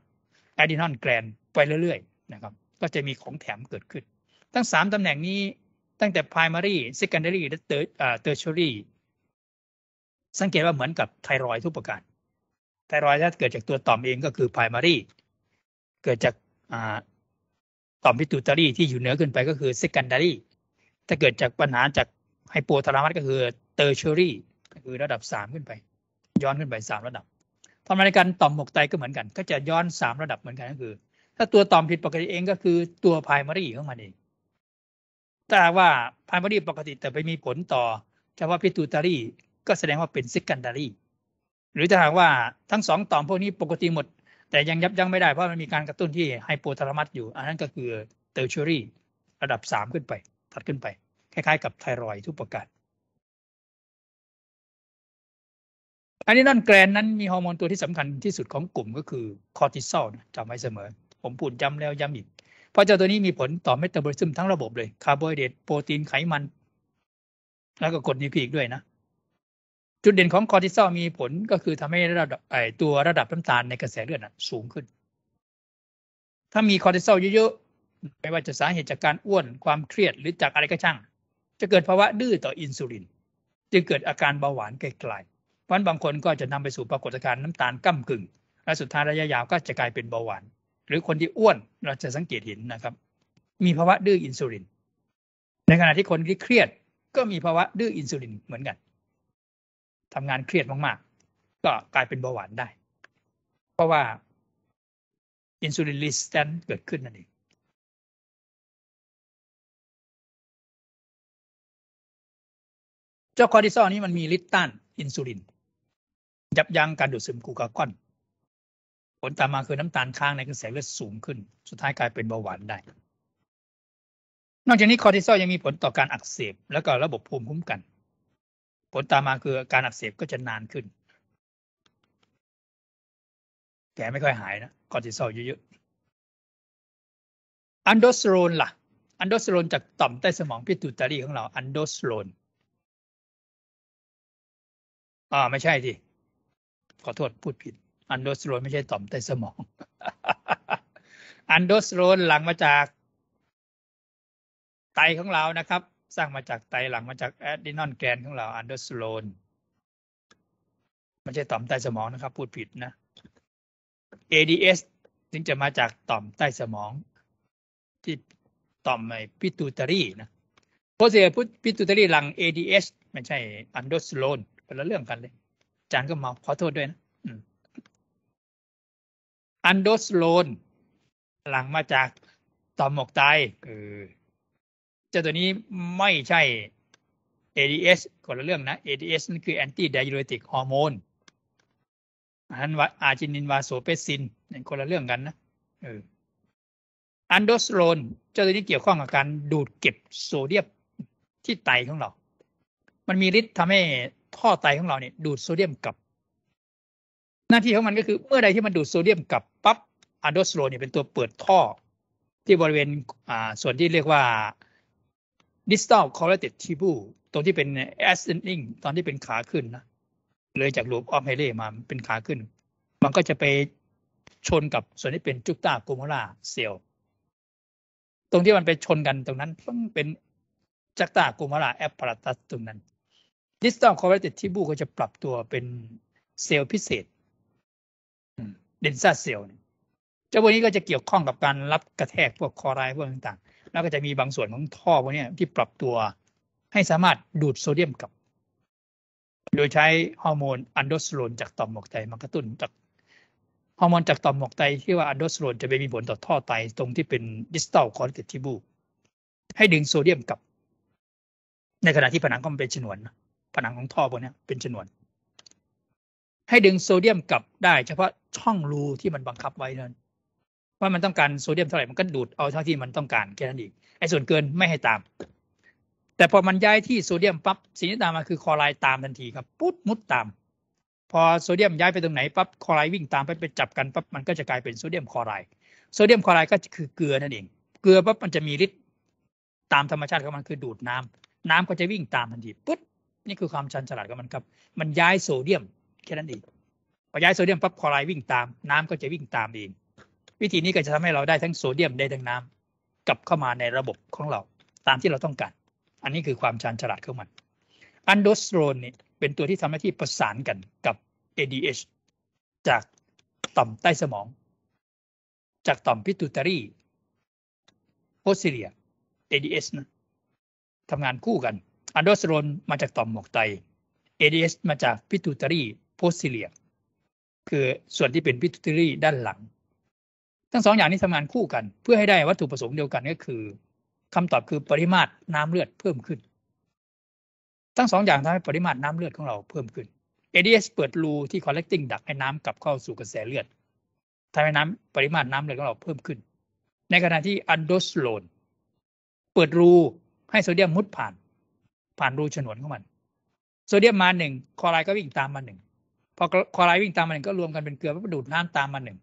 อะดรีนาลแกลนไปเรื่อยๆ นะครับ ก็จะมีของแถมเกิดขึ้นทั้งสามตำแหน่งนี้ตั้งแต่ primary secondary และ tertiary สังเกตว่าเหมือนกับไทรอยทุกประการไทรอยด์เกิดจากตัวต่อมเองก็คือไพรมารีเกิดจากต่อมพิตูตารีที่อยู่เหนือขึ้นไปก็คือเซคันดารีถ้าเกิดจากปัญหาจากไฮโปทารามัสก็คือเร์เชอรี่ก็คือระดับ 3 ขึ้นไป ย้อนขึ้นไป 3 ระดับทำในการต่อมหมกไตก็เหมือนกัน ก็จะย้อน 3 ระดับเหมือนกันก็คือ ถ้าตัวต่อมผิดปกติเองก็คือตัวไพรมารีของมันเองถ้าว่าไพรมารีปกติแต่ไปมีผลต่อ เฉพาะพิตูตารีก็แสดงว่าเป็น s e c o นดารีหรือจะหากว่าทั้งสองต่อมพวกนี้ปกติหมด แต่ยังยับยั้งไม่ได้เพราะมันมีการกระตุ้นที่ไฮโปทารามัสอยู่ อันนั้นก็คือเตอร์ชูรี่ระดับ 3 ขึ้นไป ถัดขึ้นไป คล้าย ๆ กับไทรอยทุกประการอันนี้นั่นแกรนนั้นมีฮอร์โมนตัวที่สำคัญที่สุดของกลุ่มก็คือคอร์ติซอลจำไว้เสมอ ผมพูดย้าแล้วย้าอีกเพราะเจ้าตัวนี้มีผลต่อเมตาบอลิซึมทั้งระบบเลยคาร์โบไฮเดรตโปรตีนไขมัน แล้วก็กรดนิวคลีกด้วยนะจุดเด่นของคอร์ติซอลมีผลก็คือทำให้ระดับไอตัวระดับน้ำตาลในกระแสเลือดสูงขึ้น ถ้ามีคอร์ติซอลเยอะๆ ไม่ว่าจะสาเหตุจากการอ้วนความเครียดหรือจากอะไรก็ช่าง จะเกิดภาวะดื้อต่ออินซูลิน จึงเกิดอาการเบาหวานไกลๆเพราะบางคนก็จะนำไปสู่ปรากฏการณ์น้ำตาลก้ากึ่ง และสุดท้ายระยะยาวก็จะกลายเป็นเบาหวาน หรือคนที่อ้วนเราจะสังเกตเห็นนะครับ มีภาวะดื้ออินซูลิน ในขณะที่คนที่เครียด ก็มีภาวะดื้ออินซูลินเหมือนกันทำงานเครียดมาก ๆ ก็กลายเป็นเบาหวานได้ เพราะว่าอินซูลินรีสแตนเกิดขึ้นนั่นเอง เจ้าคอร์ติซอลนี้มันมีฤทธิ์ต้าน อินซูลินยับยั้งการดูดซึมกูกาก้อน ผลตามมาคือน้ำตาลค้างในกระแสเลือดสูงขึ้น สุดท้ายกลายเป็นเบาหวานได้ นอกจากนี้คอร์ติซอลยังมีผลต่อการอักเสบและก็ระบบภูมิคุ้มกันลตามมาคือการอักเสบก็จะนานขึ้น แกไม่ค่อยหายนะคอร์ติซอลเยอะๆอันโดสโรนล่ะอันโดสโรนจากต่อมใต้สมองพิตูตารีของเราอันโดสโรนอ่าไม่ใช่ดิขอโทษพูดผิดอันโดสโรนไม่ใช่ต่อมใต้สมองอันโดสโรนหลังมาจาก ไตของเรานะครับสร้างมาจากไตหลังมาจากแอดดินอนแกรนของเรา อันเดอร์สโลนไม่ใช่ต่อมใต้สมองนะครับ พูดผิดนะ ADS ถึงจะมาจากต่อมใต้สมอง ที่ต่อมไอพิตูตารีนะโพเซพุพิตูตารีหลัง ADS ไม่ใช่ อันโดสโลนเป็นละเรื่องกันเลย จานก็มาขอโทษด้วยนะอันโดสโลน หลังมาจากต่อมหมวกไตคือเจ้าตัวนี้ไม่ใช่ ADS คนละเรื่องนะ ADS นั่นคือ anti diuretic hormone อันว่าอาจินินวาโซเปซินนี่คนละเรื่องกันนะอันโดสโตรนเจ้าตัวนี้เกี่ยวข้องกับการดูดเก็บโซเดียมที่ไตของเรา มันมีฤทธิ์ทำให้ท่อไตของเราเนี่ยดูดโซเดียมกลับ หน้าที่ของมันก็คือ เมื่อใดที่มันดูดโซเดียมกลับปั๊บอันโดสโตรนเนี่ยเป็นตัวเปิดท่อ ที่บริเวณอ่าส่วนที่เรียกว่าดิสตอลคอร์เรตท e บูตรงที่เป็น ascending ตอนที่เป็นขาขึ้นนะเลยจากลูปออฟไฮเล่มาเป็นขาขึ้น มันก็จะไปชนกับส่วนที่เป็นจุกตาโกมอลาเซลล์ตรงที่มันไปชนกันตรงนั้นต้องเป็นจักตาโกมอลาแอปปารัตัสตรงนั้นดิสตอลคอร์เรตท e บูก็จะปรับตัวเป็นเซลล์พิเศษเดนซ่าเซลล์เจ้าพวกนี้ก็จะเกี่ยวข้องกับการรับกระแทก พวกคอรายพวกต่างๆ แล้วก็จะมีบางส่วนของท่อพวกนี้ที่ปรับตัวให้สามารถดูดโซเดียมกลับ โดยใช้ฮอร์โมนอันโดสโตรนจากต่อมหมวกไต มากระตุ้นจากฮอร์โมนจากต่อมหมวกไต ที่ว่าอันโดสโตรนจะไปมีผลต่อท่อไตตรงที่เป็นดิสตอลคอร์ติทิบูให้ดึงโซเดียมกลับ ในขณะที่ผนังก็มันเป็นฉนวน ผนังของท่อพวกนี้เป็นฉนวน ให้ดึงโซเดียมกลับได้ เฉพาะช่องรูที่มันบังคับไว้นั้นว่ามันต้องการโซเดียมเท่าไหร่มันก็ดูดเอาเท่าที่มันต้องการแค่นั้นเองไอ้ส่วนเกินไม่ให้ตาม แต่พอมันย้ายที่โซเดียมปั๊บสิ่งที่ตามมาคือคลอไรตามทันทีครับปุ๊บมุดตาม พอโซเดียมย้ายไปตรงไหนปั๊บคลอไรวิ่งตามไปไปจับกันปั๊บมันก็จะกลายเป็นโซเดียมคลอไรโซเดียมคลอไรก็คือเกลือนั่นเอง เกลือปั๊บมันจะมีฤทธิ์ตามธรรมชาติของมันคือดูดน้ำ น้ำก็จะวิ่งตามทันทีปุ๊บนี่คือความชันฉลาดของมันครับ มันย้ายโซเดียมแค่นั้นเองพอย้ายโซเดียมปั๊บคลอไรวิ่งตาม น้ำก็จะวิ่งตามเองวิธีนี้ก็จะทำให้เราได้ทั้งโซเดียมได้ทั้งน้ำกลับเข้ามาในระบบของเรา ตามที่เราต้องการ อันนี้คือความชาญฉลาดของมัน อันโดสโตรนนี่เป็นตัวที่ทำหน้าที่ประสานกันกับ ADH จากต่อมใต้สมอง จากต่อมพิตูตารีโพสิเลีย ADH นะทำงานคู่กันอันโดสโตรนมาจากต่อมหมวกไต ADH มาจากพิตูตารีโพสิเลีย คือส่วนที่เป็นพิตูตารีด้านหลังทั้งสองอย่างนี้ทำงานคู่กัน เพื่อให้ได้วัตถุประสงค์เดียวกันก็คือ คำตอบคือปริมาตรน้ำเลือดเพิ่มขึ้นทั้งสองอย่างทำให้ปริมาตรน้ำเลือดของเราเพิ่มขึ้น ADS เปิดรูที่ collecting ดักให้น้ำกลับเข้าสู่กระแสเลือดทำให้น้ำปริมาตรน้ำเลือดของเราเพิ่มขึ้นในขณะที่ Aldosterone เปิดรูให้โซเดียมมุดผ่านผ่านรูฉนวนของมันโซเดียมมาหนึ่งคลอไรด์ก็วิ่งตามมาหนึ่งพอคลอไรด์วิ่งตามมาหนึ่งก็รวมกันเป็นเกลือ้วดูดน้ำตามมาหนึ่ง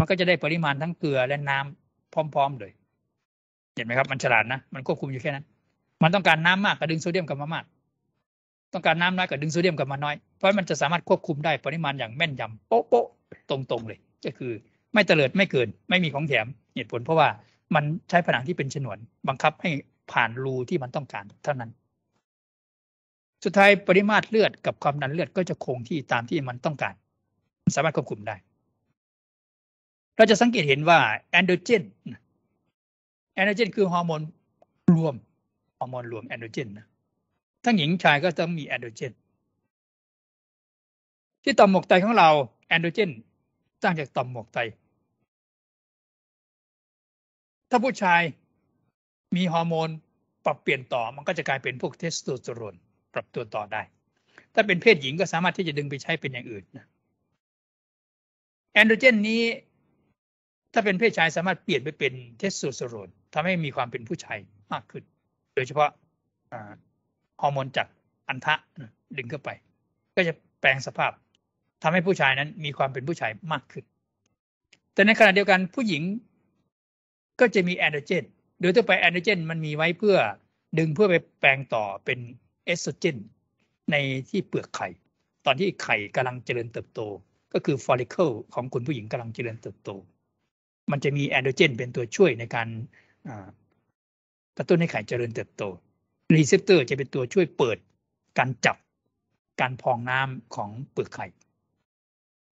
มันก็จะได้ปริมาณทั้งเกลือและน้ำพร้อมๆเลยเห็นไหมครับมันฉลาดนะมันควบคุมอยู่แค่นั้น มันต้องการน้ำมากก็ดึงโซเดียมกลับมามาก ต้องการน้ำน้อยก็ดึงโซเดียมกลับมาน้อย เพราะมันจะสามารถควบคุมได้ปริมาณอย่างแม่นยำโป๊ะๆตรง ๆ เลย ก็คือไม่เตลิดไม่เกิน ไม่มีของแถม เหตุผลเพราะว่ามันใช้ผนังที่เป็นฉนวน บังคับให้ผ่านรูที่มันต้องการเท่านั้น สุดท้ายปริมาตรเลือดกับความดันเลือดก็จะคงที่ตามที่มันต้องการ สามารถควบคุมได้เราจะสังเกตเห็นว่าแอนโดเจนแอนโดเจนคือฮอร์โมนรวมฮอร์โมนรวมแอนโดเจนนะทั้งหญิงชายก็ต้องมีแอนโดเจน ที่ต่อมหมวกไตของเรา แอนโดเจนสร้างจากต่อมหมวกไต ถ้าผู้ชายมีฮอร์โมนปรับเปลี่ยนต่อ มันก็จะกลายเป็นพวกเทสโทสเตอโรน ปรับตัวต่อได้ ถ้าเป็นเพศหญิงก็สามารถที่จะดึงไปใช้เป็นอย่างอื่นนะแอนโดเจนนี้ถ้าเป็นเพศชาย สามารถเปลี่ยนไปเป็นเทสโทสเตอโรนทำให้มีความเป็นผู้ชายมากขึ้น โดยเฉพาะฮอร์โมนจากอันทะดึงเข้าไป ก็จะแปลงสภาพ ทำให้ผู้ชายนั้นมีความเป็นผู้ชายมากขึ้นแต่ในขณะเดียวกันผู้หญิงก็จะมีแอนโดรเจนโดยทั่วไปแอนโดรเจนมันมีไว้เพื่อดึงเพื่อไปแปลงต่อเป็นเอสโตรเจน ในที่เปลือกไข่ ตอนที่ไข่กำลังเจริญเติบโตก็คือฟอลลิเคิลของคุณผู้หญิงกำลังเจริญเติบโตมันจะมีแอนโดรเจน เป็นตัวช่วยในการกระตุ้น ให้ไข่เจริญเติบโตรีเซพเตอร์จะเป็นตัวช่วยเปิดการจับการพองน้ำของเปลือกไข่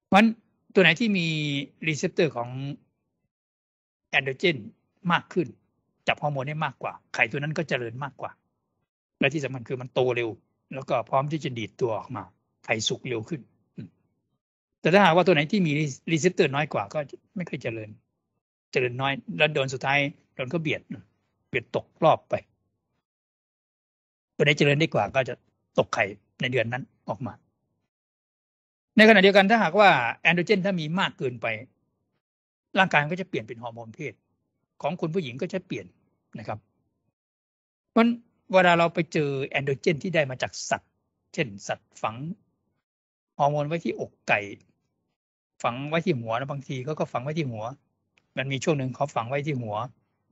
เพราะนั้นตัวไหนที่มีรีเซพเตอร์ของแอนโดรเจนมากขึ้น จับฮอร์โมนได้มากกว่า ไข่ตัวนั้นก็เจริญมากกว่า และที่สำคัญคือมันโตเร็วแล้วก็พร้อมที่จะดีดตัวออกมา ไข่สุกเร็วขึ้น แต่ถ้าหากว่าตัวไหนที่มีรีเซพเตอร์น้อยกว่าก็ไม่ค่อยเจริญเจริญน้อยแล้วโดนสุดท้ายโดนก็เบียดเบียดตกรอบไปคนไหนเจริญได้กว่าก็จะตกไข่ในเดือนนั้นออกมา ในขณะเดียวกันถ้าหากว่าแอนโดรเจนถ้ามีมากเกินไป ร่างกายก็จะเปลี่ยนเป็นฮอร์โมนเพศ ของคุณผู้หญิงก็จะเปลี่ยนนะครับมันเวลาเราไปเจอแอนโดรเจนที่ได้มาจากสัตว์ เช่นสัตว์ฝังฮอร์โมนไว้ที่อกไก่ ฝังไว้ที่หัวนะบางทีเขาก็ฝังไว้ที่หัวมันมีช่วงหนึ่งเขาฝังไว้ที่หัว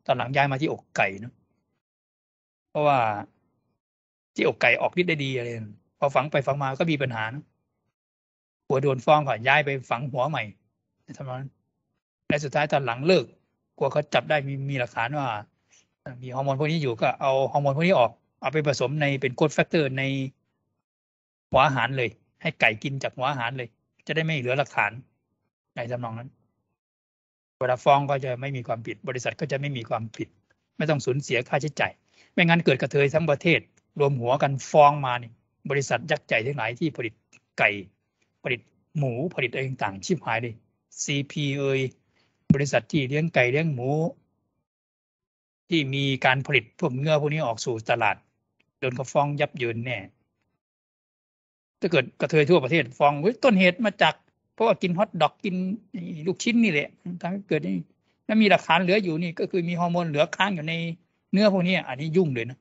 ตอนหลังย้ายมาที่อกไก่เนาะเพราะว่าที่อกไก่ออกฤทธิ์ได้ดีอะไรนพอฝังไปฝังมาก็มีปัญหานะหัวโดนฟ้องก่อนย้ายไปฝังหัวใหม่ทำนั้นและสุดท้ายตอนหลังเลิกกลัวเขาจับได้มีมีหลักฐานว่า มีฮอร์โมนพวกนี้อยู่ก็เอาฮอร์โมนพวกนี้ออกเอาไปผสมในเป็นโกดแฟกเตอร์ ในหัวอาหารเลย ให้ไก่กินจากหัวอาหารเลย จะได้ไม่เหลือหลักฐาน ในจำนองนั้นเวลาฟ้องก็จะไม่มีความผิดบริษัทก็จะไม่มีความผิด ไม่ต้องสูญเสียค่าใช้จ่ายไม่งั้นเกิดกระเทยทั้งประเทศ รวมหัวกันฟ้องมาเนี่ยบริษัทยักษ์ใหญ่ทั้งหลายที่ผลิตไก่ ผลิตหมูผลิตอะไรต่างๆชิบหายเลย CP เอย บริษัทที่เลี้ยงไก่เลี้ยงหมู ที่มีการผลิตพวกเนื้อพวกนี้ออกสู่ตลาดโดนเขาฟ้องยับเยินแน่ถ้าเกิดกระเทยทั่วประเทศฟ้องต้นเหตุมาจากเพราะว่ากินฮอทดอกกินลูกชิ้นนี่แหละทำให้เกิดนี่ล้วมีหลักฐานเหลืออยู่นี่ ก็คือมีฮอร์โมนเหลือค้างอยู่ในเนื้อพวกนี้อันนี้ยุ่งเลยนะ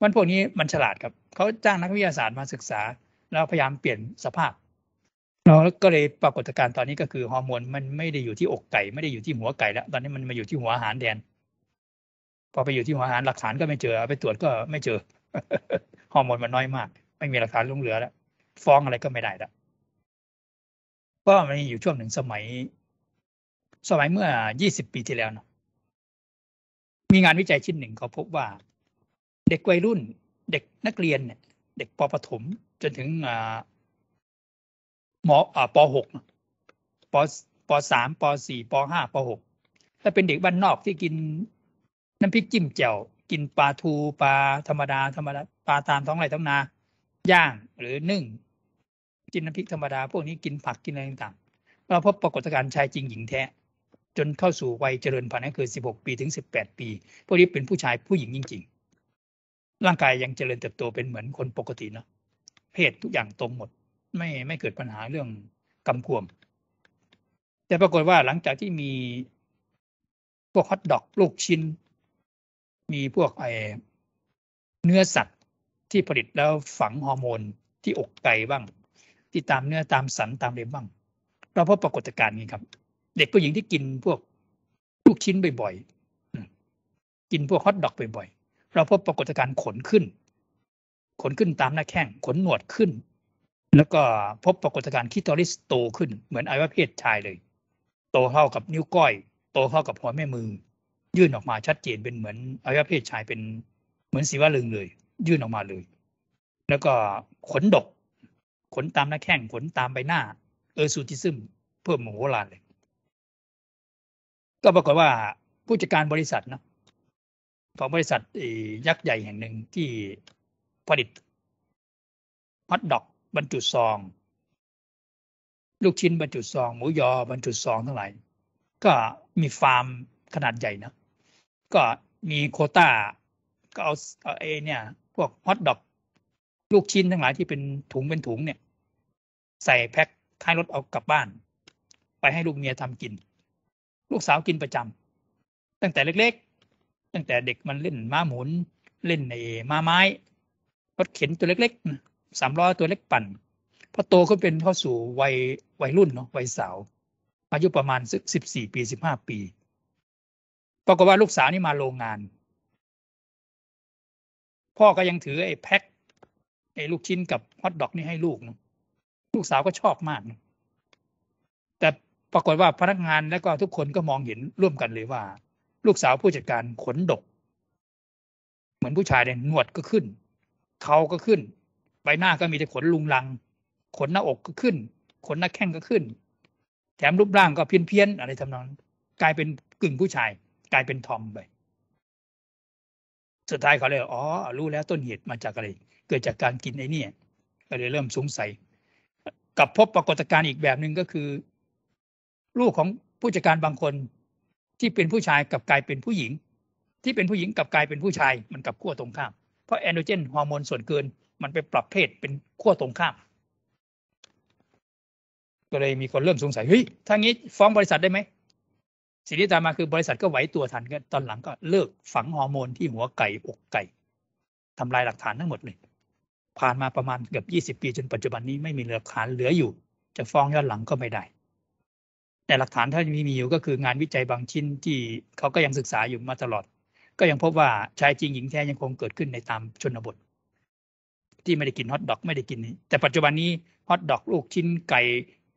มันพวกนี้มันฉลาดครับเขาจ้างนักวิทยาศาสตร์มาศึกษา แล้วพยายามเปลี่ยนสภาพเราก็เลยปรากฏการณ์ตอนนี้ก็คือ ฮอร์โมนมันไม่ได้อยู่ที่อกไก่ ไม่ได้อยู่ที่หัวไก่แล้วตอนนี้มันมาอยู่ที่หัวอาหารแทนพอไปอยู่ที่หัวอาหารหลักฐานก็ไม่เจอ ไปตรวจก็ไม่เจอ ฮอร์โมนมันน้อยมาก ไม่มีหลักฐานลงเหลือแล้ว ฟ้องอะไรก็ไม่ได้แล้วก็มันอยู่ช่วงหนึ่งสมัย สมัยเมื่อ 20 ปีที่แล้วเนาะ มีงานวิจัยชิ้นหนึ่งเขาพบว่า เด็กวัยรุ่นเด็กนักเรียนเนี่ย เด็กปปถม จนถึงมอปหกปปสามปสี่ปห้าปหกถ้าเป็นเด็กบ้านนอกที่กินน้ำพริกจิ้มแจ่วกินปลาทู ปลาธรรมดาธรรมดาปลาตามท้องไร่ท้องนาย่างหรือนึ่งกินน้ำพริกธรรมดา พวกนี้กินผักกินอะไรต่างๆ เราพบปรากฏการณ์ชายจริงหญิงแท้ จนเข้าสู่วัยเจริญพันธุ์นั่นคือ 16 ปีถึง 18 ปีพวกนี้เป็นผู้ชายผู้หญิงจริงๆ ร่างกายยังเจริญเติบโตเป็นเหมือนคนปกตินะเพศทุกอย่างตรงหมดไม่ไม่เกิดปัญหาเรื่องกำกวม แต่ปรากฏว่าหลังจากที่มี พวกฮอทดอกลูกชิ้นมีพวกไอเนื้อสัตว์ที่ผลิตแล้วฝังฮอร์โมนที่อกไก่บ้างที่ตามเนื้อตามสันตามเล็บบ้าง เราพบปรากฏการณ์นี้ครับ เด็กผู้หญิงที่กินพวกลูกชิ้นบ่อยๆกินพวกฮอทดอกบ่อยๆเราพบปรากฏการณ์ขนขึ้น ขนขึ้นตามหน้าแข้ง ขนหนวดขึ้น แล้วก็พบปรากฏการณ์คิทตริสโตขึ้นเหมือนอวัยวะเพศชายเลย โตเท่ากับนิ้วก้อย โตเท่ากับหัวแม่มือยื่นออกมาชัดเจนเป็นเหมือนอวัยวะเพศชายเป็นเหมือนสีวะลึงเลย ยื่นออกมาเลย แล้วก็ขนดกขนตามหน้าแข้งขนตามใบหน้า เออซูติซึมเพิ่มโมโหลานเลย ก็ปรากฏว่าผู้จัดการบริษัทนะของบริษัทยักษ์ใหญ่แห่งหนึ่งที่ผลิตฮอทดอกบรรจุซอง ลูกชิ้นบรรจุซองหมูยอบรรจุซองทั้งหลายก็มีฟาร์มขนาดใหญ่นะก็มีโคต้าก็เอาเอาเอเนี่ย พวกฮอทดอกลูกชิ้นทั้งหลายที่เป็นถุงเป็นถุงเนี่ยใส่แพ็คท้ายรถเอากลับบ้าน ไปให้ลูกเมียทำกิน ลูกสาวกินประจำ ตั้งแต่เล็กๆ ตั้งแต่เด็กมันเล่นม้าหมุนเล่นในม้าไม้รถเข็นตัวเล็กๆสามล้อตัวเล็กปั่น พอโตก็เป็นเข้าสู่วัยวัยรุ่นเนาะวัยสาวอายุประมาณสักสิบสี่ปีสิบห้าปีปรากฏว่าลูกสาวนี่มาโรงงาน พ่อก็ยังถือ ไอ้แพ็คไอ้ลูกชิ้นกับฮอทดอกนี่ให้ลูกเนาะลูกสาวก็ชอบมาก แต่ปรากฏว่าพนักงานและก็ทุกคนก็มองเห็นร่วมกันเลยว่า ลูกสาวผู้จัดการขนดก เหมือนผู้ชายเนี่ยหนวดก็ขึ้นเขาก็ขึ้น ใบหน้าก็มีแต่ขนลุงลัง ขนหน้าอกก็ขึ้น ขนหน้าแข้งก็ขึ้น แถมรูปร่างก็เพี้ยนเพี้ยนอะไรทำนองกลายเป็นกึ่งผู้ชาย กลายเป็นทอมไปสุดท้ายเขาเลยอ๋อรู้แล้วต้นเหตุมาจากอะไร เกิดจากการกินไอ้นี่ก็เลยเริ่มสงสัยกับพบปรากฏการณ์อีกแบบหนึ่งก็คือ ลูกของผู้จัดการบางคนที่เป็นผู้ชายกับกลายเป็นผู้หญิง ที่เป็นผู้หญิงกับกลายเป็นผู้ชายมันกับขั้วตรงข้ามเพราะแอนโดรเจนฮอร์โมนส่วนเกิน มันไปปรับเพศเป็นขั้วตรงข้ามก็เลยมีคนเริ่มสงสัยเฮ้ยถ้างี้ ฟ้องบริษัทได้ไหมสิ่งที่ตามมาคือบริษัทก็ไหวตัวทันก็ตอนหลังก็เลิกฝังฮอร์โมน ที่หัวไก่อกไก่ทำลายหลักฐานทั้งหมดเลยผ่านมาประมาณเกือบ 20 ปี จนปัจจุบันนี้ไม่มีหลักฐานเหลืออยู่ จะฟ้องย้อนหลังก็ไม่ได้ แต่หลักฐานถ้ามีมีอยู่ก็คืองานวิจัยบางชิ้นที่เขาก็ยังศึกษาอยู่มาตลอด ก็ยังพบว่าชายจริงหญิงแท้ยังคงเกิดขึ้นในตามชนบทที่ไม่ได้กินฮอทดอกไม่ได้กินแต่ปัจจุบันนี้ฮอทดอกลูกชิ้นไก่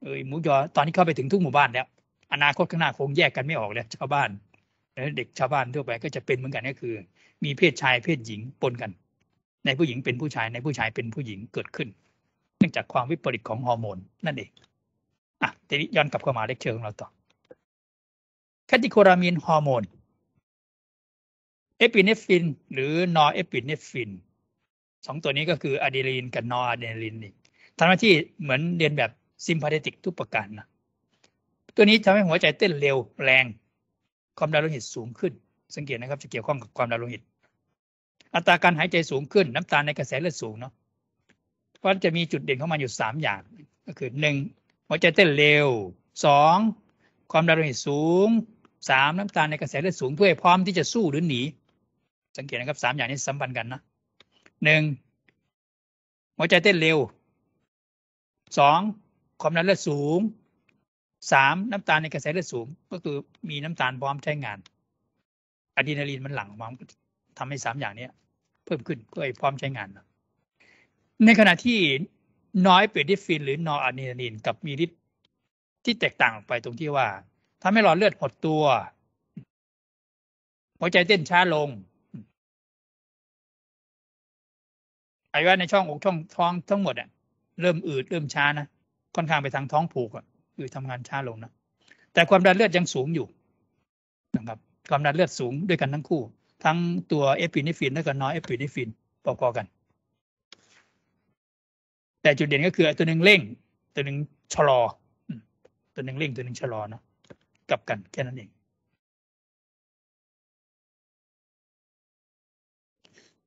เอยหมูยอตอนนี้เข้าไปถึงทุกหมู่บ้านแล้วอนาคตข้างหน้าคงแยกกันไม่ออกแล้วชาวบ้านเด็กชาวบ้านทั่วไปก็จะเป็นเหมือนกันก็คือ มีเพศชายเพศหญิงปนกันในผู้หญิงเป็นผู้ชายในผู้ชายเป็นผู้หญิงเกิดขึ้น เนื่องจากความวิปริตของฮอร์โมนนั่นเอง อ่ะทีนี้ย้อนกลับเข้ามาเลคเชอร์ของเราต่อแคติโครามีนฮอร์โมนเอพิเนฟริน หรือนอร์เอพิเนฟรินสองตัวนี้ก็คืออะดรีนาลีนกับนอร์อะดรีนาลีนนี่ทำหน้าที่เหมือนเรียนแบบซิมพาเทติกทุกประการนะตัวนี้ทำให้หัวใจเต้นเร็วแรง ความดันโลหิตสูงขึ้น สังเกตนะครับจะเกี่ยวข้องกับความดันโลหิตอัตราการหายใจสูงขึ้นน้ำตาลในกระแสเลือดสูงเนาะเพราะจะมีจุดเด่นของมันอยู่สามอย่าง ก็คือหนึ่งหัวใจเต้นเร็วสองความดันโลหิตสูงสามน้ำตาลในกระแสเลือดสูง เพื่อพร้อมที่จะสู้หรือหนีสังเกตนะครับสามอย่างนี้สัมพันธ์กันนะหนึ่งหัวใจเต้นเร็วสองความดันเลือดสูงสามน้ำตาลในกระแสเลือดสูง ก็คือมีน้ำตาลพร้อมใช้งานอะดรีนาลีนมันหลั่งออกมาทำให้สามอย่างนี้เพิ่มขึ้นเพื่อพร้อมใช้งาน ในขณะที่น้อยเปรดิฟินหรือนออะดรีนาลีนกับมีฤทธิ์ที่แตกต่างออกไปตรงที่ว่าทำให้หลอดเลือดหดตัว หัวใจเต้นช้าลงไอ้ว่าในช่องอกช่องท้องทั้งหมดอ่ะเริ่มอืดเริ่มช้านะค่อนข้างไปทางท้องผูกอ่ะอืดทำงานช้าลงนะแต่ความดันเลือดยังสูงอยู่นะครับความดันเลือดสูงด้วยกันทั้งคู่ทั้งตัวเอพินิฟิน และก็น้อยเอพินิฟินพอๆกัน แต่จุดเด่นก็คือตัวหนึ่งเร่ง ตัวหนึ่งชะลอ ตัวหนึ่งเร่งตัวหนึ่งชะลอนะกลับกันแค่นั้นเอง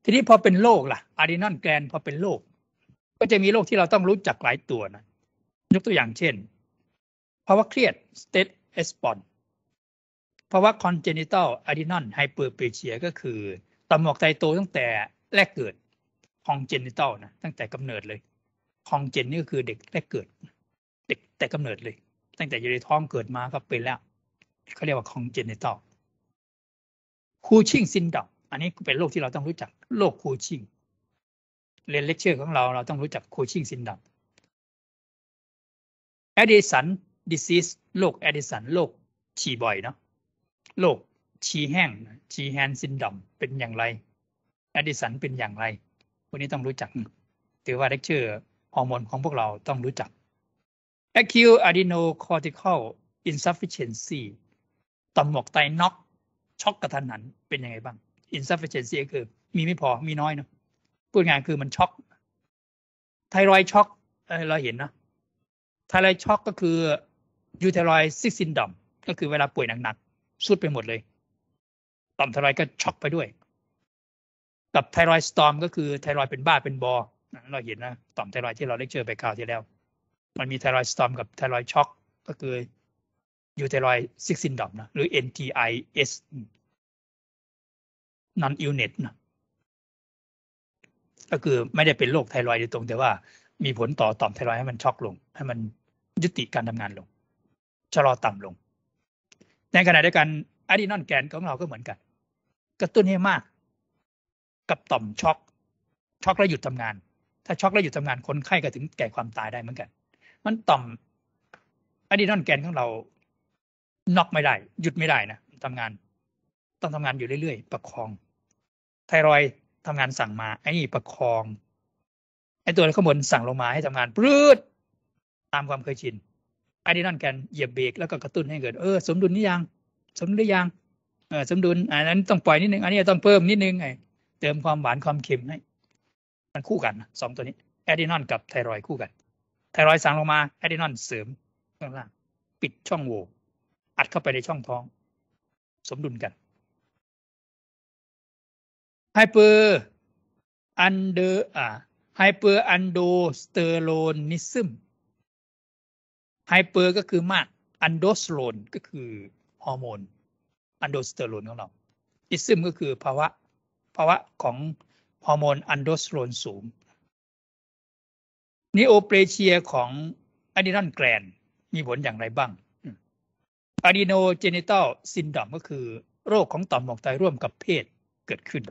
ทีนี้พอเป็นโรคล่ะอะดีนอนแกลนพอเป็นโรคก็จะมีโรคที่เราต้องรู้จักหลายตัวนะยกตัวอย่างเช่นภาวะเครียดสเตตเอสปอนดภาวะ congenital adrenal hyperplasia ก็คือต่อมหมวกไตโตตั้งแต่แรกเกิด congenital นะตั้งแต่กำเนิดเลย congen นี่ก็คือเด็กแรกเกิด เด็กแต่กำเนิดเลย ตั้งแต่อยู่ในท้องเกิดมาก็เป็นแล้วเขาเรียกว่า congenital คูชิงซินดอกอันนี้เป็นโรคที่เราต้องรู้จักโรคคูชิงเรียนเลคเชอร์ของเรา เราต้องรู้จักคูชิงซินดอกแอดิสันดิซิสโรคแอดิสันโรคฉี่บ่อยเนาะโรคชีแห้ง ชีแฮนซินดอมเป็นอย่างไรอดิสันเป็นอย่างไรวันนี้ต้องรู้จักถือว่าเลคเชอร์ฮอร์โมนของพวกเราต้องรู้จัก acute adrenocortical insufficiency ต่อมหมวกไตน็อกช็อกกระทันหันเป็นยังไงบ้าง insufficiency คือ มีไม่พอมีน้อยเนาะพูดง่ายคือมันช็อก ไทรอยช็อก เราเห็นนะไทรอยช็อกก็คือยูเทรอยซิกซินดอมก็คือเวลาป่วยหนักสุดไปหมดเลยต่อมไทรอยก็ช็อกไปด้วย กับไทรอยสตอมก็คือไทรอยเป็นบ้าเป็นบอเราเห็นนะต่อมไทรอยที่เราเลคเชอร์ไปคราวที่แล้ว มันมีไทรอยสตอมกับไทรอยช็อกก็คือยูไทรอยซิกซินดอมนะหรือ NTIS non u n i t นะก็คือไม่ได้เป็นโรคไทรอยด์โดยตรงแต่ว่ามีผลต่อต่อมไทรอยให้มันช็อกลงให้มันยุติการทำงานลงชะลอต่ำลงในขณะเดียวกันอะดีนอนแกนของเราก็เหมือนกันกระตุ้นให้มาก กับต่อมช็อก ช็อกแล้วหยุดทำงาน ถ้าช็อกแล้วหยุดทำงานคนไข้ก็ถึงแก่ความตายได้เหมือนกัน มันต่อมอะดีนอนแกนของเราน็อกไม่ได้หยุดไม่ได้นะทำงาน ต้องทำงานอยู่เรื่อยๆประคอง ไทรอยทำงานสั่งมาไอ้นี่ประคองไอ้ตัวข้างบนสั่งลงมาให้ทำงานปลื้ดตามความเคยชินไอดินอนกันเหยียบเบรกแล้วก็กระตุ้นให้เกิด เออสมดุลนี่ยัง สมดุลหรือยังเออสมดุลอันนั้นต้องปล่อยนิดนึง อันนี้ต้องเพิ่มนิดนึงไงเติมความหวานความเค็มให้มันคู่กัน สองตัวนี้แอดินอนกับไทรอยคู่กัน ไทรอยสั่งลงมาแอดินอนเสริมข้างล่างปิดช่องโหว่อัดเข้าไปในช่องท้อง สมดุลกันไฮเปอร์อันเดอร์อ่าไฮเปอร์ อันโดสเตอโรนิซึมไฮเปอร์ก็คือมากอันโดสโรน ก็คือฮอร์โมน อันโดสเตอโรน ของเรา อิซึมก็คือภาวะภาวะของ ฮอร์โมนอันโดสโรน สูงนิโอเปรเชียของอะดีนัลแกรนมีผลอย่างไรบ้างอะดีโนเจเนตัลซินดอมก็คือ โรคของต่อมหมวกไตร่วมกับเพศเกิดขึ้น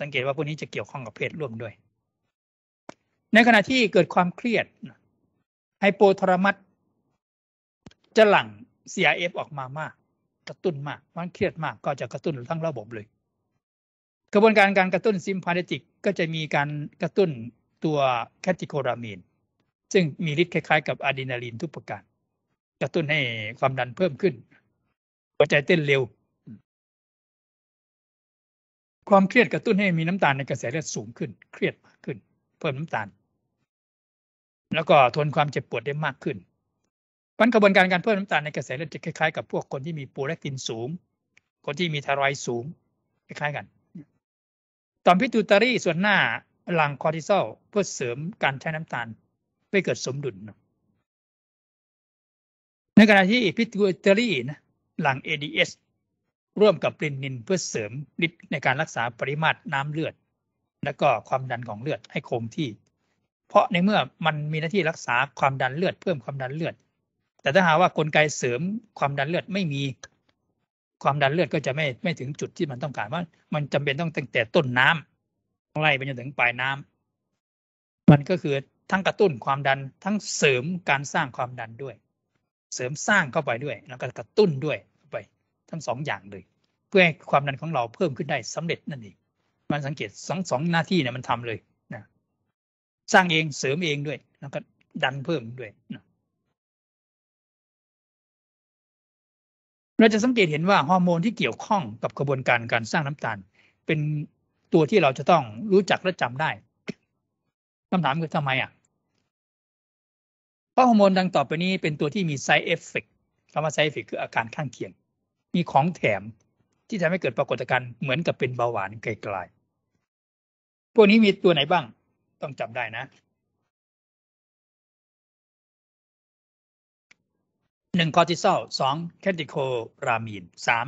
สังเกตว่า พวกนี้จะเกี่ยวข้องกับเพศร่วมด้วย ในขณะที่เกิดความเครียด ไฮโปทรมัตจะหลั่ง CRF ออกมามาก กระตุ้นมากมันเครียดมากก็จะกระตุ้นทั้งระบบเลย กระบวนการการกระตุ้นซิมพาเนติก ก็จะมีการกระตุ้นตัวแคติโครามีน ซึ่งมีฤทธิ์คล้าย ๆ กับอะดรีนาลีนทุกประการ กระตุ้นให้ความดันเพิ่มขึ้น หัวใจเต้นเร็ว ความเครียดกระตุ้นให้มีน้ำตาลในกระแสเลือดสูงขึ้น เครียดมากขึ้น เพิ่มน้ำตาล แล้วก็ทนความเจ็บปวดได้มากขึ้นมันกระบวนการการเพิ่มน้ำตาลในกระแสเลือดจะคล้ายๆกับพวกคนที่มีปูเลกตินสูง คนที่มีไทรอยสูง คล้ายๆกัน ตอนพิทูตารีส่วนหน้าหลังคอร์ติซอลเพื่อเสริมการใช้น้ำตาลเพื่อเกิดสมดุลในขณะที่พิทูตารีนะหลัง ADS ร่วมกับปรินินเพื่อเสริมฤทธิ์ในการรักษาปริมาตรน้ำเลือด และก็ความดันของเลือดให้คงที่ เพราะในเมื่อมันมีหน้าที่รักษาความดันเลือด เพิ่มความดันเลือดแต่ถ้าหาว่ากลไกเสริมความดันเลือด ไม่มีความดันเลือด ก็จะไม่ไม่ถึงจุดที่มันต้องการว่ามันจำเป็นต้องตั้งแต่ต้นน้ำไล่ไปจนถึงปลายน้ำ มันก็คือทั้งกระตุ้นความดันทั้งเสริมการสร้างความดันด้วย เสริมสร้างเข้าไปด้วย แล้วก็กระตุ้นด้วยไป ทั้งสองอย่างเลย เพื่อให้ความดันของเราเพิ่มขึ้นได้สำเร็จนั่นเองมันสังเกตสองสองหน้าที่เนี่ยมันทำเลยนะสร้างเองเสริมเองด้วย แล้วก็ดันเพิ่มด้วยนะเราจะสังเกตเห็นว่าฮอร์โมนที่เกี่ยวข้องกับกระบวนการการสร้างน้ำตาล เป็นตัวที่เราจะต้องรู้จักและจำได้คำถามคือทำไมอ่ะ เพราะฮอร์โมนดังต่อไปนี้เป็นตัวที่มีไซเอฟเฟกต์คำว่าไซเอฟเฟกต์คืออาการข้างเคียง มีของแถมที่ทำให้เกิดปรากฏการณ์เหมือนกับเป็นเบาหวานไกลๆพวกนี้มีตัวไหนบ้างต้องจำได้นะหนึ่งคอร์ติซอลสองแคนติโครามีนสาม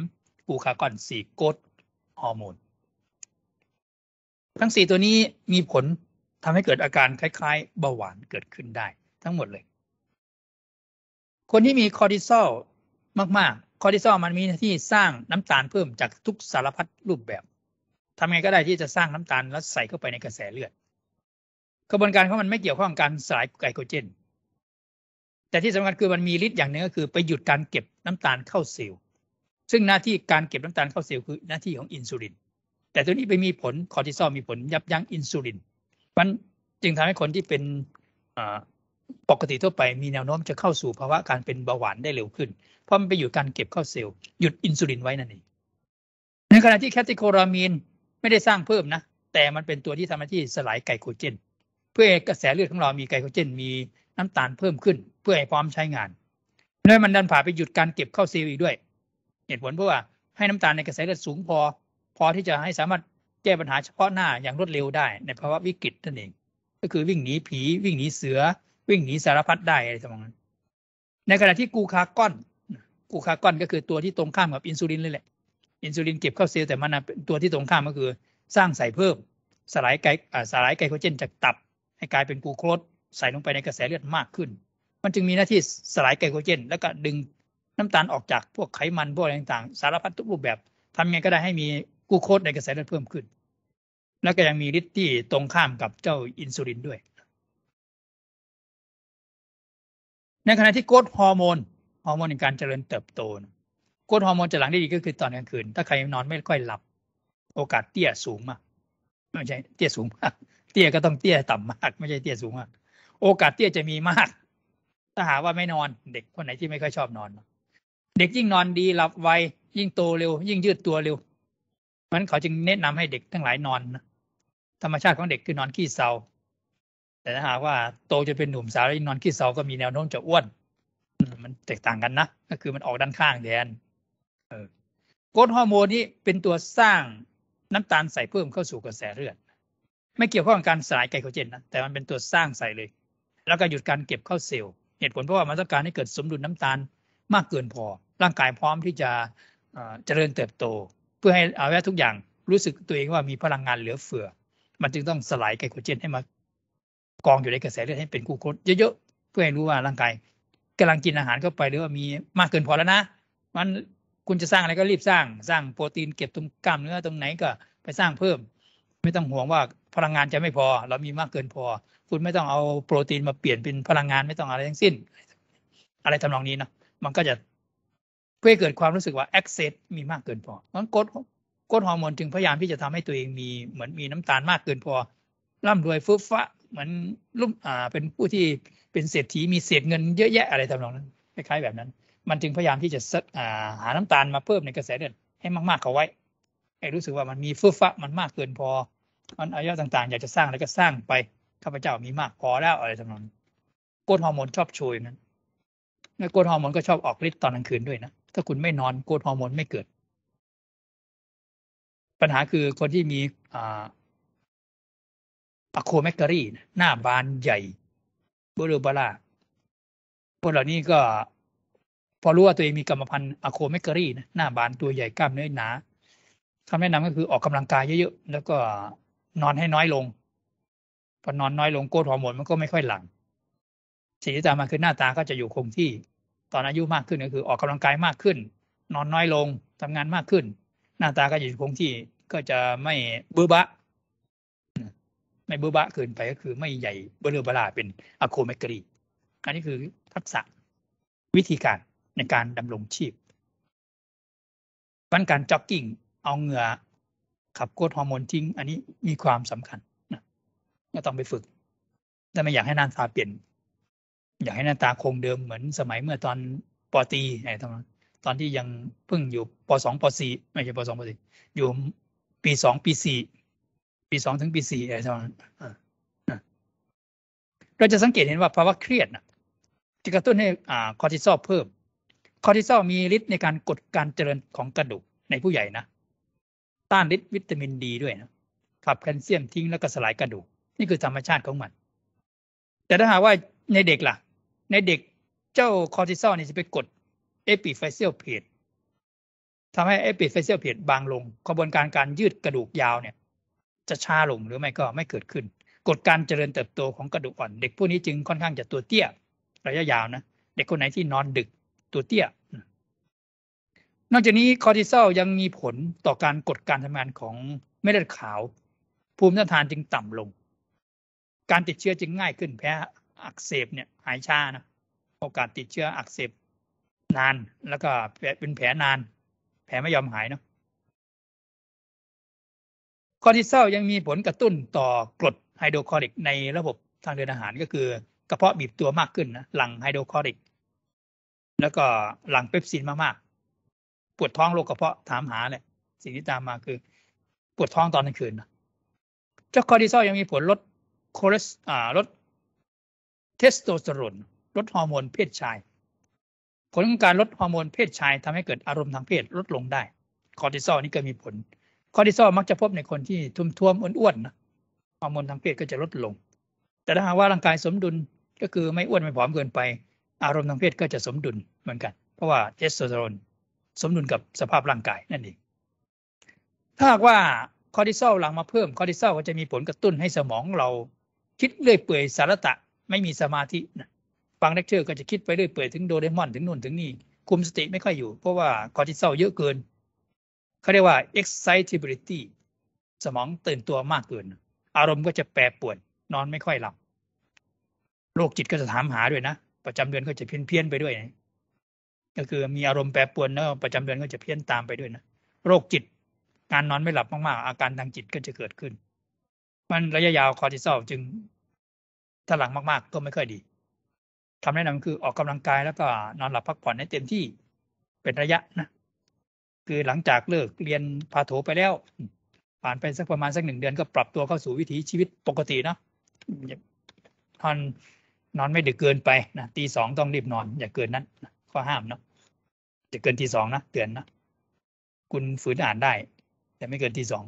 กูคากอนสี่โกดฮอร์โมน ทั้งสี่ตัวนี้มีผลทำให้เกิดอาการคล้ายๆ เบาหวานเกิดขึ้นได้ ทั้งหมดเลย คนที่มีคอร์ติซอลมากๆ คอร์ติซอลมันมีหน้าที่สร้างน้ำตาลเพิ่มจากทุกสารพัดรูปแบบ ทำไงก็ได้ที่จะสร้างน้ำตาล แล้วใส่เข้าไปในกระแสเลือด กระบวนการของมันไม่เกี่ยวข้องกับการสลายไกลโคเจนแต่ที่สำคัญคือมันมีฤทธิ์อย่างหนึ่งก็คือ ไปหยุดการเก็บน้ำตาลเข้าเซลล์ซึ่งหน้าที่การเก็บน้ำตาลเข้าเซลล์คือ หน้าที่ของอินซูลิน แต่ตัวนี้ไปมีผลคอร์ติซอลมีผลยับยั้งอินซูลิน มันจึงทำให้คนที่เป็นปกติทั่วไปมีแนวโน้มจะเข้าสู่ภาวะการเป็นเบาหวานได้เร็วขึ้น เพราะมันไปหยุดการเก็บเข้าเซลล์หยุดอินซูลินไว้นั่นเองในขณะที่แคติโครามีนไม่ได้สร้างเพิ่มนะ แต่มันเป็นตัวที่ทำหน้าที่สลายไกลโคเจน เพื่อกระแสเลือดของเรา มีไกลโคเจนมีน้ำตาลเพิ่มขึ้น เพื่อให้พร้อมใช้งาน ด้วยมันดันผ่าไปหยุดการเก็บเข้าเซลล์อีกด้วย เหตุผลเพราะว่าให้น้ำตาลในกระแสเลือดสูงพอ พอที่จะให้สามารถแก้ปัญหาเฉพาะหน้าอย่างรวดเร็วได้ในภาวะวิกฤตนั่นเอง ก็คือวิ่งหนีผีวิ่งหนีเสือ วิ่งหนีสารพัดได้อะไรประมาณนั้น ในขณะที่กูคาก้อน กูคาก้อนก็คือตัวที่ตรงข้ามกับอินซูลินเลยแหละ อินซูลินเก็บเข้าเซลล์แต่มันเป็นตัวที่ตรงข้ามก็คือสร้างใส่เพิ่มสลายไกสลายไกโคเจนจากตับ ให้กลายเป็นกูโครสใส่ลงไปในกระแสเลือดมากขึ้น มันจึงมีหน้าที่สลายไกลโคเจน แล้วก็ดึงน้ำตาลออกจากพวกไขมัน พวกอะไรต่าง ๆ สารพัดทุกรูปแบบทำไงก็ได้ให้มีกูโคสในกระแสเลือดเพิ่มขึ้น แล้วก็ยังมีฤทธิ์ที่ตรงข้ามกับเจ้าอินซูลินด้วยในขณะที่โกรทฮอร์โมนฮอร์โมนในการเจริญเติบโตโกรทฮอร์โมนจะหลังได้ดีก็คือตอนกลางคืน ถ้าใครนอนไม่ค่อยหลับ โอกาสเตี้ยสูงมากไม่ใช่เตี้ยสูงมากเตี้ยก็ต้องเตี้ยต่ำมากไม่ใช่เตี้ยสูงมากโอกาสเตี้ยจะมีมาก ถ้าหาว่าไม่นอน เด็กคนไหนที่ไม่ค่อยชอบนอน เด็กยิ่งนอนดี หลับไว ยิ่งโตเร็ว ยิ่งยืดตัวเร็วมันเขาจึงแนะนำให้เด็กทั้งหลายนอนนะ ธรรมชาติของเด็กคือนอนขี้เศร้าแต่ถ้าหากว่าโตจะเป็นหนุ่มสาวแล้วนอนขี้เศร้าก็มีแนวโน้มจะอ้วน มันแตกต่างกันนะ ก็คือมันออกด้านข้างแทนโกรฮอร์โมนนี้เป็นตัวสร้างน้ำตาลใส่เพิ่มเข้าสู่กระแสเลือด ไม่เกี่ยวข้องกับการสลายไกลโคเจนนะ แต่มันเป็นตัวสร้างใส่เลยแล้วก็หยุดการเก็บเข้าเซลล์เหตุผลเพราะว่ามันต้องการให้เกิดสมดุลน้ำตาลมากเกินพอ ร่างกายพร้อมที่จะเจริญเติบโต เพื่อให้อาวัยวะทุกอย่างรู้สึกตัวเองว่ามีพลังงานเหลือเฟือมันจึงต้องสลายไกลโคเจนให้มากองอยู่ในกระแสเลือดให้เป็นกูโคตเยอะๆเพื่อให้รู้ว่าร่างกายกำลังกินอาหารเข้าไปหรือว่ามีมากเกินพอแล้วนะ มันคุณจะสร้างอะไรก็รีบสร้างสร้างโปรตีน เก็บตรงกล้ามเนื้อตรงไหนก็ไปสร้างเพิ่ม ไม่ต้องห่วงว่าพลังงานจะไม่พอ เรามีมากเกินพอคุณไม่ต้องเอาโปรตีนมาเปลี่ยนเป็นพลังงานไม่ต้องอะไรทั้งสิ้น อะไรทำนองนี้เนาะมันก็จะเพื่อเกิดความรู้สึกว่า access มีมากเกินพอมันกดกดฮอร์โมนจึงพยายามที่จะทำให้ตัวเองมีเหมือนมีน้ำตาลมากเกินพอร่ำรวยฟึ้ฟะเหมือนลุ่มอ่าเป็นผู้ที่เป็นเศรษฐีมีเศษเงินเยอะแยะอะไรทำนองนั้นคล้ายๆแบบนั้น มันจึงพยายามที่จะอ่าหาน้ำตาลมาเพิ่มในกระแสเลือดให้มากๆเขาไว้ ให้รู้สึกว่ามันมีฟึ้ฟะมันมากเกินพอมันอายุต่าง ๆ อยากจะสร้างแล้วก็สร้างไปข้าพเจ้ามีมากพอแล้วอะไรทงนั้นกดฮอร์โมนชอบช่วยนั้นกดฮอร์โมนก็ชอบออกฤทธิ์ตอนกลางคืนด้วยนะ ถ้าคุณไม่นอนกดฮอร์โมนไม่เกิด ปัญหาคือคนที่มีอะโคแมกเกอรี่หน้าบานใหญ่เบลูบล่าคนเหล่านี้ก็พอรู้ว่าตัวเองมีกรรมพันธุ์อะโคเมกเกอรี่หน้าบานตัวใหญ่กล้ามเนื้อหนาคำแนะนำก็คือออกกำลังกายเยอะๆแล้วก็นอนให้น้อยลงพอนอนน้อยลงโกรดฮอร์โมนมันก็ไม่ค่อยหลังสิ่งที่ตามมาคือหน้าตาก็จะอยู่คงที่ ตอนอายุมากขึ้นก็คือออกกำลังกายมากขึ้น นอนน้อยลงทำงานมากขึ้น หน้าตาก็อยู่คงที่ก็จะไม่เบื้อบะ ไม่เบื้อบะเกินไปก็คือไม่ใหญ่เบลอเบลาเป็นอะโคเมกรี อันนี้คือทักษะวิธีการในการดำรงชีพวันการจ็อกกิ้ง เอาเหงื่อขับโกรฮอร์โมนทิ้ง อันนี้มีความสำคัญก็ต้องไปฝึก แต่ไม่อยากให้หน้าตาเปลี่ยน อยากให้หน้าตาคงเดิมเหมือนสมัยเมื่อตอนปอตีไอ้ตอนตอนที่ยังเพิ่งอยู่ปสองปสี่ไม่ใช่ปสองปสี่ อยู่ปีสองปีสี่ปีสองถึงปีสี่ไอ้ตอนนั้นเราจะสังเกตเห็นว่าภาวะเครียดนะจะกระตุ้นให้อ่าคอร์ติซอลเพิ่มคอร์ติซอลมีฤทธิ์ในการกดการเจริญของกระดูกในผู้ใหญ่นะ ต้านฤทธิ์วิตามินดี ด้วยนะขับแคลเซียมทิ้งแล้วก็สลายกระดูกนี่คือธรรมชาติของมัน แต่ถ้าหากว่าในเด็กล่ะ ในเด็กเจ้าคอร์ติซอลนี่จะไปกดเอปิไฟเซียลเพดทำให้เอปิไฟเซียลเพดบางลงกระบวนการการยืดกระดูกยาวเนี่ย จะช้าลงหรือไม่ก็ไม่เกิดขึ้น กดการเจริญเติบโตของกระดูกอ่อน เด็กพวกนี้จึงค่อนข้างจะตัวเตี้ยระยะยาวนะ เด็กคนไหนที่นอนดึกตัวเตี้ย นอกจากนี้คอร์ติซอลยังมีผลต่อการกดการทำงานของเม็ดเลือดขาวภูมิต้านทานจึงต่ำลงการติดเชื้อจึงง่ายขึ้น แพ้อักเสบเนี่ยหายช้านะโอกาสติดเชื้ออักเสบนานแล้วก็เป็นแผลนาน แผลไม่ยอมหายเนาะคอร์ติซอลยังมีผลกระตุ้นต่อกรดไฮโดรคลอริกในระบบทางเดินอาหารก็คือกระเพาะบีบตัวมากขึ้นนะหลังไฮโดรคลอริกแล้วก็หลังเปปซินมากๆปวดท้องโรคกระเพาะถามหาเลยสิ่งที่ตามมาคือปวดท้องตอนกลางคืนนะเจ้าคอร์ติซอลยังมีผลลดคอเลสอ่าลดเทสโทสเตอโรนลดฮอร์โมนเพศชาย ผลของการลดฮอร์โมนเพศชายทำให้เกิดอารมณ์ทางเพศลดลงได้คอร์ติซอลนี่ก็มีผลคอร์ติซอลมักจะพบในคนที่ทุ่มอ้วนๆนะฮอร์โมนทางเพศก็จะลดลง แต่ถ้าหากว่าร่างกายสมดุลก็คือไม่อ้วน ไม่ผอมเกินไป อารมณ์ทางเพศก็จะสมดุลเหมือนกัน เพราะว่าเทสโทสเตอโรนสมดุลกับสภาพร่างกายนั่นเองถ้าหากว่าคอร์ติซอลหลังมาเพิ่มคอร์ติซอลก็จะมีผลกระตุ้นให้สมองเราคิดเรื่อยเปื่อยสาระตะไม่มีสมาธินะฟังเลคเชอร์ก็จะคิดไปเรื่อยเปื่อย ถึงโดเรมอน ถึงนู่นถึงนี่คุมสติไม่ค่อยอยู่ เพราะว่าคอร์ติซอลเยอะเกินเขาเรียกว่า excitability สมองตื่นตัวมากเกิน อารมณ์ก็จะแปรปวน นอนไม่ค่อยหลับ โรคจิตก็จะถามหาด้วยนะ ประจำเดือนก็จะเพี้ยนเพียนไปด้วยนะก็คือมีอารมณ์แปรปวนแล้ว ประจำเดือนก็จะเพี้ยนตามไปด้วยนะโรคจิตการนอนไม่หลับมากๆอาการทางจิตก็จะเกิดขึ้นมันระยะยาวคอร์ติซอลจึงถ้าหลังมาก ๆ ก็ไม่ค่อยดีํำแนะนำคือออกกำลังกายแล้วก็นอนหลับพักผ่อนให้เต็มที่เป็นระยะนะ คือหลังจากเลิก เรียนพาโถไปแล้ว ผ่านไปสักประมาณสักหนึ่งเดือนก็ปรับตัวเข้าสู่วิถีชีวิตปกตินะนอนนอนไม่ดึกเกินไปนะตีสองต้องรีบนอน อย่าเกินนั้น ข้อห้ามเนาะจะเกินตีสองนะเตือนนะคุณฝืนอ่านได้ แต่ไม่เกินตีสอง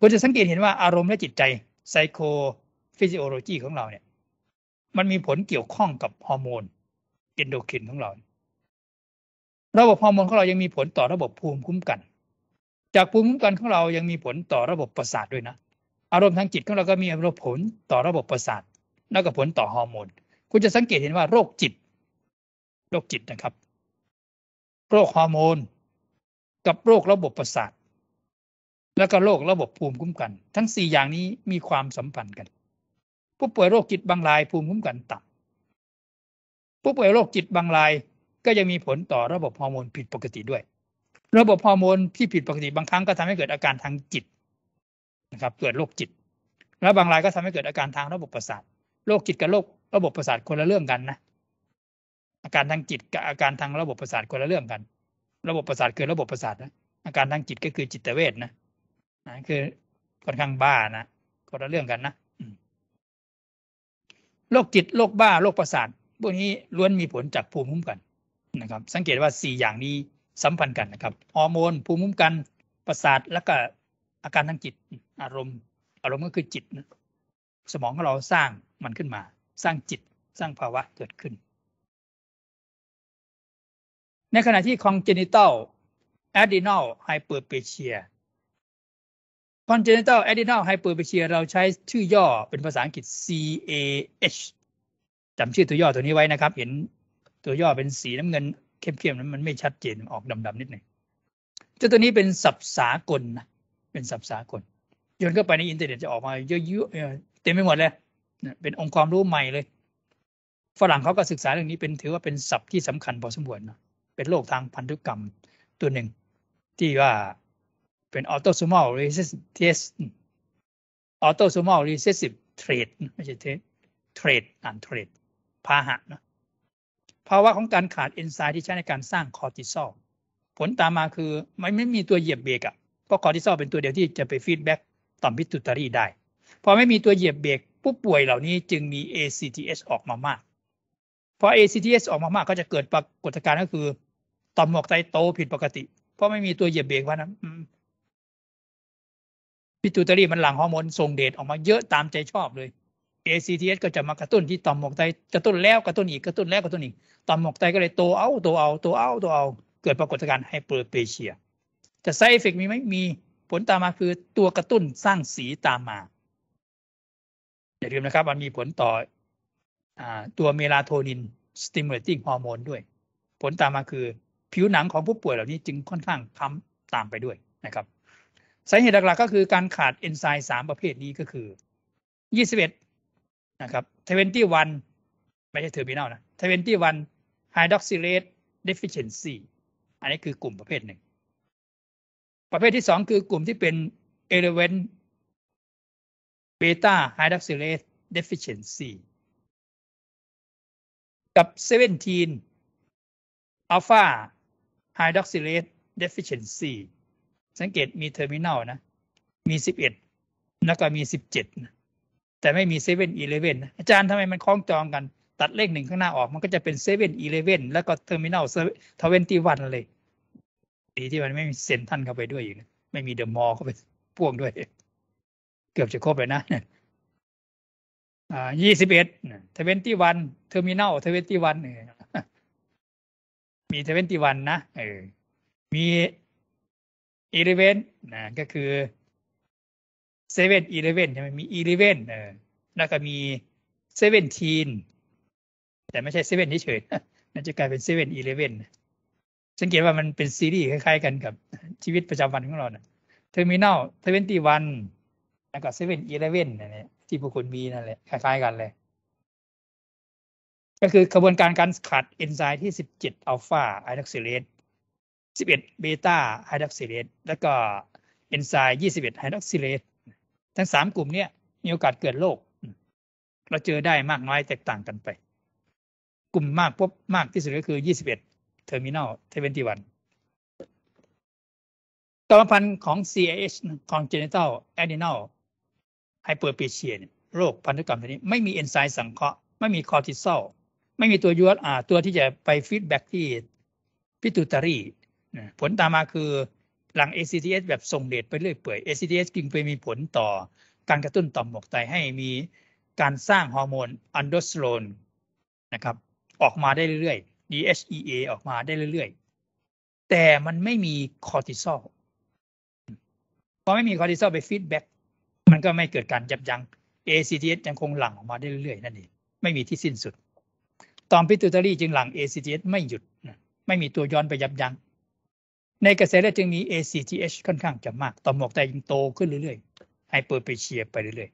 คุณจะสังเกตเห็นว่าอารมณ์และจิตใจไซโคฟิสิโอโลจีของเราเนี่ย มันมีผลเกี่ยวข้องกับฮอร์โมนเอนโดคินของเราระบบฮอร์โมนของเรายังมีผลต่อระบบภูมิคุ้มกัน จากภูมิคุ้มกันของเรา ยังมีผลต่อระบบประสาทด้วยนะ อารมณ์ทางจิตของเราก็มีผลต่อระบบประสาทแล้วก็ผลต่อฮอร์โมน คุณจะสังเกตเห็นว่าโรคจิต โรคจิตนะครับ โรคฮอร์โมน กับโรคระบบประสาทแล้วก็โรคระบบภูมิคุ้มกันทั้ง 4 อย่างนี้มีความสัมพันธ์กัน ผู้ป่วยโรคจิตบางรายภูมิคุ้มกันต่ำผู้ป่วยโรคจิตบางรายก็ยังมีผลต่อระบบฮอร์โมนผิดปกติด้วยระบบฮอร์โมนที่ผิดปกติบางครั้งก็ทำให้เกิดอาการทางจิตนะครับเกิดโรคจิต แล้วบางรายก็ทำให้เกิดอาการทางระบบประสาทโรคจิตกับโรคระบบประสาทคนละเรื่องกันนะ อาการทางจิตกับอาการทางระบบประสาทคนละเรื่องกัน ระบบประสาทคือระบบประสาทนะอาการทางจิตก็คือจิตเวชนะนะคือค่อนข้างบ้านะก็ละเรื่องกันนะ โรคจิต โรคบ้า โรคประสาทพวกนี้ล้วนมีผลจากภูมิคุ้มกัน นะครับ สังเกตว่าสี่อย่างนี้สัมพันธ์กันนะครับฮอร์โมน ภูมิคุ้มกันประสาทแล้วก็อาการทางจิตอารมณ์ อารมณ์ก็คือจิต สมองของเราสร้างมันขึ้นมา สร้างจิตสร้างภาวะเกิดขึ้น ในขณะที่คองเจนิตอลแอดดินอลไฮเปอร์เปเชีย c o n g e n ั t a l a d r น n a l Hyperplasia เราใช้ชื่อย่อเป็นภาษาอังกฤษ CAH จำชื่อตัวย่อตัวนี้ไว้นะครับ เห็นตัวย่อเป็นสีน้ำเงินเข้มๆนั้นมันไม่ชัดเจนออกดำๆ นิดหนึ่งจ้าตัวนี้เป็นสับสากลนะ เป็นสับสากลโยนเข้าไปในอินเทอร์เน็ตจะออกมาเยอะๆเต็มไปหมดเลยเป็นองค์ความรู้ใหม่เลย ฝรั่งเขาก็ศึกษาเรื่องนี้เป็นถือว่าเป็นศัพท์ที่สำคัญพอสมควรนะเป็นโรคทางพันธุกรรมตัวหนึ่งที่ว่าเป็นออโตโซมอลรีเซสเ a สออโตโซมอลรีเซส v e t เทรดไม่ใช่เทสเทรดอ่านเทรดพาหะนะภาวะของการขาดเอนไซม์ที่ใช้ในการสร้างคอร์ติซอลผลตามมาคือไม่ไม่มีตัวเหยียบเบรกอ่ะเพราะคอร์ติซอลเป็นตัวเดียวที่จะไปฟีดแบ็กต่อมพิทุตารีได้ พอไม่มีตัวเหยียบเบรกผู้ป่วยเหล่านี้จึงมี ACTH ออกมามากพอ ACTH ออกมามากก็จะเกิดปรากฏการณ์ก็คือ ต่อมหมวกไตโตผิดปกติ เพราะไม่มีตัวเหยียบเบรกว่านะพิตูตารีมันหลั่งฮอร์โมนส่งเดชออกมาเยอะตามใจชอบเลย ACTH ก็จะมากระตุ้นที่ต่อมหมวกไตกระตุ้นแล้วกระตุ้นอีก กระตุ้นแล้วกระตุ้นอีกต่อมหมวกไตก็เลยโตเอาโตเอา โตเอา โตเอา เกิดปรากฏการณ์ไฮเปอร์เปเชียแต่ไซเฟฟกมีไหมมีผลตามมาคือตัวกระตุ้นสร้างสีตามมาอย่าลืมนะครับ มันมีผลต่ออตัวเมลาโทนินสติมูลติ้งฮอร์โมนด้วย ผลตามมาคือผิวหนังของผู้ป่วยเหล่านี้จึงค่อนข้างคล้ำตามไปด้วยนะครับสาเหตุหลักๆก็คือการขาดเอนไซม์สามประเภทนี้ก็คือยี่สิบเอ็ดนะครับเทเวนตี้วันไม่ใช่เทอร์มินอลนะเทเวนตี้วันไฮดรอกซิเลตเดฟิเชนซีอันนี้คือกลุ่มประเภทหนึ่ง ประเภทที่สองคือกลุ่มที่เป็นเอเลเวนเบต้าไฮดรอกซิเลตเดฟิเชนซีกับเซเวนทีนอัลฟาไฮดรอกซิเลตเดฟิเชนซีสังเกตมีเทอร์มินอลนะมีสิบเอ็ดแล้วก็มีสิบเจ็ดแต่ไม่มีเซเว่นอีเลเว่นอาจารย์ทำไมมันคล้องจองกันตัดเลขหนึ่งข้างหน้าออกมันก็จะเป็นเซเว่นอีเลเว่นแล้วก็เทอร์มินอลทเวนตี้วันเลยดีที่มันไม่มีเซนทันเข้าไปด้วยอยู่นะไม่มีเดอะมอลเข้าไปพ่วงด้วย เกือบจะครบเลยนะอ่ายี่สิบเอ็ดเทเวนตี้วันเทอร์มินอลเทเวนตี้วันมีเทเวนตี้วันนะเออมีอีเลเวนนะก็คือเซเว่นอีเลเวนใช่ไหมมีอีเลเวนเออแล้วก็มีเซเว่นทีนแต่ไม่ใช่เซเว่นเฉยๆมันจะกลายเป็นเซเว่นอีเลเวนสังเกตว่ามันเป็นซีรีส์คล้ายๆกันกับชีวิตประจำวันของเรานะเทอร์มินอลเซเว่นตีวันแล้วก็เซเว่นอีเลเวนนี่ที่พวกคุณมีนั่นแหละคล้ายๆกันเลย ก็คือกระบวนการการขัดเอนไซม์ที่ 17อัลฟาไอน็อกซิเลต11เบต้าไฮดรอกซิเลตแล้วก็เอนไซม์21ไฮดรอกซิเลตทั้งสามกลุ่มเนี้ยมีโอกาสเกิดโรคเราเจอได้มากน้อยแตกต่างกันไป กลุ่มมากพบมากที่สุดก็คือ 21เทอร์มินอลเทเวนตีวันกรรมพันธุ์ของ CAH congenital adrenal hyperplasia โรคพันธุกรรมชนิดไม่มีเอนไซม์สังเคราะห์ไม่มีคอร์ติซอลไม่มีตัวยูอาตัวที่จะไปฟีดแบ็กที่พิตูตารีผลตามมาคือหลัง ACTH แบบส่งเดชไปเรื่อย เปื่อย ACTH จึงไปมีผลต่อการกระตุ้นต่อมหมวกไตให้มีการสร้างฮอร์โมนอันโดสโตรนนะครับออกมาได้เรื่อยๆ DHEA ออกมาได้เรื่อย ๆ แต่มันไม่มีคอร์ติซอลพอไม่มีคอร์ติซอลไปฟีดแบ็กมันก็ไม่เกิดการยับยัง้ง ACTH ยังคงหลั่งออกมาได้เรื่อยๆนั่นเองไม่มีที่สิ้นสุดตอนพิตูตารีจึงหลัง ACTH ไม่หยุดไม่มีตัวย้อนไปยับยัง้งในกระแสเลือดจึงมี ACTH ค่อนข้างจะมาก ต่อมหมวกไตยิงโตขึ้นเรื่อยๆไฮเปอร์ไปเชียไปเรื่อย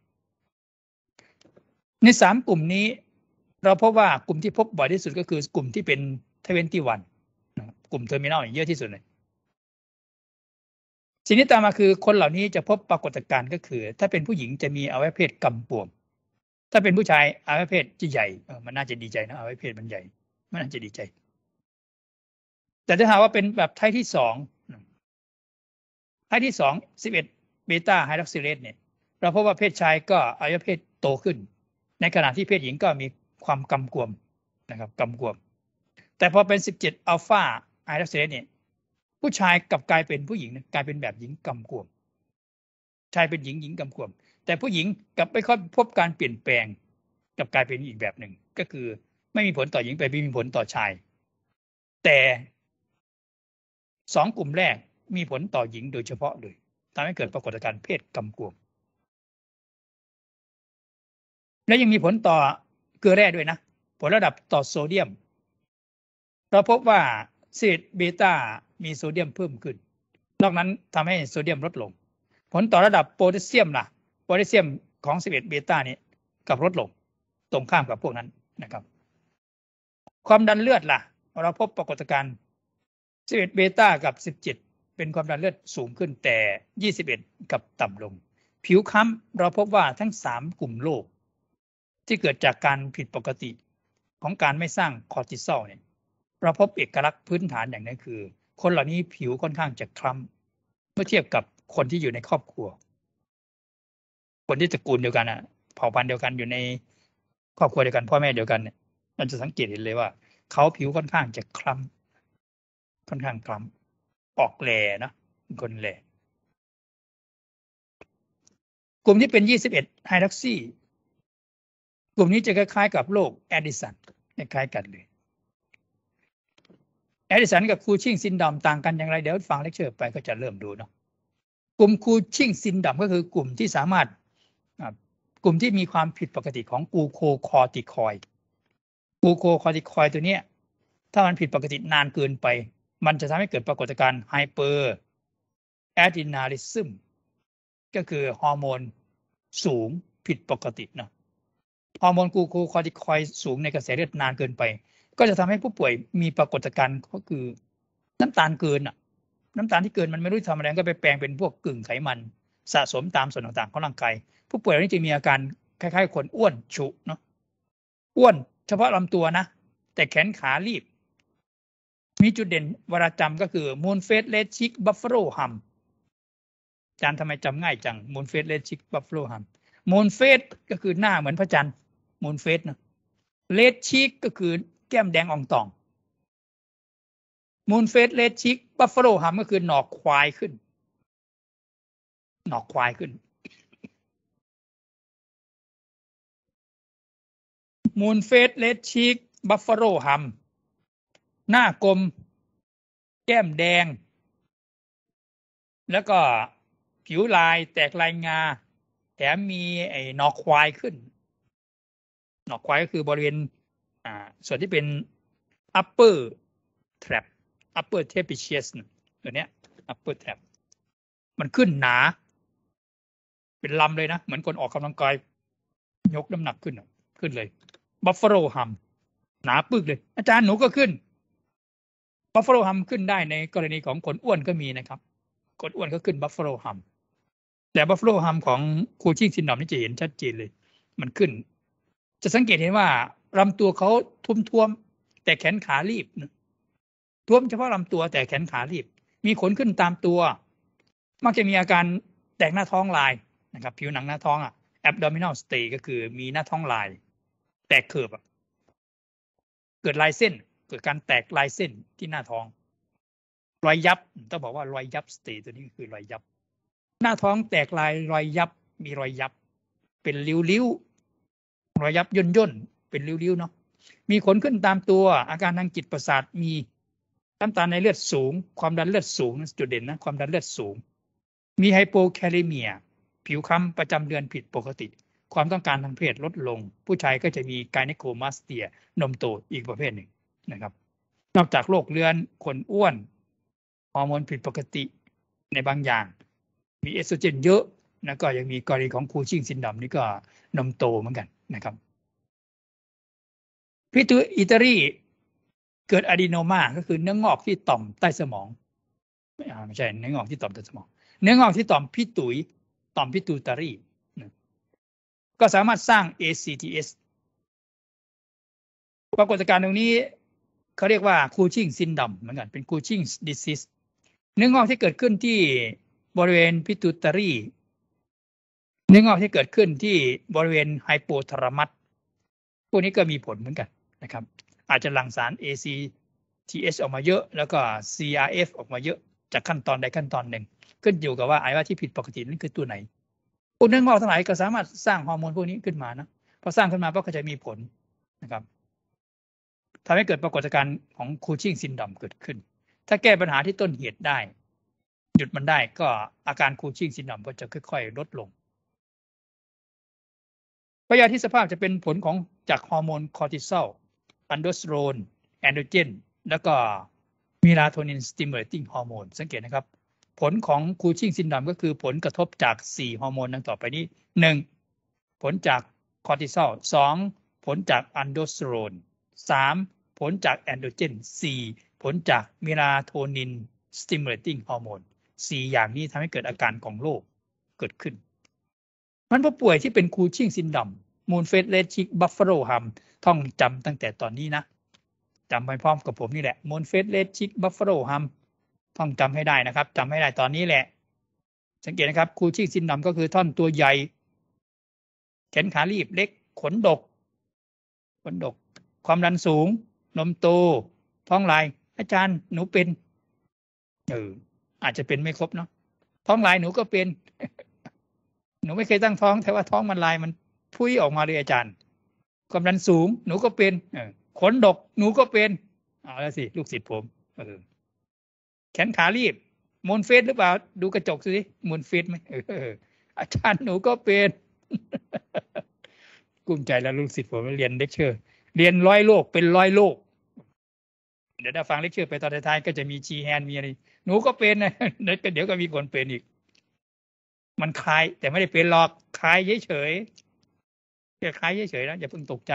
ๆ ในสามกลุ่มนี้เราพบว่ากลุ่มที่พบบ่อยที่สุดก็คือ กลุ่มที่เป็นทเวนตี้วันกลุ่มเทอร์มินอลเยอะที่สุดเลยสิ่งที่ตามมาคือคนเหล่านี้จะพบปรากฏการณ์ก็คือ ถ้าเป็นผู้หญิงจะมีอวัยเพศกำปวม ถ้าเป็นผู้ชายอวัยเพศจะใหญ่ มันน่าจะดีใจนะอวัยเพศมันใหญ่ มันน่าจะดีใจแต่จะหาว่าเป็นแบบไทที่สองไทที่สองสิบเอ็ดเบต้าไฮดรอกซิเลตเนี่ย เราพบว่าเพศชายก็อายุเพศโตขึ้น ในขณะที่เพศหญิงก็มีความกำกวมนะครับกำกวม แต่พอเป็นสิบเจ็ดอัลฟาไฮดรอกซิเลตเนี่ย ผู้ชายกลับกลายเป็นผู้หญิงกลายเป็นแบบหญิงกำกวมชายเป็นหญิงหญิงกำกวมแต่ผู้หญิงกลับไม่ค่อยพบการเปลี่ยนแปลงกลับกลายเป็นอีกแบบหนึ่งก็คือไม่มีผลต่อหญิงไปมีผลต่อชาย แต่สองกลุ่มแรกมีผลต่อหญิงโดยเฉพาะเลยทำให้เกิดปรากฏการณ์เพศกำกวม และยังมีผลต่อเกลือแร่ด้วยนะผลระดับต่อโซเดียมเราพบว่าเศษเบต้ามีโซเดียมเพิ่มขึ้น นอกนั้นทำให้โซเดียมลดลง ผลต่อระดับโพแทสเซียมล่ะโพแทสเซียมของส1เบต้านี้กับลดลงตรงข้ามกับพวกนั้นนะครับ ความดันเลือดล่ะ เราพบปรากฏการณ์สิบเอ็ดเบต้ากับสิบเจ็ดเป็นความดันเลือดสูงขึ้นแต่ยี่สิบเอ็ดกับต่ำลง ผิวค้ำเราพบว่าทั้งสามกลุ่มโรคที่เกิดจากการผิดปกติของการไม่สร้างคอร์ติซอลเนี่ยเราพบเอกลักษณ์พื้นฐานอย่างนั้นคือ คนเหล่านี้ผิวค่อนข้างจะคล้ำเมื่อเทียบกับคนที่อยู่ในครอบครัว คนที่ตระกูลเดียวกันอะเผ่าพันธุ์เดียวกันอยู่ในครอบครัวเดียวกัน พ่อแม่เดียวกันเนี่ยเราจะสังเกตเห็นเลยว่าเขาผิวค่อนข้างจะคล้ำค่อนข้างทลมออกแหล่นะคนแหล่กลุ่มที่เป็น 21 ไฮดักซี่ กลุ่มนี้จะคล้าย ๆ กับโรคแอดิสันคล้ายกันเลยแอดิสันกับคูชิงซินดัมต่างกันอย่างไรเดี๋ยวฟังเลคเชอร์ไปก็จะเริ่มดูเนาะกลุ่มคูชิงซินดัมก็คือกลุ่มที่สามารถ กลุ่มที่มีความผิดปกติของกูโคคอติคอยกูโคคอติคอยตัวเนี้ย ถ้ามันผิดปกตินานเกินไปมันจะทำให้เกิดปรากฏการณ์ไฮเปอร์แอดรีนาลิซึมก็คือฮอร์โมนสูงผิดปกตินะฮอร์โมนกูโคคอร์ติคอยสูงในกระแสเลือดนานเกินไป ก็จะทำให้ผู้ป่วยมีปรากฏการณ์ก็คือน้ำตาลเกินอ่ะ น้ำตาลที่เกินมันไม่รู้ทำอะไร ก็ไปแปลงเป็นพวกกึ่งไขมันสะสมตามส่วนต่างๆ ของร่างกายผู้ป่วยนี้จะมีอาการคล้ายๆ คนอ้วนฉุเนาะอ้วน เฉพาะลำตัวนะ แต่แขนขารีบมีจุดเด่นเวลาจำก็คือ มูนเฟสเลดชิก บัฟเฟโลฮัมจานทำไมจำง่ายจังมูนเฟสเลดชิกบัฟเฟโลฮัม มูนเฟสก็คือหน้าเหมือนพระจันทร์มูนเฟสเนะเลดชิกก็คือแก้มแดงอ่องตองมูนเฟสเลดชิกบัฟเฟโลฮัมก็คือหนอกควายขึ้น หนอกควายขึ้น มูนเฟสเลดชิกบัฟเฟโลฮัมหน้ากลมแก้มแดง แล้วก็ ผิวลายแตกลายงา แถมมีไอ้หนอกควายขึ้น หนอกควายก็คือบริเวณอ่า ส่วนที่เป็น upper trap upper trapezius ตัวเนี้ย upper trap มันขึ้นหนา เป็นลำเลยนะ เหมือนคนออกกำลังกาย ยกน้ำหนักขึ้นขึ้นเลย buffalo ham หนาปึกเลย อาจารย์หนูก็ขึ้นบัฟฟาโลฮัมขึ้นได้ในกรณีของคนอ้วนก็มีนะครับ คนอ้วนก็ขึ้นบัฟฟาโลฮัมแต่บัฟฟาโลฮัมของคูชิ่งซินดอมนี่จะเห็นชัดเจนเลย มันขึ้น จะสังเกตเห็นว่าลำตัวเขาทุ่มๆแต่แขนขารีบท่วมเฉพาะลำตัวแต่แขนขารีบ มีขนขึ้นตามตัว มักจะมีอาการแตกหน้าท้องลายนะครับ ผิวหนังหน้าท้องอ่ะ abdominal stay ก็คือมีหน้าท้องลาย แตกเขิบอเกิดลายเส้นเกิดการแตกลายเส้นที่หน้าท้อง รอยยับ ต้องบอกว่ารอยยับสเตตัวนี้คือรอยยับ หน้าท้องแตกลายรอยยับ มีรอยยับ เป็นริ้ว้วรอยยับย่นย่นเป็นริ้ว้วเนาะ มีขนขึ้นตามตัวอาการทางจิตประสาทมีน้ำตาลในเลือดสูง ความดันเลือดสูงจุดเด่นนะ ความดันเลือดสูง มีไฮโปแคลเมีย ผิวค้ำประจำเดือนผิดปกติ ความต้องการทางเพศลดลง ผู้ชายก็จะมีไกเนโคมาสเตีย นมโตอีกประเภทหนึ่งนะครับนอกจากโรคเรื้อน คนอ้วนฮอร์โมนผิดปกติในบางอย่าง มีเอสโตรเจนเยอะแ้ะก็ยังมีกรณีของคูชิงซินดอมนี่ก็นมโตเหมือนกันนะครับพิตูอิตาลีเกิดอะดีโนมาก็คือเนื้องอกที่ต่อมใต้สมอง ไม่ใช่ เนื้องอกที่ต่อมใต้สมอง เนื้องอกที่ต่อมพิตุยต่อมพิตูตารีก็สามารถสร้าง ACTS ปรากฏการณ์ตรงนี้เขาเรียกว่าคูชิงซินดัมเหมือนกันเป็นคูชิงดิซิสเนื้องอกที่เกิดขึ้นที่บริเวณพิตูตารีเนื้องอกที่เกิดขึ้นที่บริเวณไฮโปทรามัสพวกนี้ก็มีผลเหมือนกันนะครับ อาจจะหลั่งสาร ACTH ออกมาเยอะแล้วก็ CRF ออกมาเยอะจากขั้นตอนใดขั้นตอนหนึ่ง ขึ้นอยู่กับว่าไอว่าที่ผิดปกตินั้นคือตัวไหนพวกเนื้องอกทั้งหลายก็สามารถสร้างฮอร์โมนพวกนี้ขึ้นมานะพอสร้างขึ้นมาก็จะมีผลนะครับทำให้เกิดปรากฏการณ์ของคูชิงซินดอมเกิดขึ้น ถ้าแก้ปัญหาที่ต้นเหตุได้ หยุดมันได้ก็อาการคูชิงซินดอมก็จะค่อย ๆ ลดลงพยาธิสภาพจะเป็นผลของจากฮอร์โมนคอร์ติซอลอันโดสโตรน แอนโดเจน แล้วก็มีลาโทนินสติมูลติ้งฮอร์โมนสังเกตนะครับ ผลของคูชิงซินดอมก็คือผลกระทบจาก4ฮอร์โมนดังต่อไปนี้ 1. ผลจากคอร์ติซอล 2. ผลจากอันโดสโตรน 3. ผลจากแอนโดรเจน4ผลจากเมลาโทนินสติมูลเลตติ้งฮอร์โมน4อย่างนี้ทำให้เกิดอาการของโรคเกิดขึ้น มันผู้ป่วยที่เป็นคูชิงซินดอม มูนเฟสเลชิกบัฟเฟโรฮัมท่องจำตั้งแต่ตอนนี้นะ จำไปพร้อมกับผมนี่แหละ มูนเฟสเลชิกบัฟเฟโรฮัมท่องจำให้ได้นะครับจำให้ได้ตอนนี้แหละ สังเกตนะครับคูชิงซินดอมก็คือท่อนตัวใหญ่ แขนขารีบเล็กขนดก ขนดก ความดันสูงนมโต ท้องลายอาจารย์ หนูเป็นเอออาจจะเป็นไม่ครบเนาะท้องลายหนูก็เป็น หนูไม่เคยตั้งท้องแต่ว่าท้องมันลายมันพุ้ยออกมาเลยอาจารย์ความดันสูงหนูก็เป็น เออ ขนดก หนูก็เป็น เอาแล้วสิ ลูกศิษย์ผม เออ แขนขารีบมนเฟสหรือเปล่าดูกระจกสิมนเฟสไหมเอออาจารย์หนูก็เป็น กุ้มใจแล้วลูกศิษย์ผมเรียนเ็คเชอร์เรียนร้อยโลกเป็นร้อยโลกดี๋ยวถ้าฟังเลคเชอร์ไปตอนท้ายก็จะมีชีแฮนมีอะไรหนูก็เป็นนะเดี๋ยวก็มีคนเป็นอีก มันคลาย แต่ไม่ได้เป็นหรอก คลายเฉยๆจะคลายเฉยๆนะอย่าเพิ่งตกใจ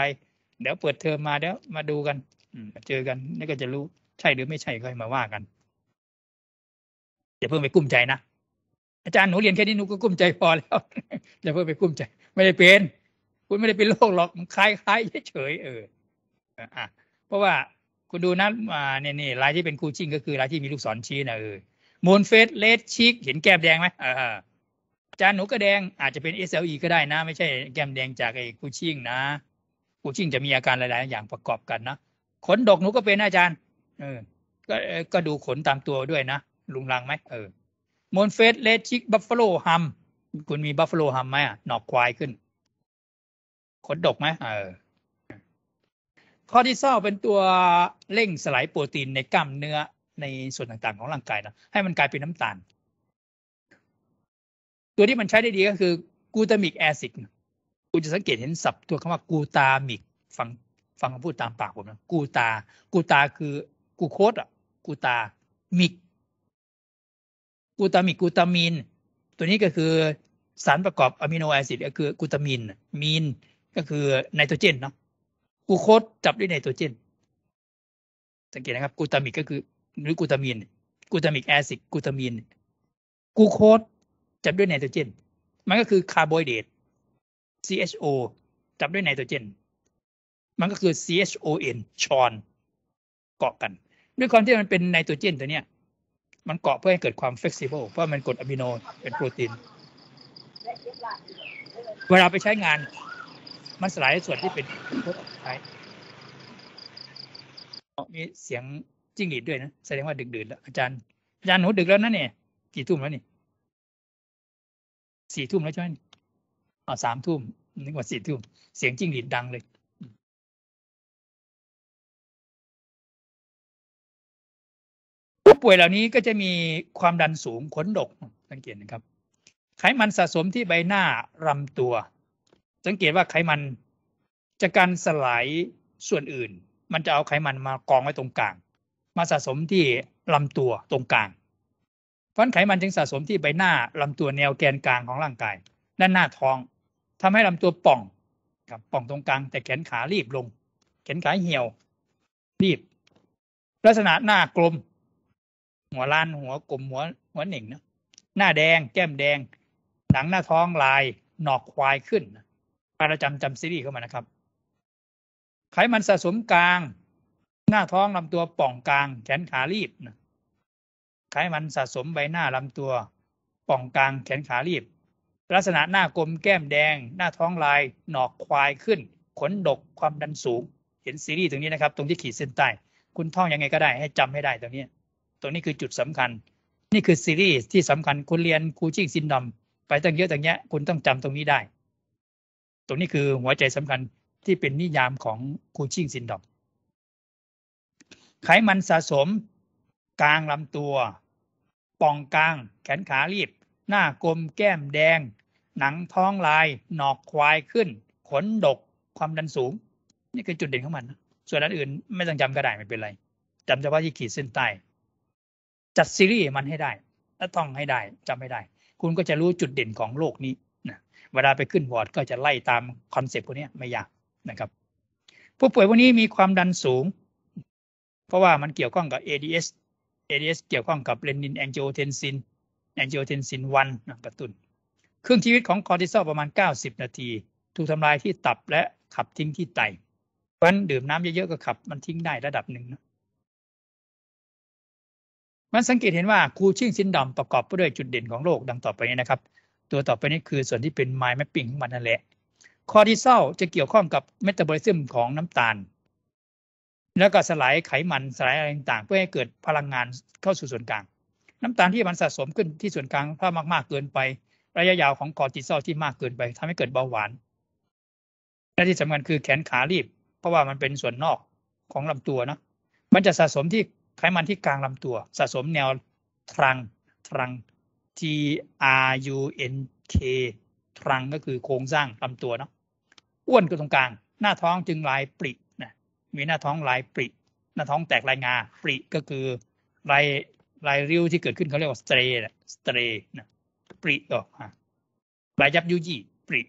เดี๋ยวเปิดเทอมมาเดี๋ยวมาดูกันเจอกันนี่ก็จะรู้ใช่หรือไม่ใช่ค่อยมาว่ากัน อย่าเพิ่งไปกุ้มใจนะ อาจารย์หนูเรียนแค่นี้ หนูก็กุ้มใจพอแล้วอย่าเพิ่งไปกุ้มใจไม่ได้เป็น คุณไม่ได้เป็นโรคหรอกมันคลายๆเฉยๆเอออ่ะเพราะว่าคุณดูนะอ่าเนี่ยนี่ลายที่เป็นคู่ิงก็คือลายที่มีลูกศรชี้นะเออมูนเฟสเลดชิก เห็นแก้มแดงไหมอ่าจานหนูก็แดงอาจจะเป็น SLE ก็ได้นะ ไม่ใช่แก้มแดงจากไอ้คู่ชิ่งนะคู่ชิ่งจะมีอาการหลายๆ อย่างประกอบกันนะ ขนดกหนูก็เป็นอาจารย์ เออ ก็ก็ดูขนตามตัวด้วยนะ ลุงลังไหมเออมูนเฟสเลดชิกบัฟฟาโลฮัมคุณมีบัฟฟาโลฮัมไหมอ่ะหนอกควายขึ้น ขนดกไหมเออข้อที่เศร้าเป็นตัวเร่งสลายโปรตีนในกล้ามเนื้อในส่วนต่างๆของร่างกายนะให้มันกลายเป็นน้ำตาล ตัวที่มันใช้ได้ดีก็คือกูตามิกแอซิดคุณจะสังเกตเห็นศัพท์ตัวคำว่ากูตามิก ฟังฟังคำพูดตามปากผมนะกูตา กูตาคือกูโคดอ่ะ กูตา มิก กูตามิกกูตามีนตัวนี้ก็คือสารประกอบอะมิโนแอซิดก็คือ กูตามีนมีนก็คือไนโตรเจนเนาะกูโคตจับด้วยไนโตรเจน สังเกตนะครับกูตามิกก็คือหรือกูตามีนกูตามิกแอซิดกูตามีนกูโคตจับด้วยไนโตรเจนมันก็คือคาร์โบไฮเดรต CHO จับด้วยไนโตรเจนมันก็คือ CHON ชอนเกาะกันด้วยความที่มันเป็นไนโตรเจนตัวเนี้ยมันเกาะเพื่อให้เกิดความเฟกซิเบิลเพราะมันกดอะมิโนเป็นโปรตีน เวลาไปใช้งานมันสลายส่วนที่เป็นพุทรใชมีเสียงจิ้งหรีดด้วยนะ แสดงว่าดึกดื่นแล้วอาจารย์อาจารย์หนูดึกแล้วนะเนี่ยกี่ทุ่มแล้วนี่สี่ทุ่มแล้วใช่ไหมอ๋อสามทุ่มนึกว่าสี่ทุ่ม เสียงจิ้งหรีดดังเลยผู้ป่วยเหล่านี้ก็จะมีความดันสูงขนดกสังเกตนะครับ ไขมันสะสมที่ใบหน้ารำตัวสังเกตว่าไขมันจากการสลายส่วนอื่น มันจะเอาไขมันมากองไว้ตรงกลาง มาสะสมที่ลำตัวตรงกลางเพราะไขมันจึงสะสมที่ใบหน้าลำตัวแนวแกนกลางของร่างกาย ด้านหน้าท้อง ทำให้ลำตัวป่องครับป่องตรงกลาง แต่แขนขารีบลงแขนขาเหี่ยวรีบ ลักษณะหน้ากลม หัวล้านหัวกลมหัวหัวหนิงนะ หน้าแดงแก้มแดง หนังหน้าท้องลายหนอกควายขึ้นนะาราจำจำซีรีส์เข้ามานะครับ ไขมันสะสมกลาง หน้าท้องลำตัวป่องกลางแขนขารีบนะไขมันสะสมใบหน้าลำตัว ป่องกลางแขนขารีบ ลักษณะหน้ากลมแก้มแดง หน้าท้องลายหนอกควายขึ้น ขนดกความดันสูง เห็นซีรีส์ตรงนี้นะครับ ตรงที่ขีดเส้นใต้คุณท่องยังไงก็ได้ให้จำให้ได้ตรงนี้ ตรงนี้คือจุดสำคัญ นี่คือซีรีส์ที่สำคัญคุณเรียนคูชิ่งซินดอมไปตั้งเยอะตั้งแยะคุณต้องจำตรงนี้ได้ตรงนี้คือหัวใจสำคัญที่เป็นนิยามของคูชิงซินดอมไขมันสะสม กลางลำตัว ป่องกลางแขนขารีบ หน้ากลม แก้มแดง หนังท้องลายหนอกควายขึ้น ขนดกความดันสูง นี่คือจุดเด่นของมัน ส่วนอันอื่นไม่ต้องจำก็ได้ไม่เป็นไรจำเฉพาะที่ขีดเส้นใต้ จัดซีรีส์มันให้ได้และต้องให้ได้จำให้ได้ คุณก็จะรู้จุดเด่นของโลกนี้เวลาไปขึ้นวอร์ดก็จะไล่ตามคอนเซปต์พวกนี้ไม่ยากนะครับ ผู้ป่วยพวกนี้มีความดันสูง เพราะว่ามันเกี่ยวข้องกับ ADS ADS เกี่ยวข้องกับเรนินแองโจเทนซินแองโจเทนซินวันกระตุน้นครื่องชีวิตของคอร์ติซอลประมาณ 90 นาที ถูกทำลายที่ตับและขับทิ้งที่ไต เพราะนั้นดื่มน้ำเยอะๆ ก็ขับมันทิ้งได้ระดับหนึ่งนะมันสังเกตเห็นว่าคูชิ่งซินดอมประกอบไปด้วยจุดเด่นของโรคดังต่อไปนี้นะครับตัวต่อไปนี้คือส่วนที่เป็นไม้แมปปิ้งของมันนั่นแหละคอร์ติซอลจะเกี่ยวข้องกับเมตาบอลิซึมของน้ำตาล แล้วก็สลายไขมันสลายอะไรต่างๆ เพื่อให้เกิดพลังงานเข้าสู่ส่วนกลาง น้ำตาลที่มันสะสมขึ้นที่ส่วนกลางถ้ามากๆเกินไป ระยะยาวของคอร์ติซอลที่มากเกินไปทำให้เกิดเบาหวาน และที่สำคัญคือแขนขารีบ เพราะว่ามันเป็นส่วนนอกของลำตัวนะมันจะสะสมที่ไขมันที่กลางลำตัว สะสมแนวทรังทรัง T R U N K ทรังก็คือโครงสร้างลำตัวเนาะ อ้วนก็ตรงกลาง หน้าท้องจึงลายปรินะมีหน้าท้องลายปริ หน้าท้องแตกลายงา ปริก็คือลายลายริ้วที่เกิดขึ้นเขาเรียกว่าสเตรนะสเตรนะปริออกฮะลายยับยุยี่ปริ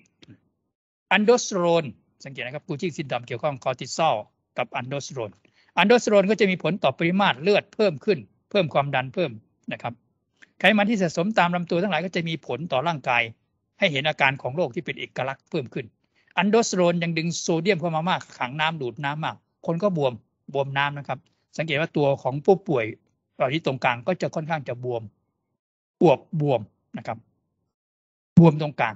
อันโดสโตรนสังเกตนะครับ กูชิกซินดอมเกี่ยวข้องคอร์ติซอลกับอันโดสโตรน อันโดสโตรนก็จะมีผลต่อปริมาตรเลือดเพิ่มขึ้น เพิ่มความดันเพิ่มนะครับไขมันที่สะสมตามลำตัวทั้งหลายก็จะมีผลต่อร่างกาย ให้เห็นอาการของโรคที่เป็นเอกลักษณ์เพิ่มขึ้น อันโดสโรนยังดึงโซเดียมเข้ามามากขังน้ำดูดน้ำมาก คนก็บวมบวมน้ำนะครับ สังเกตว่าตัวของผู้ป่วยตอนที่ตรงกลางก็จะค่อนข้างจะบวมปวบบวมนะครับบวมตรงกลาง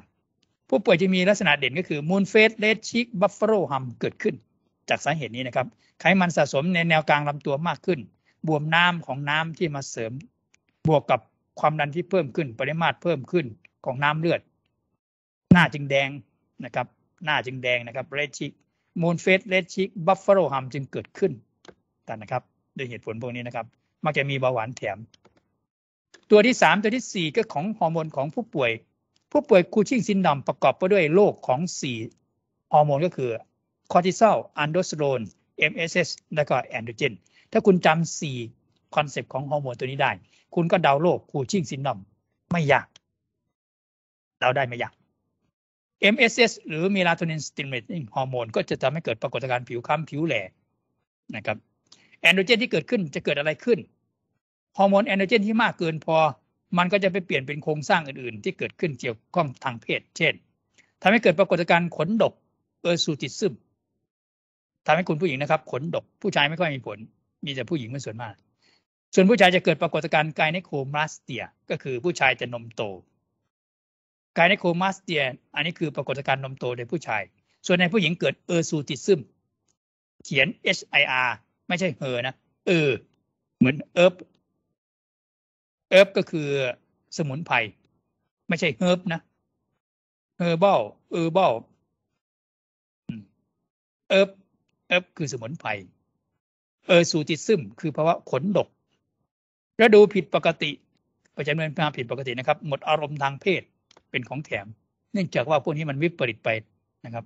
ผู้ป่วยจะมีลักษณะเด่นก็คือ มูนเฟสเลดชิก บัฟเฟโรฮัมเกิดขึ้น จากสาเหตุนี้นะครับ ไขมันสะสมในแนวกลางลำตัวมากขึ้น บวมน้ำของน้ำที่มาเสริมบวกกับความดันที่เพิ่มขึ้น ปริมาตรเพิ่มขึ้นของน้ำเลือด หน้าจึงแดงนะครับ หน้าจึงแดงนะครับเรดชิกมูนเฟสเรดชิกบัฟเฟโรฮัมจึงเกิดขึ้นกันนะครับด้วยเหตุผลพวกนี้นะครับมักจะมีเบาหวานแถม ตัวที่ 3 ตัวที่ 4 ก็ของฮอร์โมนของผู้ป่วย ผู้ป่วยคูชิงซินดอมประกอบไปด้วยโรคของ 4 ฮอร์โมนก็คือคอร์ติซอลอันโดสโตรน m s สและก็แอนโดรเจน ถ้าคุณจำส่คอนเซปต์ของฮอร์โมนตัวนี้ได้ คุณก็เดาโรคคูชิงซินดอมไม่ยาก เดาได้ไม่ยาก MSS หรือ melatonin stimulating hormone ก็จะทำให้เกิดปรากฏการณ์ผิวค้ำผิวแหลนะครับแอนโดรเจนที่เกิดขึ้นจะเกิดอะไรขึ้น ฮอร์โมนแอนโดรเจนที่มากเกินพอมันก็จะไปเปลี่ยนเป็นโครงสร้างอื่นๆ ที่เกิดขึ้นเกี่ยวข้องทางเพศ เช่นทำให้เกิดปรากฏการณ์ขนดกเออสูติซึมทำให้คุณผู้หญิงนะครับ ขนดก ผู้ชายไม่ค่อยมีผล มีแต่ผู้หญิงเป็นส่วนมากส่วนผู้ชายจะเกิดปรากฏการณ์ไกเนโคมาสเตีย ก็คือผู้ชายจะนมโต ไกเนโคมาสเตียอันนี้คือปรากฏการณ์นมโตในผู้ชาย ส่วนในผู้หญิงเกิดเออร์ซูติซึม เขียน HIR ไม่ใช่เฮอนะเออเหมือนเอิบเอิบก็คือสมุนไพร ไม่ใช่เฮิบนะเฮอร์บอลเออร์บอลเอิบเอิบคือสมุนไพรเออร์ซูติซึมคือภาวะขนดกฤดูผิดปกติประจำเดือนมาผิดปกตินะครับ หมดอารมณ์ทางเพศเป็นของแถม เนื่องจากว่าพวกนี้มันวิปริตไปนะครับ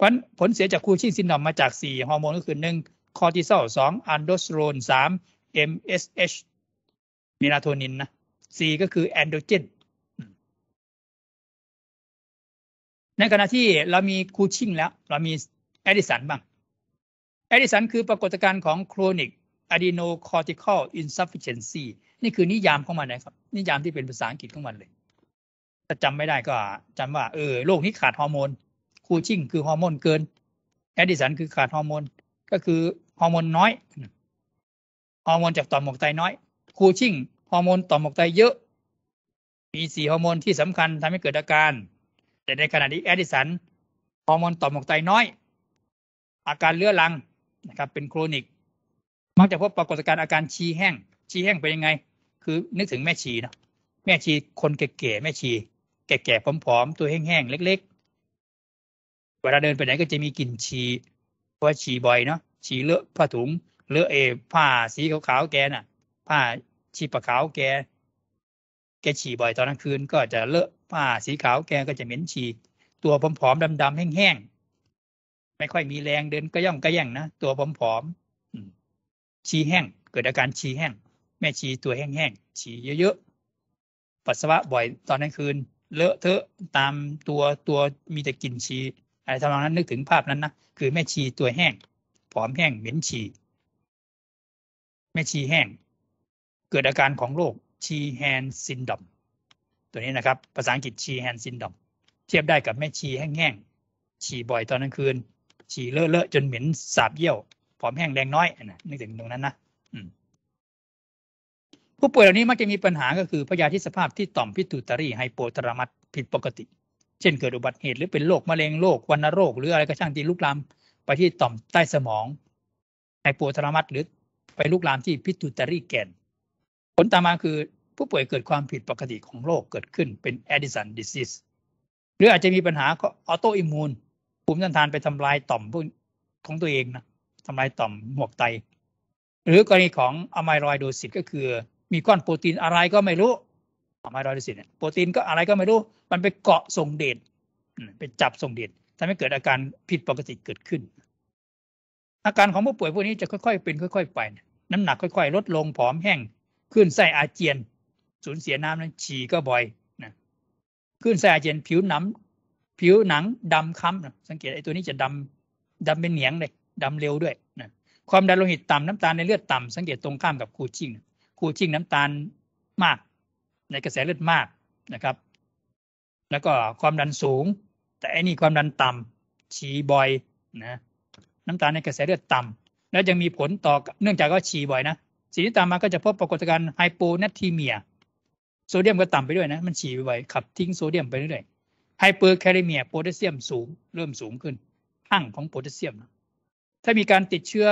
ผลผลเสียจากคูชินซินดอมมาจาก 4 ฮอร์โมนก็คือ1คอร์ติซอล2อันโดสโตอเรน3 MSH มีาโทนินนะ่ก็คือแอนโดเจนในขณะที่เรามีคูชิ่งแล้ว เรามีแอดิสันบ้าง แอดิสันคือปรากฏการณ์ของโครนิก adrenocortical insufficiency นี่คือนิยามของมันนะครับ นิยามที่เป็นภาษาอังกฤษของมันเลย ถ้าจำไม่ได้ก็จำว่าเออโรคนี้ขาดฮอร์โมนคูชิ่งคือฮอร์โมนเกิน แอดดิสัน คือขาดฮอร์โมนก็คือฮอร์โมนน้อย ฮอร์โมนจากต่อมหมวกไตน้อยคูชิ่งฮอร์โมนต่อมหมวกไตเยอะมีสี่ฮอร์โมนที่สำคัญทำให้เกิดอาการ แต่ในขณะที่แอดดิสันฮอร์โมนต่อมหมวกไตน้อย อาการเรื้อรังนะครับ เป็นโครนิกมักจะพบปรากฏการณ์อาการชีแห้ง ชีแห้งเป็นยังไง คือ นึกถึงแม่ชีนะแม่ชีคนแก่ๆแม่ชีแก่ๆผอมๆ ตัวแห้งๆ เล็กๆ เวลาเดินไปไหนก็จะมีกลิ่นชีเพราะชีบ่อยเนาะชีเลอะผ้าถุง เลอะเอ ผ้าสีขาวๆแกน่ะ ผ้าชีปะขาวแกแกฉี่บ่อยตอนกลางคืน ก็จะเลอะผ้าสีขาวแกก็จะเหม็นฉี่ตัวผอมๆ ดำๆ แห้งๆ ไม่ค่อยมีแรงเดินก็ย่องก็แย่งนะ ตัวผอมๆชีแห้ง เกิดอาการชีแห้ง แม่ชีตัวแห้งๆชีเยอะๆ ปัสสาวะบ่อยตอนกลางคืน เลอะเทอะตามตัวตัวมีแต่กลิ่นชีอะไรทำนองนั้นนึกถึงภาพนั้นนะ คือแม่ชีตัวแห้ง ผอมแห้งเหม็นฉี่ แม่ชีแห้ง เกิดอาการของโรคชีแฮนซินดอมตัวนี้นะครับ ภาษาอังกฤษชีแฮนซินดอมเทียบได้กับแม่ชีแห้งๆ ฉี่บ่อยตอนกลางคืน ฉี่เลอะๆ จนเหม็นสาบเยี่ยวผอมแห้งแดงน้อยนะนึกถึงตรงนั้นนะผู้ป่วยเหล่านี้มักจะมีปัญหาก็คือ พยาธิสภาพที่ต่อมพิตูตารีไฮโปตรามัดผิดปกติ เช่นเกิดอุบัติเหตุหรือเป็นโรคมะเร็งโรควันโรค หรืออะไรก็ช่างที่ลุกลามไปที่ต่อมใต้สมองไฮโปตรามัดหรือไปลุกลามที่พิตูตารีแกน ผลตามมาคือผู้ป่วยเกิดความผิดปกติของโรคเกิดขึ้นเป็นแอดิสันดิซิสหรืออาจจะมีปัญหาก็ออโตอิมูนภูมิต้านทานไปทำลายต่อมพวกของตัวเองนะทำลายต่อมหมวกไต หรือกรณีของอะไมรอยดูสิตก็คือ มีก้อนโปรตีนอะไรก็ไม่รู้อะไมรอยดูสิตเนี่ยโปรตีนก็อะไรก็ไม่รู้ มันไปเกาะส่งเดชไปจับส่งเดชทำให้เกิดอาการผิดปกติเกิดขึ้นอาการของผู้ป่วยพวกนี้จะค่อยๆเป็นค่อยๆไปน้ำหนักค่อยๆลดลงผอมแห้งขึ้นไส้อาเจียน สูญเสียน้ำนั้นฉี่ก็บ่อยนะขึ้นไส้อาเจียนผิวหนังผิวหนังดำคำ้ำสังเกตไอ้ตัวนี้จะดำดำเป็นเหนียงเลยดำเร็วด้วยนะความดันโลหิตต่ำน้ำตาลในเลือดต่ำสังเกตตรงข้ามกับคูชิง คูชิงน้ำตาลมาก ในกระแสเลือดมากนะครับ แล้วก็ความดันสูง แต่อันนี้ความดันต่ำฉี่บ่อยนะน้ำตาลในกระแสเลือดต่ำ แล้วยังมีผลต่อ เนื่องจากก็ฉี่บ่อยนะสิ่งที่ตามมาก็จะพบปรากฏการณ์ไฮโปนนทีเมียโซเดียมก็ต่ำไปด้วยนะมันฉี่บ่อยขับทิ้งโซเดียมไปเรื่อยไฮเปอร์แคลเมีย โพแทสเซียมสูงเริ่มสูงขึ้นข้างของโพแทสเซียมนะถ้ามีการติดเชื้อ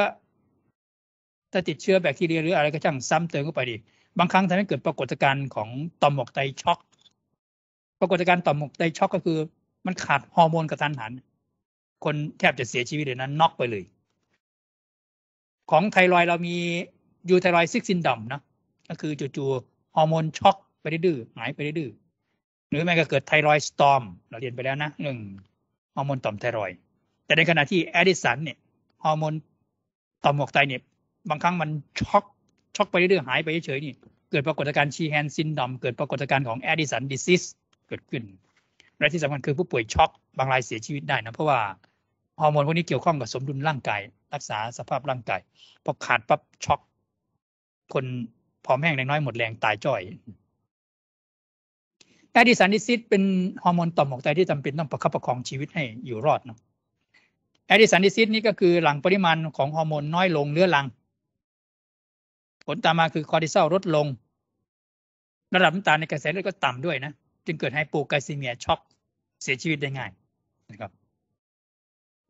ถ้าติดเชื้อแบคทีเรียหรืออะไรก็ช่างซ้ำเติมเข้าไปดิบางครั้งทำให้เกิดปรากฏการณ์ของต่อมหมวกไตช็อก ปรากฏการณ์ต่อมหมวกไตช็อกก็คือ มันขาดฮอร์โมนกระตันหัน คนแทบจะเสียชีวิตเลยนะนน็อกไปเลย ของไทรอยเรามียูไทรอยซิกซินดัมนะก็คือจู่ๆฮอร์โมนช็อก ไปดื้อหายไปดื้อหรือแม้ก็เกิดไทรอยสตอมเราเรียนไปแล้วนะหนึ่งฮอร์โมนต่อมไทรอยแต่ในขณะที่แอดิสันเนี่ยฮอร์โมนต่อมหมวกไตเนี่ยบางครั้งมันช็อกช็อกไปเรื่อย ๆ หายไปเฉย ๆ นี่เกิดปรากฏการณ์ชีแฮนซินดอมเกิดปรากฏการณ์ของแอดิสันดิซิสเกิดขึ้น และที่สำคัญคือผู้ป่วยช็อกบางรายเสียชีวิตได้นะ เพราะว่าฮอร์โมนพวกนี้เกี่ยวข้องกับสมดุลร่างกาย รักษาสภาพร่างกายพอขาดปั๊บช็อกคนพร้อมแห้งแรงน้อยหมดแรงตายจ่อยแอดิสันดิซิสเป็นฮอร์โมนต่อมหมวกไตที่จำเป็นต้องประคับประคองชีวิตให้อยู่รอดเนาะแอดิสันดิซิสนี่ก็คือหลังปริมาณของฮอร์โมนน้อยลงเรื้อรัง ผลตามมาคือคอร์ติซอลลดลง ระดับน้ำตาลในกระแสเลือดก็ต่ำด้วยนะ จึงเกิดไฮโปไกซีเมียช็อกเสียชีวิตได้ง่ายนะครับ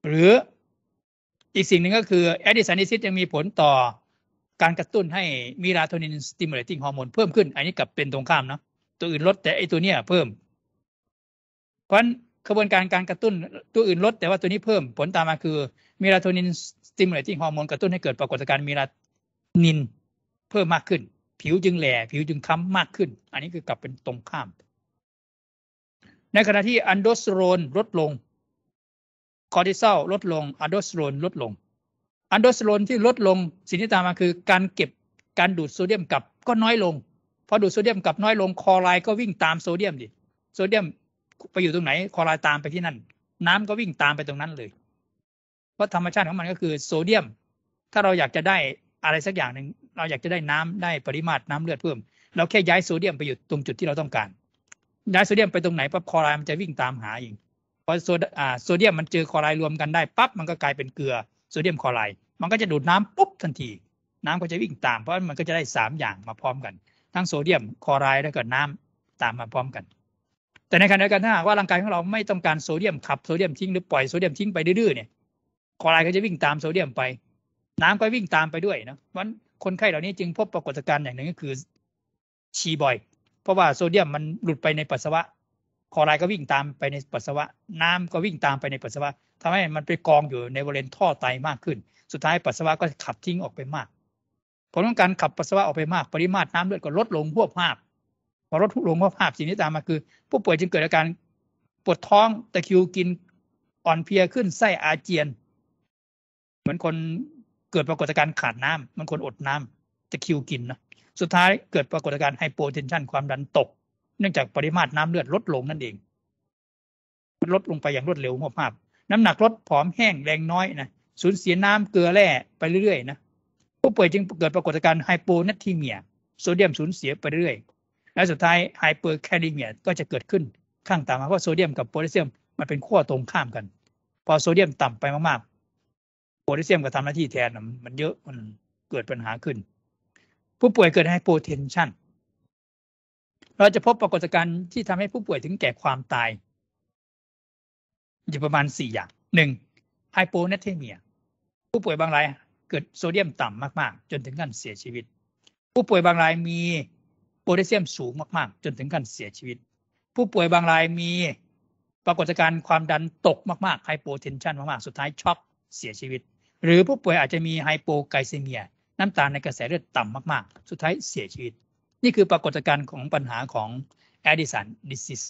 หรืออีกสิ่งหนึ่งก็คือแอดิสันดิซิสยังมีผลต่อการกระตุ้นให้มีราโทนินสติมูลเลติ้งฮอร์โมนเพิ่มขึ้น อันนี้กับเป็นตรงข้ามนะตัวอื่นลด แต่ไอตัวเนี้ยเพิ่มเพราะกระบวนการการกระตุ้นตัวอื่นลด แต่ว่าตัวนี้เพิ่มผลตามมาคือมีลาโทนินสติมูลเลติ้งฮอร์โมนกระตุ้นให้เกิดปรากฏการณ์มีลานิน เพิ่มมากขึ้น ผิวจึงแหล่ผิวจึงค้ำมากขึ้น อันนี้คือกลับเป็นตรงข้าม ในขณะที่อันโดสโรนลดลง คอร์ติซอลลดลงอันโดสโรนลดลงอันโดสโรนที่ลดลง สิ่งที่ตามมาคือการเก็บการดูดโซเดียมกลับก็น้อยลง พอดูดโซเดียมกลับน้อยลงคอไลน์ก็วิ่งตามโซเดียมดิโซเดียมไปอยู่ตรงไหนคอลายตามไปที่นั่น น้ำก็วิ่งตามไปตรงนั้นเลย เพราะธรรมชาติของมันก็คือ โซเดียมถ้าเราอยากจะได้อะไรสักอย่างหนึ่งเราอยากจะได้น้ำได้ปริมาตรน้ำเลือดเพิ่ม เราแค่ย้ายโซเดียมไปอยู่ตรงจุดที่เราต้องการย้ายโซเดียมไปตรงไหนปั๊บคอไายมันจะวิ่งตามหาเองพอโซโซเดียมมันเจอคอลายรวมกันได้ปั๊บมันก็กลายเป็นเกลือโซเดียมคอไรมันก็จะดูดน้ำปุ๊บทันทีน้ำก็จะวิ่งตาม เพราะมันก็จะได้สามอย่างมาพร้อมกัน ทั้งโซเดียมคอไรแล้วก็น้ำตามมาพร้อมกันแต่ในขณะเดียวกันถ้าหากว่าร่างกายของเราไม่ต้องการโซเดียมขับโซเดียมทิ้งหรือปล่อยโซเดียมทิ้งไปดื้อเนี่ยคลรายก็จะวิ่งตามโซเดียมไป น้ำก็วิ่งตามไปด้วยเนาะวันคนไข้เหล่านี้จึงพบปรากฏการณ์อย่างหนึ่งก็คือ ชีบ่อย เพราะว่าโซเดียมมันหลุดไปในปัสสาวะคอายก็วิ่งตามไปในปัสสาวะ น้ำก็วิ่งตามไปในปัสสาวะ ทำให้มันไปกองอยู่ในบริเวณท่อไตมากขึ้น สุดท้ายปัสสาวะก็ขับทิ้งออกไปมากผลของการขับปัสสาวะออกไปมากปริมาตรน้ำเลือดก็ลดลงพวบภาพพอลดลงเพราะภาพสิ่งที่ตามมาคือ ผู้ป่วยจึงเกิดอาการปวดท้องตะคิวกิน อ่อนเพลียขึ้นไส้อาเจียน เหมือนคนเกิดปรากฏการณ์ขาดน้ำ มันคนอดน้ำตะคิวกินนะสุดท้ายเกิดปรากฏการณ์ไฮโปเทนชันความดันตก เนื่องจากปริมาตรน้ำเลือดลดลงนั่นเองมันลดลงไปอย่างรวดเร็วหภาพ น้ำหนักลดผอมแห้งแรงน้อยนะสูญเสียน้ำเกลือแร่ไปเรื่อยๆนะผู้ป่วยจึงเกิดปรากฏการณ์ไฮโปนัททีเมีย โซเดียมสูญเสียไปเรื่อยและสุดท้ายไฮเปอร์แคลิเมียก็จะเกิดขึ้นข้างต่ำเพราะโซเดียมกับโพแทสเซียมมันเป็นขั้วตรงข้ามกัน พอโซเดียมต่ำไปมากๆโพแทสเซียมก็ทำหน้าที่แทน มันเยอะมันเกิดปัญหาขึ้น ผู้ป่วยเกิดไฮโปเทนชันเราจะพบปรากฏการณ์ที่ทำให้ผู้ป่วยถึงแก่ความตายอยู่ประมาณสี่อย่างหนึ่งไฮโปเนเทเมีย ผู้ป่วยบางรายเกิดโซเดียมต่ำมากๆ จนถึงขั้นเสียชีวิต ผู้ป่วยบางรายมีโพแทสเซียมสูงมากๆ จนถึงก้นเสียชีวิต ผู้ป่วยบางรายมีปรากฏการณ์ความดันตกมากๆไฮโปเทนชันมากๆ สุดท้ายช็อกเสียชีวิต หรือผู้ป่วยอาจจะมีไฮโปไกเซเมียน้ำตาลในกระแสเลือดต่ำมากๆ สุดท้ายเสียชีวิต นี่คือปรากฏการณ์ของปัญหาของแอดิสันดิซิส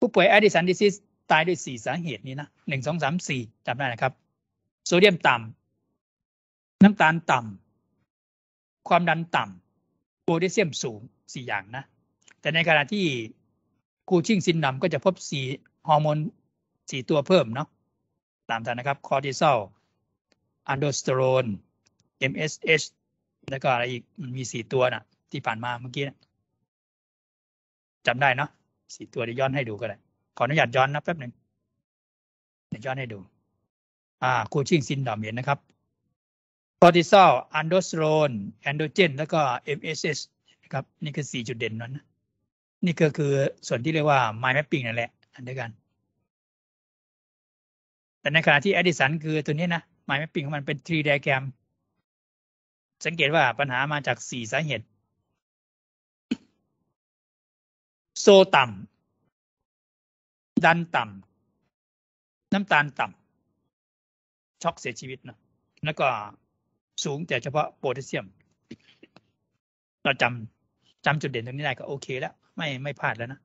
ผู้ป่วยแอดิสันดิซิสตายด้วย 4 สาเหตุนี้นะหนึ่งสองสามสี่จำได้นะครับโซเดียมต่ำน้ำตาลต่ำความดันต่ำโพแทสเซียมสูงสี่อย่างนะ แต่ในขณะที่กูชิ่งซินนมก็จะพบสี่ฮอร์โมนสี่ตัวเพิ่มเนาะตามทันนะครับ คอร์ติซอลอันโดสเตอโรน MSH แล้วก็อะไรอีกมีสี่ตัวนะ่ะ ที่ผ่านมาเมื่อกี้นะจำได้เนาะสี่ตัวเดี๋ยวย้อนให้ดูก็ได้ ขออนุญาตย้อนนะแป๊บหนึ่งเดี๋ยวย้อนให้ดู อ่าคูชิ่งซินดอมเห็นนะครับอร์ติซอลอันโดสโตรนแอนโดเจน แล้วก็ MSH นะครับ นี่คือสี่จุดเด่นนั้นนี่ก็คือส่วนที่เรียกว่า mind mapping นั่นแหละ อันเดียวกัน แต่ในขณะที่แอดิสันคือตัวนี้นะ mind mapping ของมันเป็นทรีไ diagram สังเกตว่าปัญหามาจากสี่สาเหตุ โซต่ำดันต่ำน้ำตาลต่ำช็อกเสียชีวิตนะแล้วก็สูงแต่เฉพาะโพแทสเซียม เราจำจำจุดเด่นตรงนี้ได้ก็โอเคแล้ว ไม่ไม่พลาดแล้วนะ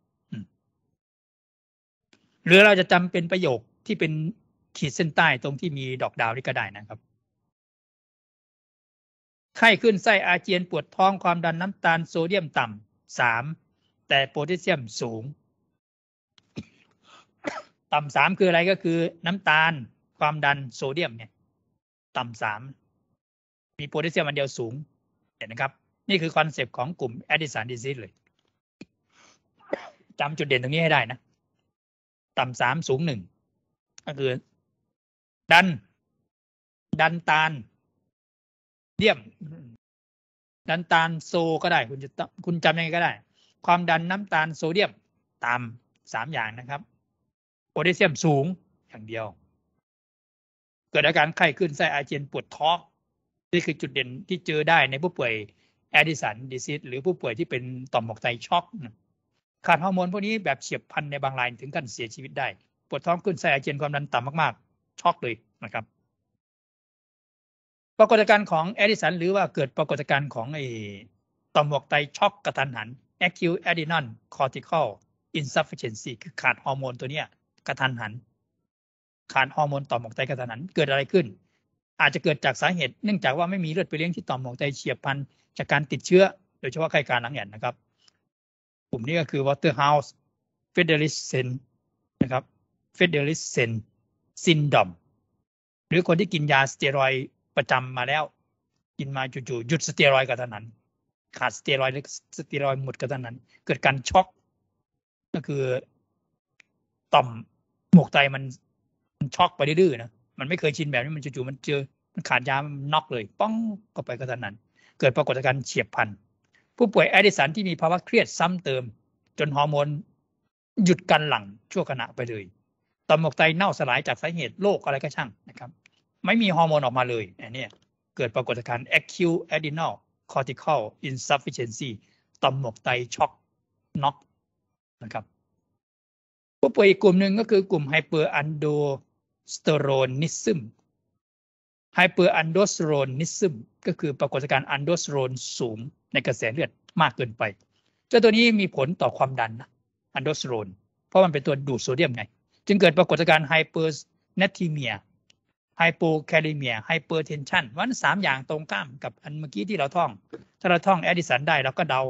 หรือเราจะจำเป็นประโยคที่เป็นขีดเส้นใต้ตรงที่มีดอกดาวนี่ก็ได้นะครับไข้ขึ้นไส้อาเจียนปวดท้องความดันน้ำตาลโซเดียม ต่ำสามแต่โพแทสเซียมสูง ต่ำสามคืออะไรก็คือน้ำตาลความดันโซเดียม เนี่ย ต่ำสามมีโพแทสเซียมอันเดียวสูงเห็นนะครับ นี่คือคอนเซปต์ของกลุ่มแอดดิสันดิซิสเลยจำจุดเด่นตรงนี้ให้ได้นะ ต่ำสามสูงหนึ่งก็คือ ดัน ดันตาลเดียม ดันตาลโซก็ได้ คุณจะคุณจำยังไงก็ได้ ความดันน้ำตาลโซเดียมต่ำสามอย่างนะครับโพแทสเซียมสูงอย่างเดียว เกิดอาการไข้ขึ้นไส้อาเจียนปวดท้องนี่คือจุดเด่นที่เจอได้ในผู้ป่วยแอดิสันดิซิสหรือผู้ป่วยที่เป็นต่อมหมวกไตช็อกขาดฮอร์โมนพวกนี้แบบเฉียบพลันในบางรายถึงกันเสียชีวิตได้ ปวดท้องขึ้นไส้อาเจียนความดันต่ำมากๆ ช็อกเลยนะครับ ปรากฏการณ์ของแอดิสัน หรือว่าเกิดปรากฏการณ์ของไอต่อมหมวกไตช็อกกระทันหัน acute adrenal cortical insufficiency คือขาดฮอร์โมนตัวเนี้ย กระทันหัน ขาดฮอร์โมนต่อมหมวกไตกระทันหันเกิดอะไรขึ้นอาจจะเกิดจากสาเหตุเนื่องจากว่าไม่มีเลือดไปเลี้ยงที่ต่อมหมวกไตเฉียบพลันจากการติดเชื้อโดยเฉพาะไข้การหลังแอ่นนะครับกลุ่มนี้ก็คือ Waterhouse Federsen นะครับ Federsen Syndrome หรือคนที่กินยาสเตียรอยประจำมาแล้ว กินมาจู่ๆหยุดสเตียรอยกระทันหันขาดสเตียรอยหรือสเตียรอยหมดกระทันหันเกิดการช็อกก็คือต่อมหมวกไตมันมันช็อกไปดื้อนะมันไม่เคยชินแบบนี้มันจู่ๆมันเจอมันขาดยามันน็อกเลย ป้องก็ไปก็เท่านั้น เกิดปรากฏการณ์เฉียบพันผู้ป่วยแอดิสันที่มีภาวะเครียดซ้ำเติม จนฮอร์โมน หยุดกันหลังชั่วขณะไปเลยตอมหมกไตเน่าสลายจากสาเหตุโรคอะไรก็ช่างนะครับ ไม่มีฮอร์โมนออกมาเลยอันนี้เกิดปรากฏการณ์ acute adrenal cortical insufficiency ตอมหมกไตช็อกน็อกนะครับ ผู้ป่วยอีกกลุ่มหนึ่งก็คือกลุ่มไฮเปอร์อันโดสเตโรนิซึมไฮเปอร์อันโดสโรนิซึมก็คือปรากฏการณ์อันโดสโรนสูงในกระแสเลือดมากเกินไปเจ้าตัวนี้มีผลต่อความดันนะอันโดสโรนเพราะมันเป็นตัวดูดโซเดียมไง จึงเกิดปรากฏการณ์ไฮเปอร์เนทีเมียไฮโปแคลิเมียไฮเปอร์เทนชันวันสามอย่างตรงข้ามกับอันเมื่อกี้ที่เราท่อง ถ้าเราท่องแอดิสันได้เราก็เดา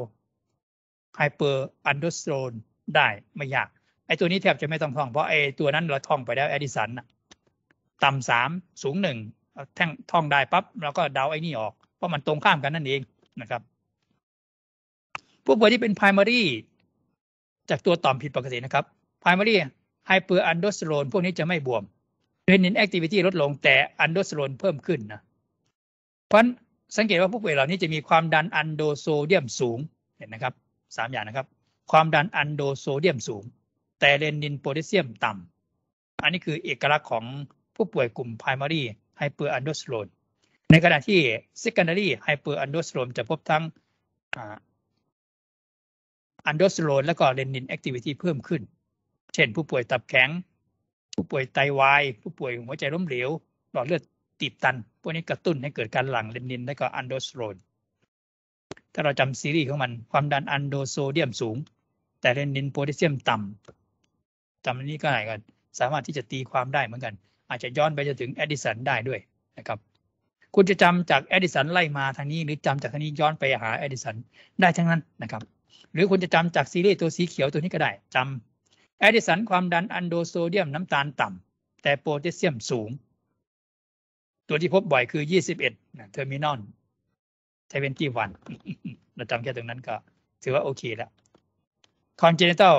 ไฮเปอร์อันโดสโตรนได้ไม่ยากไอตัวนี้แทบจะไม่ต้องท่องเพราะไอตัวนั้นเราท่องไปแล้วแอดิสันต่ำสามสูงหนึ่งแท่งท่องได้ปั๊บเราก็เดาไอ้นี่ออก เพราะมันตรงข้ามกันนั่นเองนะครับผู้ป่วยที่เป็น primary จากตัวต่อมผิดปกตินะครับ primary h y p e r a l d o s t e r o n นพวกนี้จะไม่บวม renin activity ลดลงแต่ a ั d o s t e r o n เพิ่มขึ้นนะเพราะสังเกตว่าผู้ป่วยเหล่านี้จะมีความดันอันโดโซเดียมสูงเห็นนะครับสามอย่างนะครับ ความดันอันโดโซเดียมสูง แต่เรนินโพแทสเซียมต่ำอันนี้คือเอกลักษณ์ของผู้ป่วยกลุ่ม primary hyperaldosterone ในขณะที่ secondary hyperaldosterone จะพบทั้งอันโดสโรนและก็เลนินแอคทิวิตี้เพิ่มขึ้น เช่นผู้ป่วยตับแข็ง ผู้ป่วยไตาวาย ผู้ป่วยหัวใจล้มเหลวหลอดเลือดตีบตัน พวกนี้กระตุ้นให้เกิดการหลั่งเลนินและก็อันโดสโรนถ้าเราจำซีรีส์ของมัน ความดันอันโดโซเดียมสูง แต่เลนินโพแทสเซียมต่ำจำนี้ก็ไหนกันสามารถที่จะตีความได้เหมือนกันอาจจะย้อนไปจนถึงแอดิสันได้ด้วยนะครับคุณจะจำจากแอดิสันไล่มาทางนี้หรือจำจากทางนี้ย้อนไปหาแอดิสันได้ทั้งนั้นนะครับ หรือคุณจะจำจากซีรีส์ตัวสีเขียวตัวนี้ก็ได้จำแอดิสันความดันอันโดโซเดียมน้ำตาลต่ำ แต่โพแทสเซียมสูง ตัวที่พบบ่อยคือ 21นะเทอร์มินอลเทเวนตี้วัน เราจำแค่ตรงนั้นก็ ถือว่าโอเคแล้วคอนเจเนตัล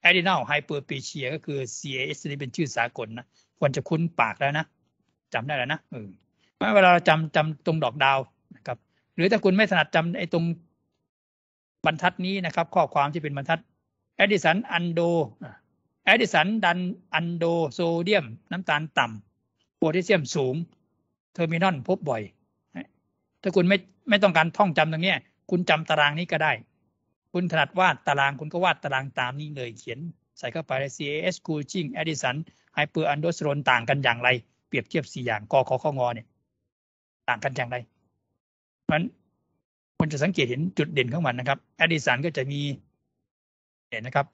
แอดินัลไฮเปอร์ปีเชียก็คือ CAS นี่เป็นชื่อสากลนะควรจะคุ้นปากแล้วนะจำได้แล้วนะเออเวลาเราจำจำตรงดอกดาวนะครับ หรือถ้าคุณไม่ถนัดจำไอ้ตรงบรรทัดนี้นะครับ ข้อความที่เป็นบรรทัดแอดิสันอันโดแอดิสันดันอันโดโซเดียมน้ำตาลต่ำโพแทสเซียมสูง เทอร์มินอลพบบ่อยถ้าคุณไม่ไม่ต้องการท่องจำตรงนี้คุณจำตารางนี้ก็ได้ คุณถนัดวาดตารางคุณก็วาดตารางตามนี้เลยเขียน ใส่เข้าไป CAS Coaching Edison ไฮเปอร์อันโดสเตโรนต่างกันอย่างไร เปรียบเทียบสี่อย่างกคขงเนี่ยต่างกันอย่างไรเพราะฉะนั้นคนจะสังเกตเห็นจุดเด่นของมันนะครับ แอดิสันก็จะมี เห็นนะครับ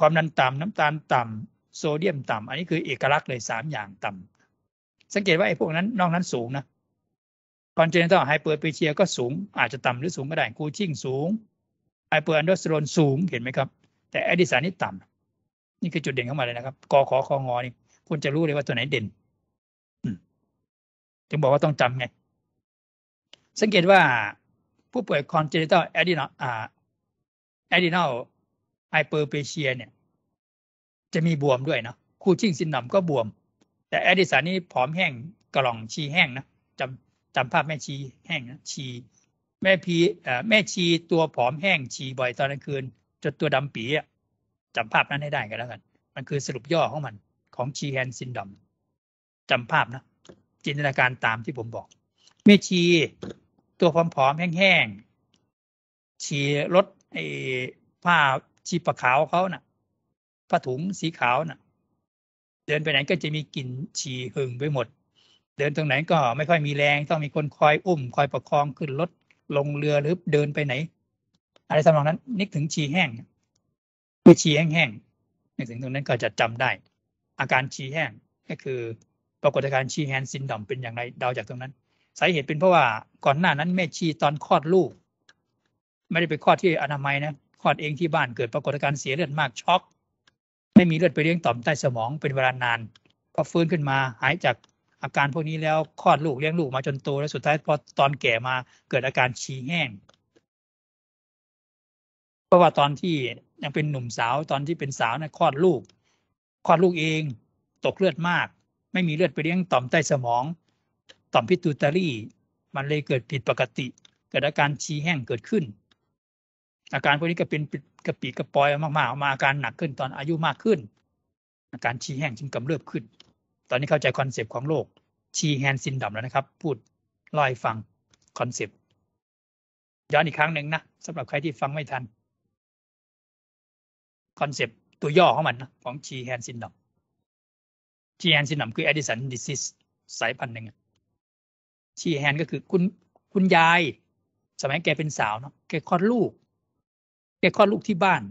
ความดันต่ำน้ำตาลต่ำ โซเดียมต่ำ อันนี้คือเอกลักษณ์เลยสามอย่างต่ำ สังเกตว่าไอ้พวกนั้นนอกนั้นสูงนะคอนเจเนตร์ไฮเปอร์ปเชียก็สูงอาจจะต่ำ หรือสูงก็ได้กูชิ่งสูงไฮเปอร์อันโดสเตโรนสูงเห็นไหมครับ แต่แอดิสันนี่ต่ำนี่คือจุดเด่นของมันเลยนะครับ กขอคองอนี่ คุณจะรู้เลยว่าตัวไหนเด่นถึงบอกว่าต้องจำไง สังเกตว่าผู้ป่วยคอนเจนิตอลแอดินอล่าแอดินอลไฮเปอร์เปเชียเนี่ย จะมีบวมด้วยเนาะ คูชิงซินดอมก็บวม แต่แอดิสันนี่ผอมแห้งกระหล่องชีแห้งนะจำจำภาพแม่ชีแห้งนะชีแม่พีแม่ชีตัวผอมแห้งชีบ่อยตอนกลางคืนจนตัวดำปีอ่ะจำภาพนั้นให้ได้กันแล้วกัน มันคือสรุปย่อของมัน ของชีแฮนซินดอมจำภาพนะ จินตนาการตามที่ผมบอกเมชีตัวผอมๆแห้งๆชีรถไอ้ผ้าชีปะขาวเขานะ่ะผ้าถุงสีขาวนะ่ะ เดินไปไหนก็จะมีกลิ่นชีหึงไปหมด เดินตรงไหนก็ไม่ค่อยมีแรงต้องมีคนคอยอุ้มคอยประคองขึ้นรถ ลงเรือหรือเดินไปไหนอะไรสำรับนั้นนึกถึงชีแห้งเมือฉี่แห้งๆในสิ่งตรงนั้นก็จะจำได้ อาการฉี่แห้งก็คือปรากฏการณ์ฉี่แห้งซินดอมเป็นอย่างไรเดาจากตรงนั้น สาเหตุเป็นเพราะว่าก่อนหน้านั้นแม่ชีตอนคลอดลูก ไม่ได้ไปคลอดที่อนามัยนะคลอดเองที่บ้านเกิดปรากฏการณ์เสียเลือดมากช็อกไม่มีเลือดไปเลี้ยงต่อมใต้สมองเป็นเวลานาน พอฟื้นขึ้นมา หายจากอาการพวกนี้แล้วคลอดลูกเลี้ยงลูกมาจนโตแล้วสุดท้ายพอตอนแก่มาเกิดอาการชีแห้งเพราะว่าตอนที่ยังเป็นหนุ่มสาวตอนที่เป็นสาวนะคลอดลูกคลอดลูกเองตกเลือดมาก ไม่มีเลือดไปเลี้ยงต่อมใต้สมอง ต่อมพิตูตารีมันเลยเกิดผิดปกติเกิดอาการชีแห้งเกิดขึ้น อาการพวกนี้ก็เป็นกระปีกระปอยมากๆมา อาการหนักขึ้นตอนอายุมากขึ้นอาการชีแห้งจึงกำเริบขึ้น ตอนนี้เข้าใจคอนเซปต์ของโรคชีแฮนซินดัมแล้วนะครับพูดลอยฟังคอนเซปต์ย้อนอีกครั้งหนึ่งนะสำหรับใครที่ฟังไม่ทันคอนเซปต์ตัวย่อของมันนะของชีแฮนซินดอมชีแฮนซินดอมคือแอดิสันดิซิสสายพันธุ์หนึ่งชีแฮนก็คือคุณคุณยาย สมัยแกเป็นสาวเนาะแกคลอดลูก แกคลอดลูกที่บ้าน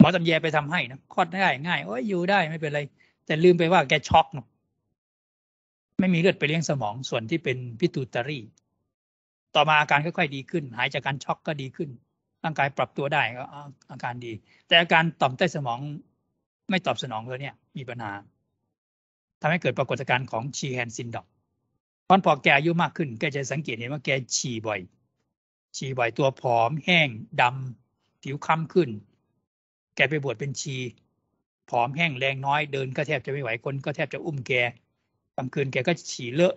หมอตำแยไปทำให้นะคลอดง่ายง่าย โอ้ยอยู่ได้ไม่เป็นไร แต่ลืมไปว่าแกช็อกเนาะไม่มีเลือดไปเลี้ยงสมองส่วนที่เป็นพิตูตารีต่อมาอาการค่อย ๆ ดีขึ้น หายจากการช็อกก็ดีขึ้นร่างกายปรับตัวได้ก็อาการดี แต่อาการต่อมใต้สมองไม่ตอบสนองเลยเนี่ย มีปัญหาทำให้เกิดปรากฏการณ์ของชีแฮนซินดอกตอนพอแกอายุมากขึ้นแกจะสังเกตเห็นว่าแกฉี่บ่อยฉี่บ่อยตัวผอมแห้ง ดำผิวคล้ำขึ้น แกไปบวชเป็นชี ผอมแห้งแรงน้อยเดินก็แทบจะไม่ไหวคนก็แทบจะอุ้มแกกลางคืนแกก็ฉี่เลอะ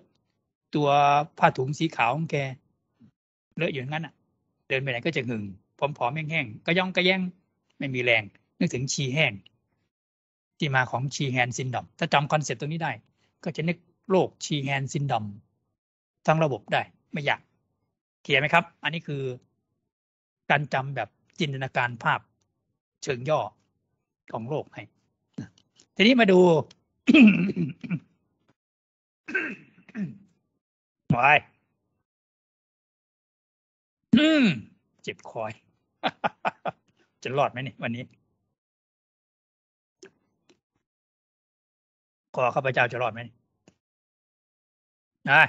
ตัวผ้าถุงสีขาวของแกเลอะอยู่งั้นอ่ะ เดินไปไหนก็จะหึงผอมๆแห้งๆกระย่องกระแย่งไม่มีแรง นึกถึงชีแห้ง ที่มาของชีแฮนซินดอม ถ้าจำคอนเซ็ปต์ตรงนี้ได้ ก็จะนึกโรคชีแฮนซินดอมทั้งระบบได้ ไม่ยาก เขียนไหมครับ อันนี้คือการจำแบบจินตนาการภาพ เชิงย่อของโรคให้ ทีนี้มาดูไว้เจ็บคอยจะรอดไหมนี่ วันนี้ ขอข้าพเจ้าจะรอดไหมนะ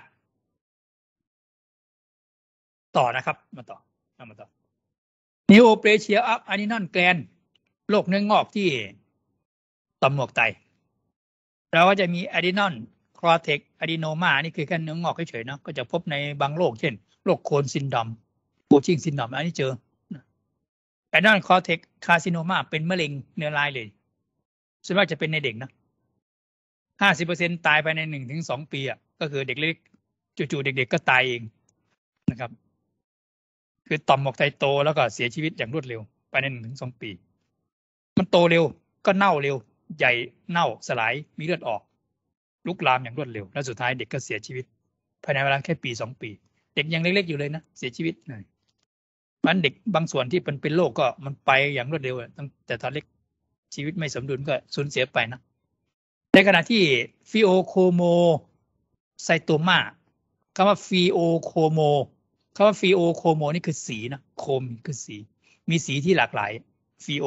ต่อนะครับ มาต่อมาต่อ นิโอเปเชียอัพอะนิน่นแกลนโรคเนื้องอกที่ต่อมหมวกไตเราก็จะมีอะดินอนคลอเทกอะดิโนมานี่คือแค่เนื้องอกเฉยๆเนาะก็จะพบในบางโรคเช่นโรคโคนซินดอมโบชิงซินดอมอันนี้เจอแอนนอนคอเทคคาซิโนมาเป็นมะเร็งเนื้อลายเลยส่วนมากจะเป็นในเด็กนะห้าสิเปอร์เซ็นตายไปในหนึ่งถึงสองปีอ่ะก็คือเด็กเล็กจู่ๆเด็ก ๆ ก็ตายเองนะครับ คือต่อมหมอกไตโตแล้วก็เสียชีวิตอย่างรวดเร็วภายในหนึ่งถึงสองปี มันโตเร็วก็เน่าเร็ว ใหญ่เน่าสลายมีเลือดออก ลุกลามอย่างรวดเร็ว แล้วสุดท้ายเด็กก็เสียชีวิตภายในเวลาแค่ปีสองปี เด็กยังเล็ก ๆอยู่เลยนะเสียชีวิตเลยมันเด็กบางส่วนที่มันเป็นโรคกก็มันไปอย่างรวดเร็ว ตั้งแต่ตอนเล็กชีวิตไม่สมดุลก็สูญเสียไปนะ ในขณะที่ฟิโอโคโมไซโตมาคำว่าฟิโอโคโมคำว่าฟิโอโคโมนี่คือสีนะโคมคือสี มีสีที่หลากหลายฟิโอ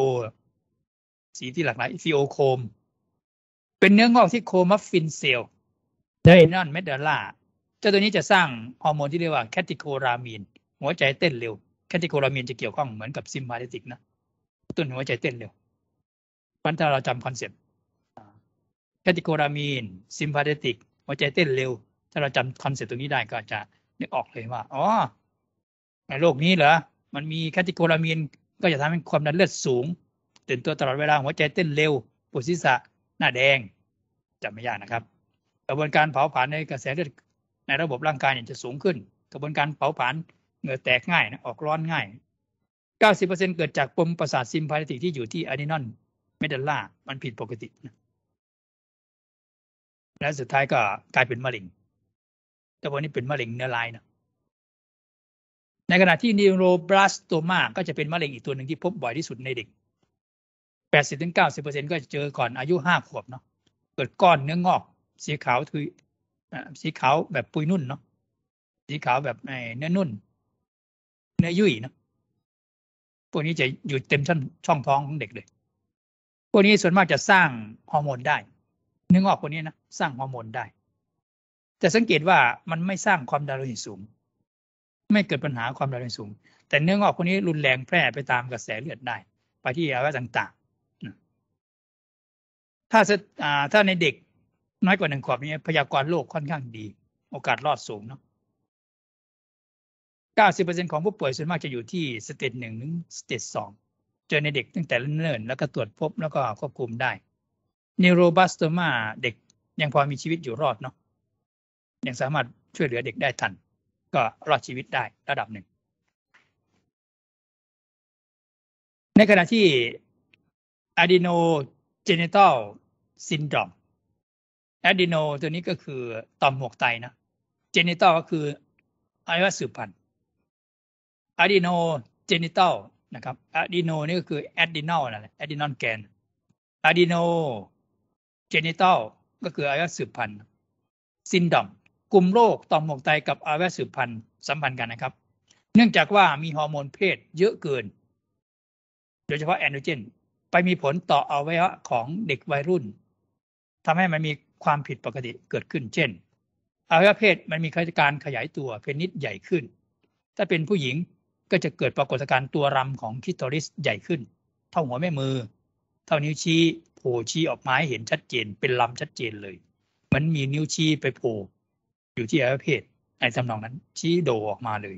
สีที่หลากหลายฟิโอโคมเป็นเนื้องอกที่โคมัฟฟินเซลเดนอนเมดเดล่าเจ้าตัวนี้จะสร้างฮอร์โมนที่เรียกว่าแคติโครามีน หัวใจเต้นเร็วแคติโคลามีนจะเกี่ยวข้องเหมือนกับซิมพาเลติกนะ ต้นหัวใจเต้นเร็วพันถ้าเราจำคอนเซ็ปต์แคติโคลามีนซิมพาเลติก หัวใจเต้นเร็ว ถ้าเราจำคอนเซ็ปต์ตรงนี้ได้ก็จะนึกออกเลยว่าอ๋อในโลกนี้เหรอ มันมีแคติโคลามีนก็จะทำให้ความดันเลือดสูงตื่นตัวตลอดเวลาหัวใจเต้นเร็วปวดศีรษะ หน้าแดงจำไม่ยากนะครับ กระบวนการเผาผลาญในกระแสเลือดในระบบร่างกายเนี่ยจะสูงขึ้น กระบวนการเผาผลาญเหงื่อแตกง่ายนะออกร้อนง่าย 90%เกิดจากปมประสาทซิมพาติก ที่อยู่ที่อะดีนอน เมดัลล่า มันผิดปกตินะและสุดท้ายก็กลายเป็นมะเร็ง แต่วันนี้เป็นมะเร็งเนื้อลายนะ ในขณะที่นิโรบลาสโตมาก็จะเป็นมะเร็งอีกตัวหนึ่งที่พบบ่อยที่สุดในเด็ก 80-90%ก็จะเจอก่อนอายุ 5 ขวบเนาะเกิดก้อนเนื้องอกสีขาวคือสีขาวแบบปุยนุ่นเนาะสีขาวแบบเนื้อนุ่นเนื้อยุ่ยนะพวกนี้จะอยู่เต็มช่องช่องท้องของเด็กเลย พวกนี้ส่วนมากจะสร้างฮอร์โมนได้นึกออกพวกนี้นะสร้างฮอร์โมนได้ แต่สังเกตว่ามันไม่สร้างความดันโลหิตสูง ไม่เกิดปัญหาความดันโลหิตสูง แต่เนื้องอกพวกนี้รุนแรงแพร่ไปตามกระแสเลือดได้ ไปที่อวัยวะต่างๆ ถ้าถ้าในเด็ก น้อยกว่าหนึ่งขวบนี้ พยากรณ์โรคค่อนข้างดีโอกาสรอดสูงเนาะ90%ของผู้ป่วยส่วนมาก จะอยู่ที่สเตจหนึ่งถึงสเตจสอง เจอในเด็กตั้งแต่เนิ่นๆแล้วก็ตรวจพบแล้วก็ควบคุมได้นโรบัสโตมาเด็กยังพอมีชีวิตอยู่รอด เนาะยังสามารถช่วยเหลือเด็กได้ทัน ก็รอดชีวิตได้ระดับหนึ่ง ในขณะที่อะดีโนเจเนตัลซินดรอมอะดีโนตัวนี้ก็คือต่อมหมวกไตนะเจเนตัลก็คืออวัยวะสืบพันธุ์อะดีโนเจนิตัลนะครับอะดีโนนี่ก็คือแอดดินอลนั่นแหละแอดดินอลแกนอะดีโนเจนิตัลก็คืออวัยวะสืบพันธุ์ซินดอมกลุ่มโรคต่อมหมวกไตกับอวัยวะสืบพันธุ์สัมพันธ์กันนะครับ เนื่องจากว่ามีฮอร์โมนเพศเยอะเกินโดยเฉพาะแอนโดรเจนไปมีผลต่ออวัยวะของเด็กวัยรุ่น ทำให้มันมีความผิดปกติเกิดขึ้น เช่นอวัยวะเพศมันมีการขยายตัวเพนิดใหญ่ขึ้น ถ้าเป็นผู้หญิงก็จะเกิดปรากฏการณ์ตัวรำของคิทอริสใหญ่ขึ้น เท่าหัวแม่มือ เท่านิ้วชี้โผล่ชี้ออกมาให้เห็นชัดเจน เป็นลำชัดเจนเลย มันมีนิ้วชี้ไปโผล่อยู่ที่อวัยวะเพศในทำนองนั้นชี้โดออกมาเลย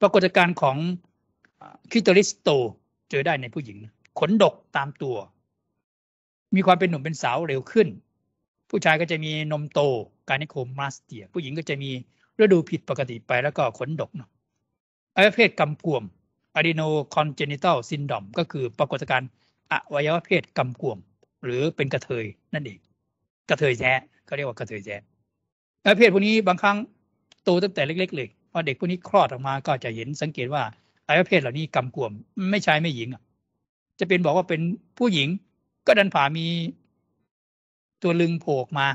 ปรากฏการณ์ของคิทอริสโตเจอได้ในผู้หญิง ขนดกตามตัว มีความเป็นหนุ่มเป็นสาวเร็วขึ้น ผู้ชายก็จะมีนมโต การนิโคมาสเตีย ผู้หญิงก็จะมีฤดูผิดปกติไปแล้วก็ขนดกเนาะอวัยวะเพศกำกวม a d e n o c o n g e n i t a l syndrome ก็คือปรากฏการณ์อวัยวะเพศกำกวม หรือเป็นกระเทยนั่นเองกระเทยแย้เขาเรียกว่ากระเทยแย้อวัยวะเพศพวกนี้บางครั้งโตตั้งแต่เล็กๆเลยพอเด็กพวกนี้คลอดออกมาก็จะเห็นสังเกตว่าอวัยวะเพศเหล่านี้กำกวมไม่ชายไม่หญิงจะเป็นบอกว่าเป็นผู้หญิงก็ดันผ่ามีตัวลึงโผล่ออกมา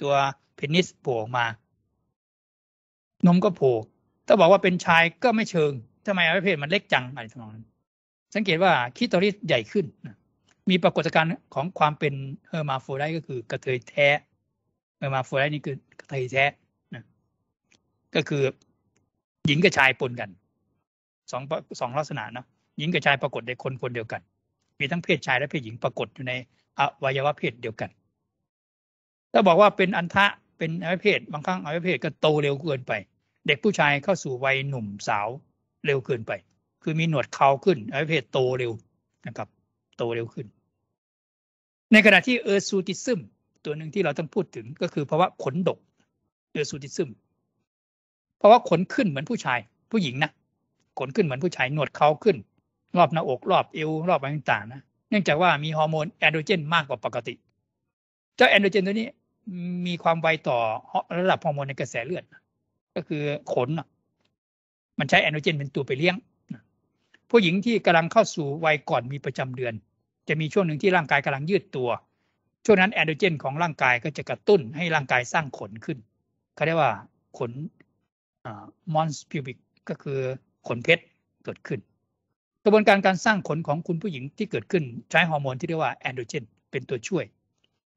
ตัวเพนิสโผล่มา นมก็โผล่ถ้าบอกว่าเป็นชายก็ไม่เชิงทำไมอวัยวะเพศ มันเล็กจังอะไรทำนองนั้น สังเกตว่าคิตอริสใหญ่ขึ้นมีปรากฏการณ์ของความเป็นเฮอร์มาโฟไดก็คือกระเทยแท้เฮอร์มาโฟไดนี่คือกระเทยแท้นะก็คือหญิงกับชายปนกัน สองสองลักษณะนะหญิงกับชายปรากฏในคนคนเดียวกัน มีทั้งเพศชายและเพศ หญิงปรากฏอยู่ในอวัยวะเพศเดียวกัน ถ้าบอกว่าเป็นอันทะเป็นอวัยวะเพศบางครั้งอวัยวะเพศก็โตเร็วเกินไปเด็กผู้ชายเข้าสู่วัยหนุ่มสาวเร็วเกินไป คือมีหนวดเขาขึ้นไอเพศโตเร็วนะครับ โตเร็วขึ้นในขณะที่เออร์ซูติซึมตัวหนึ่งที่เราต้องพูดถึงก็คือภาวะขนดกเออร์ซูติซึมภาวะขนขึ้นเหมือนผู้ชายผู้หญิงนะขนขึ้นเหมือนผู้ชายหนวดเขาขึ้น รอบหน้าอกรอบเอว รอบอะไรต่างๆนะ เนื่องจากว่ามีฮอร์โมนแอนโดรเจนมากกว่าปกติเจ้าแอนโดรเจนตัวนี้มีความไวต่อระดับฮอร์โมนในกระแสเลือดก็คือขนมันใช้แอนโดเจนเป็นตัวไปเลี้ยง ผู้หญิงที่กำลังเข้าสู่วัยก่อนมีประจำเดือน จะมีช่วงหนึ่งที่ร่างกายกำลังยืดตัว ช่วงนั้นแอนโดเจนของร่างกายก็จะกระตุ้นให้ร่างกายสร้างขนขึ้นเขาเรียกว่าขนมอนส์พิวบิกก็คือขนเพชรเกิดขึ้นกระบวนการการสร้างขนของคุณผู้หญิงที่เกิดขึ้นใช้ฮอร์โมน ที่เรียกว่าแอนโดเจน เป็นตัวช่วย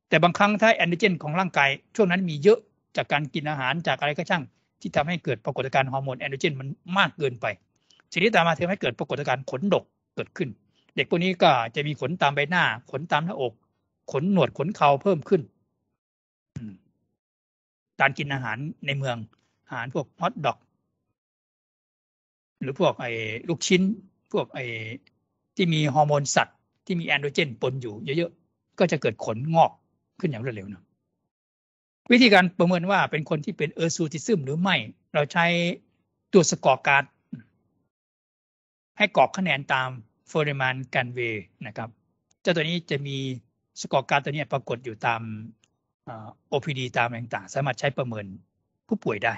แต่บางครั้งถ้าแอนโดเจน ของร่างกาย ช่วงนั้นมีเยอะจากการกินอาหารจากอะไรก็ช่างที่ทำให้เกิดปรากฏการณ์ฮอร์โมนแอนโดรเจนมันมากเกินไปสิ่งที่ตามมาทำให้เกิดปรากฏการณ์ขนดกเกิดขึ้น เด็กพวกนี้ก็จะมีขนตามใบหน้า ขนตามหน้าอก ขนหนวดขนเขาเพิ่มขึ้น การกินอาหารในเมือง อาหารพวกฮอทดอก หรือพวกไอ้ลูกชิ้น พวกไอ้ที่มีฮอร์โมนสัตว์ ที่มีแอนโดรเจนปนอยู่เยอะๆ ก็จะเกิดขนงอกขึ้นอย่างรวดเร็วเนาะวิธีการประเมินว่าเป็นคนที่เป็นเออร์ซูติซึมหรือไม่ เราใช้ตัวสกอร์การ์ด ให้กรอกคะแนนตามโฟเรมันกันเวนะครับเจ้าตัวนี้จะมีสกอร์การ์ดตัวนี้ปรากฏอยู่ตาม OPD ตามต่างๆ สามารถใช้ประเมินผู้ป่วยได้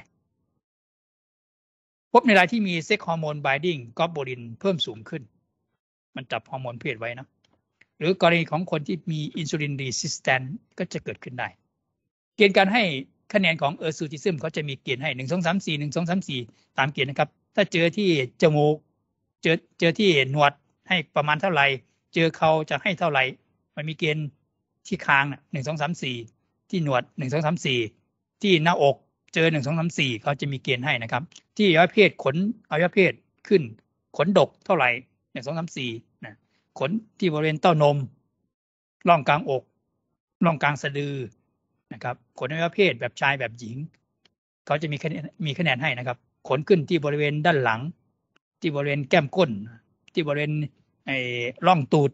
พบในรายที่มีเซ็กฮอร์โมนบายดิ้งกอบโบลินเพิ่มสูงขึ้น มันจับฮอร์โมนเพศไว้นะหรือกรณีของคนที่มีอินซูลินรีสิสแตนก็จะเกิดขึ้นได้เกณฑ์การให้คะแนนของเออร์ซูติซึมเขาจะมีเกณฑ์ให้หนึ่งสองสามสี่หนึ่งสองสามสี่ตามเกณฑ์นะครับ ถ้าเจอที่จมูกเจอเจอที่หนวดให้ประมาณเท่าไหร่เจอเขาจะให้เท่าไหร่มันมีเกณฑ์ที่คางหนึ่งสองสามสี่ที่หนวดหนึ่งสองสามสี่ที่หน้าอกเจอหนึ่งสองสามสี่เขาจะมีเกณฑ์ให้นะครับ ที่อวัยวะเพศขนอวัยวะเพศขึ้นขนดกเท่าไหร่หนึ่งสองสามสี่นะขนที่บริเวณเต้านมร่องกลางอกร่องกลางสะดือนะครับขนอวัยวะเพศแบบชายแบบหญิงเขาจะมีคะแนนมีคะแนนให้นะครับ ขนขึ้นที่บริเวณด้านหลัง ที่บริเวณแก้มก้น ที่บริเวณไอ้ร่องตูด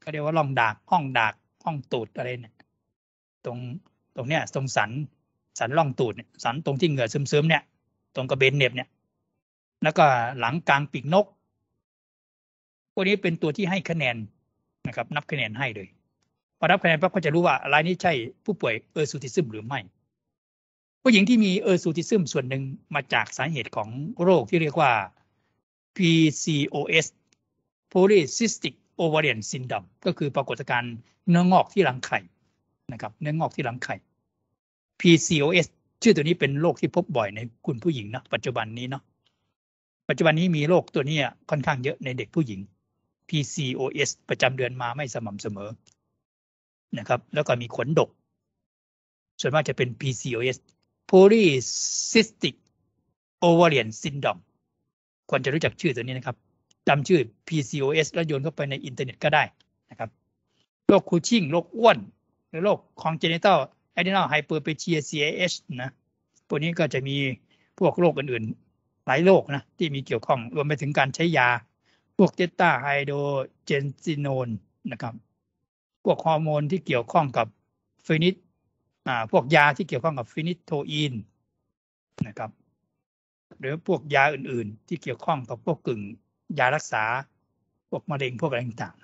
เขาเรียกว่าร่องดาก ห้องดาก ห้องตูดอะไรเนี่ยตรงตรงเนี้ยตรงสันสันร่องตูดเนี่ยสันตรงที่เหงื่อซึมๆเนี่ยตรงกระเบนเน็บเนี่ยแล้วก็หลังกลางปีกนกพวกนี้เป็นตัวที่ให้คะแนนนะครับ นับคะแนนให้เลยพอรับคะแนนปั๊บก็จะรู้ว่ารายนี้ใช่ผู้ป่วยเออร์ซูติซึมหรือไม่ ผู้หญิงที่มีเออร์ซูติซึมส่วนหนึ่งมาจากสาเหตุของโรคที่เรียกว่า PCOS Polycystic Ovarian Syndrome ก็คือปรากฏการณ์เนื้องอกที่หลังไข่นะครับ เนื้องอกที่หลังไข่ PCOS ชื่อตัวนี้เป็นโรคที่พบบ่อยในคุณผู้หญิงนะปัจจุบันนี้เนาะปัจจุบันนี้มีโรคตัวนี้ค่อนข้างเยอะในเด็กผู้หญิง PCOS ประจำเดือนมาไม่สม่ำเสมอนะครับ แล้วก็มีขนดก ส่วนมากจะเป็น PCOS Polycystic Ovarian Syndrome ควรจะรู้จักชื่อตัวนี้นะครับจำชื่อ PCOS แล้วโยนเข้าไปในอินเทอร์เน็ตก็ได้นะครับโรคคูชิ่งโรคอ้วนหรือโรค c เ n g e n i t a l adrenal h y p e r เ l a s i a c อ h นะพวกนี้ก็จะมีพวกโรคอื่นๆ หลายโรคนะ ที่มีเกี่ยวข้องรวมไปถึงการใช้ยา พวกเจต้าไฮโดรเจนซินนนะครับพวกฮอร์โมนที่เกี่ยวข้องกับฟินิตพวกยาที่เกี่ยวข้องกับฟินิตโทอินนะครับ หรือพวกยาอื่น ๆ ที่เกี่ยวข้องกับพวกกึ่งยารักษาพวกมะเร็งพวกอะไรต่าง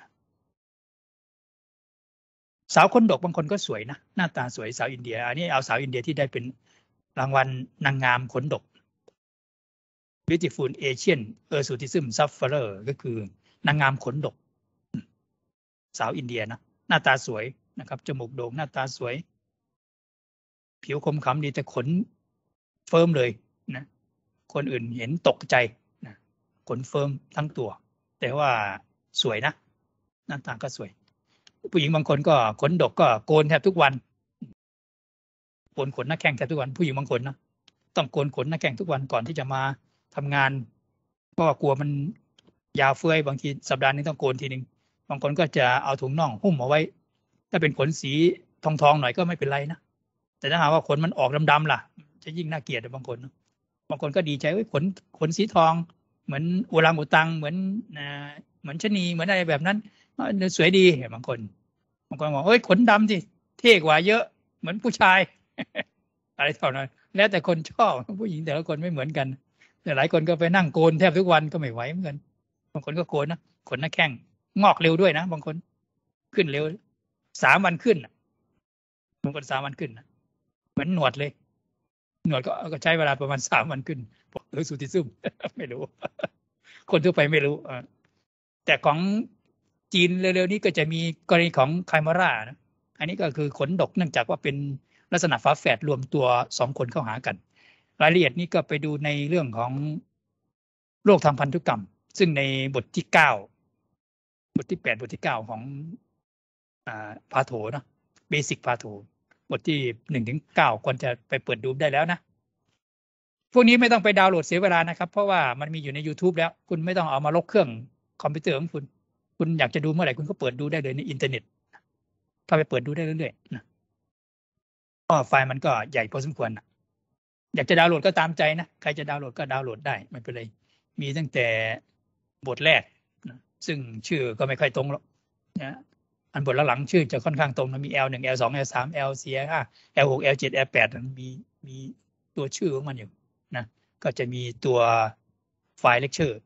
ๆ สาวคนดกบางคนก็สวยนะหน้าตาสวยสาวอินเดีย อันนี้เอาสาวอินเดียที่ได้เป็นรางวัลนางงามขนดก Beautiful Asian e a r t u t i s m Sufferer ก็คือ นางงามขนดก สาวอินเดียนะน้าตาสวยนะครับจมูกโด่งหน้าตาสวย ผิวคมขำดีแต่ขนเฟิร์มเลย นะ คนอื่นเห็นตกใจนะขนเฟิร์มทั้งตัว แต่ว่าสวยนะหน้าตาก็สวย ผู้หญิงบางคนก็ ขนดกก็โกนแทบทุกวันโกนขนหน้าแข้งแทบทุกวัน ผู้หญิงบางคนนะต้องโกนขนหน้าแข้งทุกวันก่อนที่จะมาทำงาน เพราะว่ากลัวมันยาวเฟื่อยบางทีสัปดาห์นึงต้องโกนทีหนึ่งางคนก็จะเอาถุงน่อง หุ้มเอาไว้ ถ้าเป็นขนสีทองๆหน่อยก็ไม่เป็นไรนะ แต่ถ้าหากว่าขนมันออกดำๆล่ะ จะยิ่งน่าเกลียดบางคน บางคนก็ดีใจว่าขนขนสีทอง เหมือนอุรังอุตัง เหมือนเหมือนชนี เหมือนอะไรแบบนั้นสวยดีบางคน บางคนบอกเอ้ย ขนดำสิเท่กว่าเยอะ เหมือนผู้ชาย อะไรเท่านั้นแล้วแต่คนชอบ ผู้หญิงแต่ละคนไม่เหมือนกัน แต่หลายคนก็ไปนั่งโกนแทบทุกวันก็ไม่ไหวเหมือนกันบางคนก็โกนนะ ขนหน้าแข้งงอกเร็วด้วยนะบางคนขึ้นเร็วสามวันขึ้นบางคนสามวันขึ้นเหมือนหนวดเลย หนวดก็ใช้เวลาประมาณสามวันขึ้นหรือสูติซึมไม่รู้ คนทั่วไปไม่รู้อแต่ของจีนเร็วๆนี้ก็จะมีกรณีของไคมาร่านะอันนี้ก็คือขนดกเนื่องจากว่าเป็นลักษณะฟ้าแฝดรวมตัวสองคนเข้าหากัน รายละเอียดนี้ก็ไปดูในเรื่องของโรคทางพันธุกรรม ซึ่งในบทที่เก้าบทที่แปดบทที่เก้าของอ่าพาโถนะเบสิกพาโถบทที่หนึ่งถึงเก้าควรจะไปเปิดดูได้แล้วนะ พวกนี้ไม่ต้องไปดาวน์โหลดเสียเวลานะครับ เพราะว่ามันมีอยู่ใน YouTube แล้ว คุณไม่ต้องเอามาลกเครื่องคอมพิวเตอร์ของคุณ คุณอยากจะดูเมื่อไหร่ คุณก็เปิดดูได้เลยในอินเทอร์เน็ตก็ไปเปิดดูได้เรื่อยๆนะก็ไฟล์มันก็ใหญ่พอสมควรนะอยากจะดาวน์โหลดก็ตาม ใจนะ ใครจะดาวน์โหลดก็ดาวน์โหลดได้ไม่เป็นไรมีตั้งแต่บทแรกซึ่งชื่อก็ไม่ค่อยตรงหรอกนะอันบทหลังชื่อจะค่อนข้างตรงนะมี L 1 L 2 L 3 L 4 L 5 L 6 L 7 L 8มีมีตัวชื่อของมันอยู่นะ ก็จะมีตัวไฟล์เลคเชอร์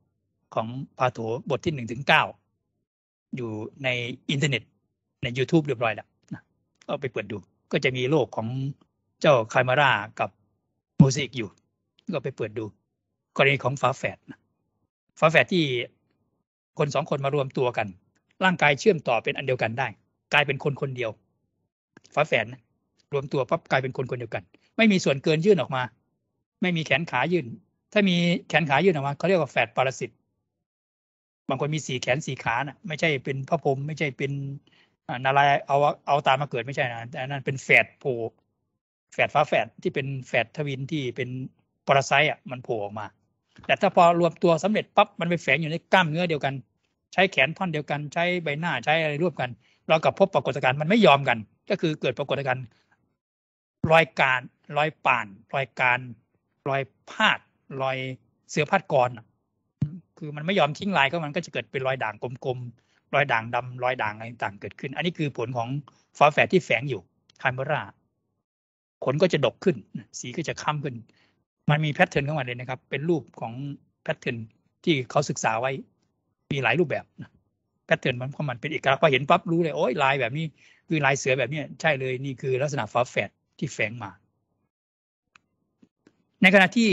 ของพาโถบทที่หนึ่งถึงเก้าอยู่ในอินเทอร์เน็ตใน YouTube เรียบร้อยแล้วนะก็ไปเปิดดู ก็จะมีโลกของเจ้าคามาร่ากับโมเสกอยู่ ก็ไปเปิดดู กรณีของฟ้าแฝดฟ้าแฝดที่คนสองคนมารวมตัวกัน ร่างกายเชื่อมต่อเป็นอันเดียวกันได้ กลายเป็นคนคนเดียวฝาแฝดรวมตัวปั๊บกลายเป็นคนคนเดียวกัน ไม่มีส่วนเกินยื่นออกมา ไม่มีแขนขายื่น ถ้ามีแขนขายื่นออกมาเขาเรียกว่าแฝดปรสิตบางคนมีสี่แขนสี่ขานะ่ะไม่ใช่เป็นพระพรมไม่ใช่เป็นนารายเอาเอาตามาเกิดไม่ใช่นะแต่นั่นเป็นแฝดโผล่แฝดฟ้าแฝดที่เป็นแฝดทวินที่เป็นปรไซยอ่ะมันโผล่ออกมาแต่ถ้าพอรวมตัวสำเร็จปั๊บ มันไปแฝงอยู่ในกล้ามเนื้อเดียวกัน ใช้แขนท่อนเดียวกันใช้ใบหน้าใช้อะไรร่วมกัน เรากับพบปรากฏการณ์มันไม่ยอมกัน ก็คือเกิดปรากฏการณ์รอยการรอยป่านรอยการ รอยพาด รอยเสือพาดกรคือมันไม่ยอมทิ้งลายก็มันก็จะเกิดเป็นรอยด่างกลมๆรอยด่างดำรอยด่างอะไรต่างเกิดขึ้น อันนี้คือผลของฟ้าแฝดที่แฝงอยู่คาเมราขนก็จะดกขึ้น สีก็จะค้ำขึ้นมันมีแพทเทิร์นเข้ามาเลยนะครับ เป็นรูปของแพทเทิร์นที่เขาศึกษาไว้มีหลายรูปแบบแพทเทิร์นมันเพราะมันเป็นเอกลักษณ์พอเห็นปั๊บรู้เลย โอ้ยลายแบบนี้คือลายเสือแบบนี้ใช่เลย นี่คือลักษณะฟ้าแฝดที่แฝงมา ในขณะที่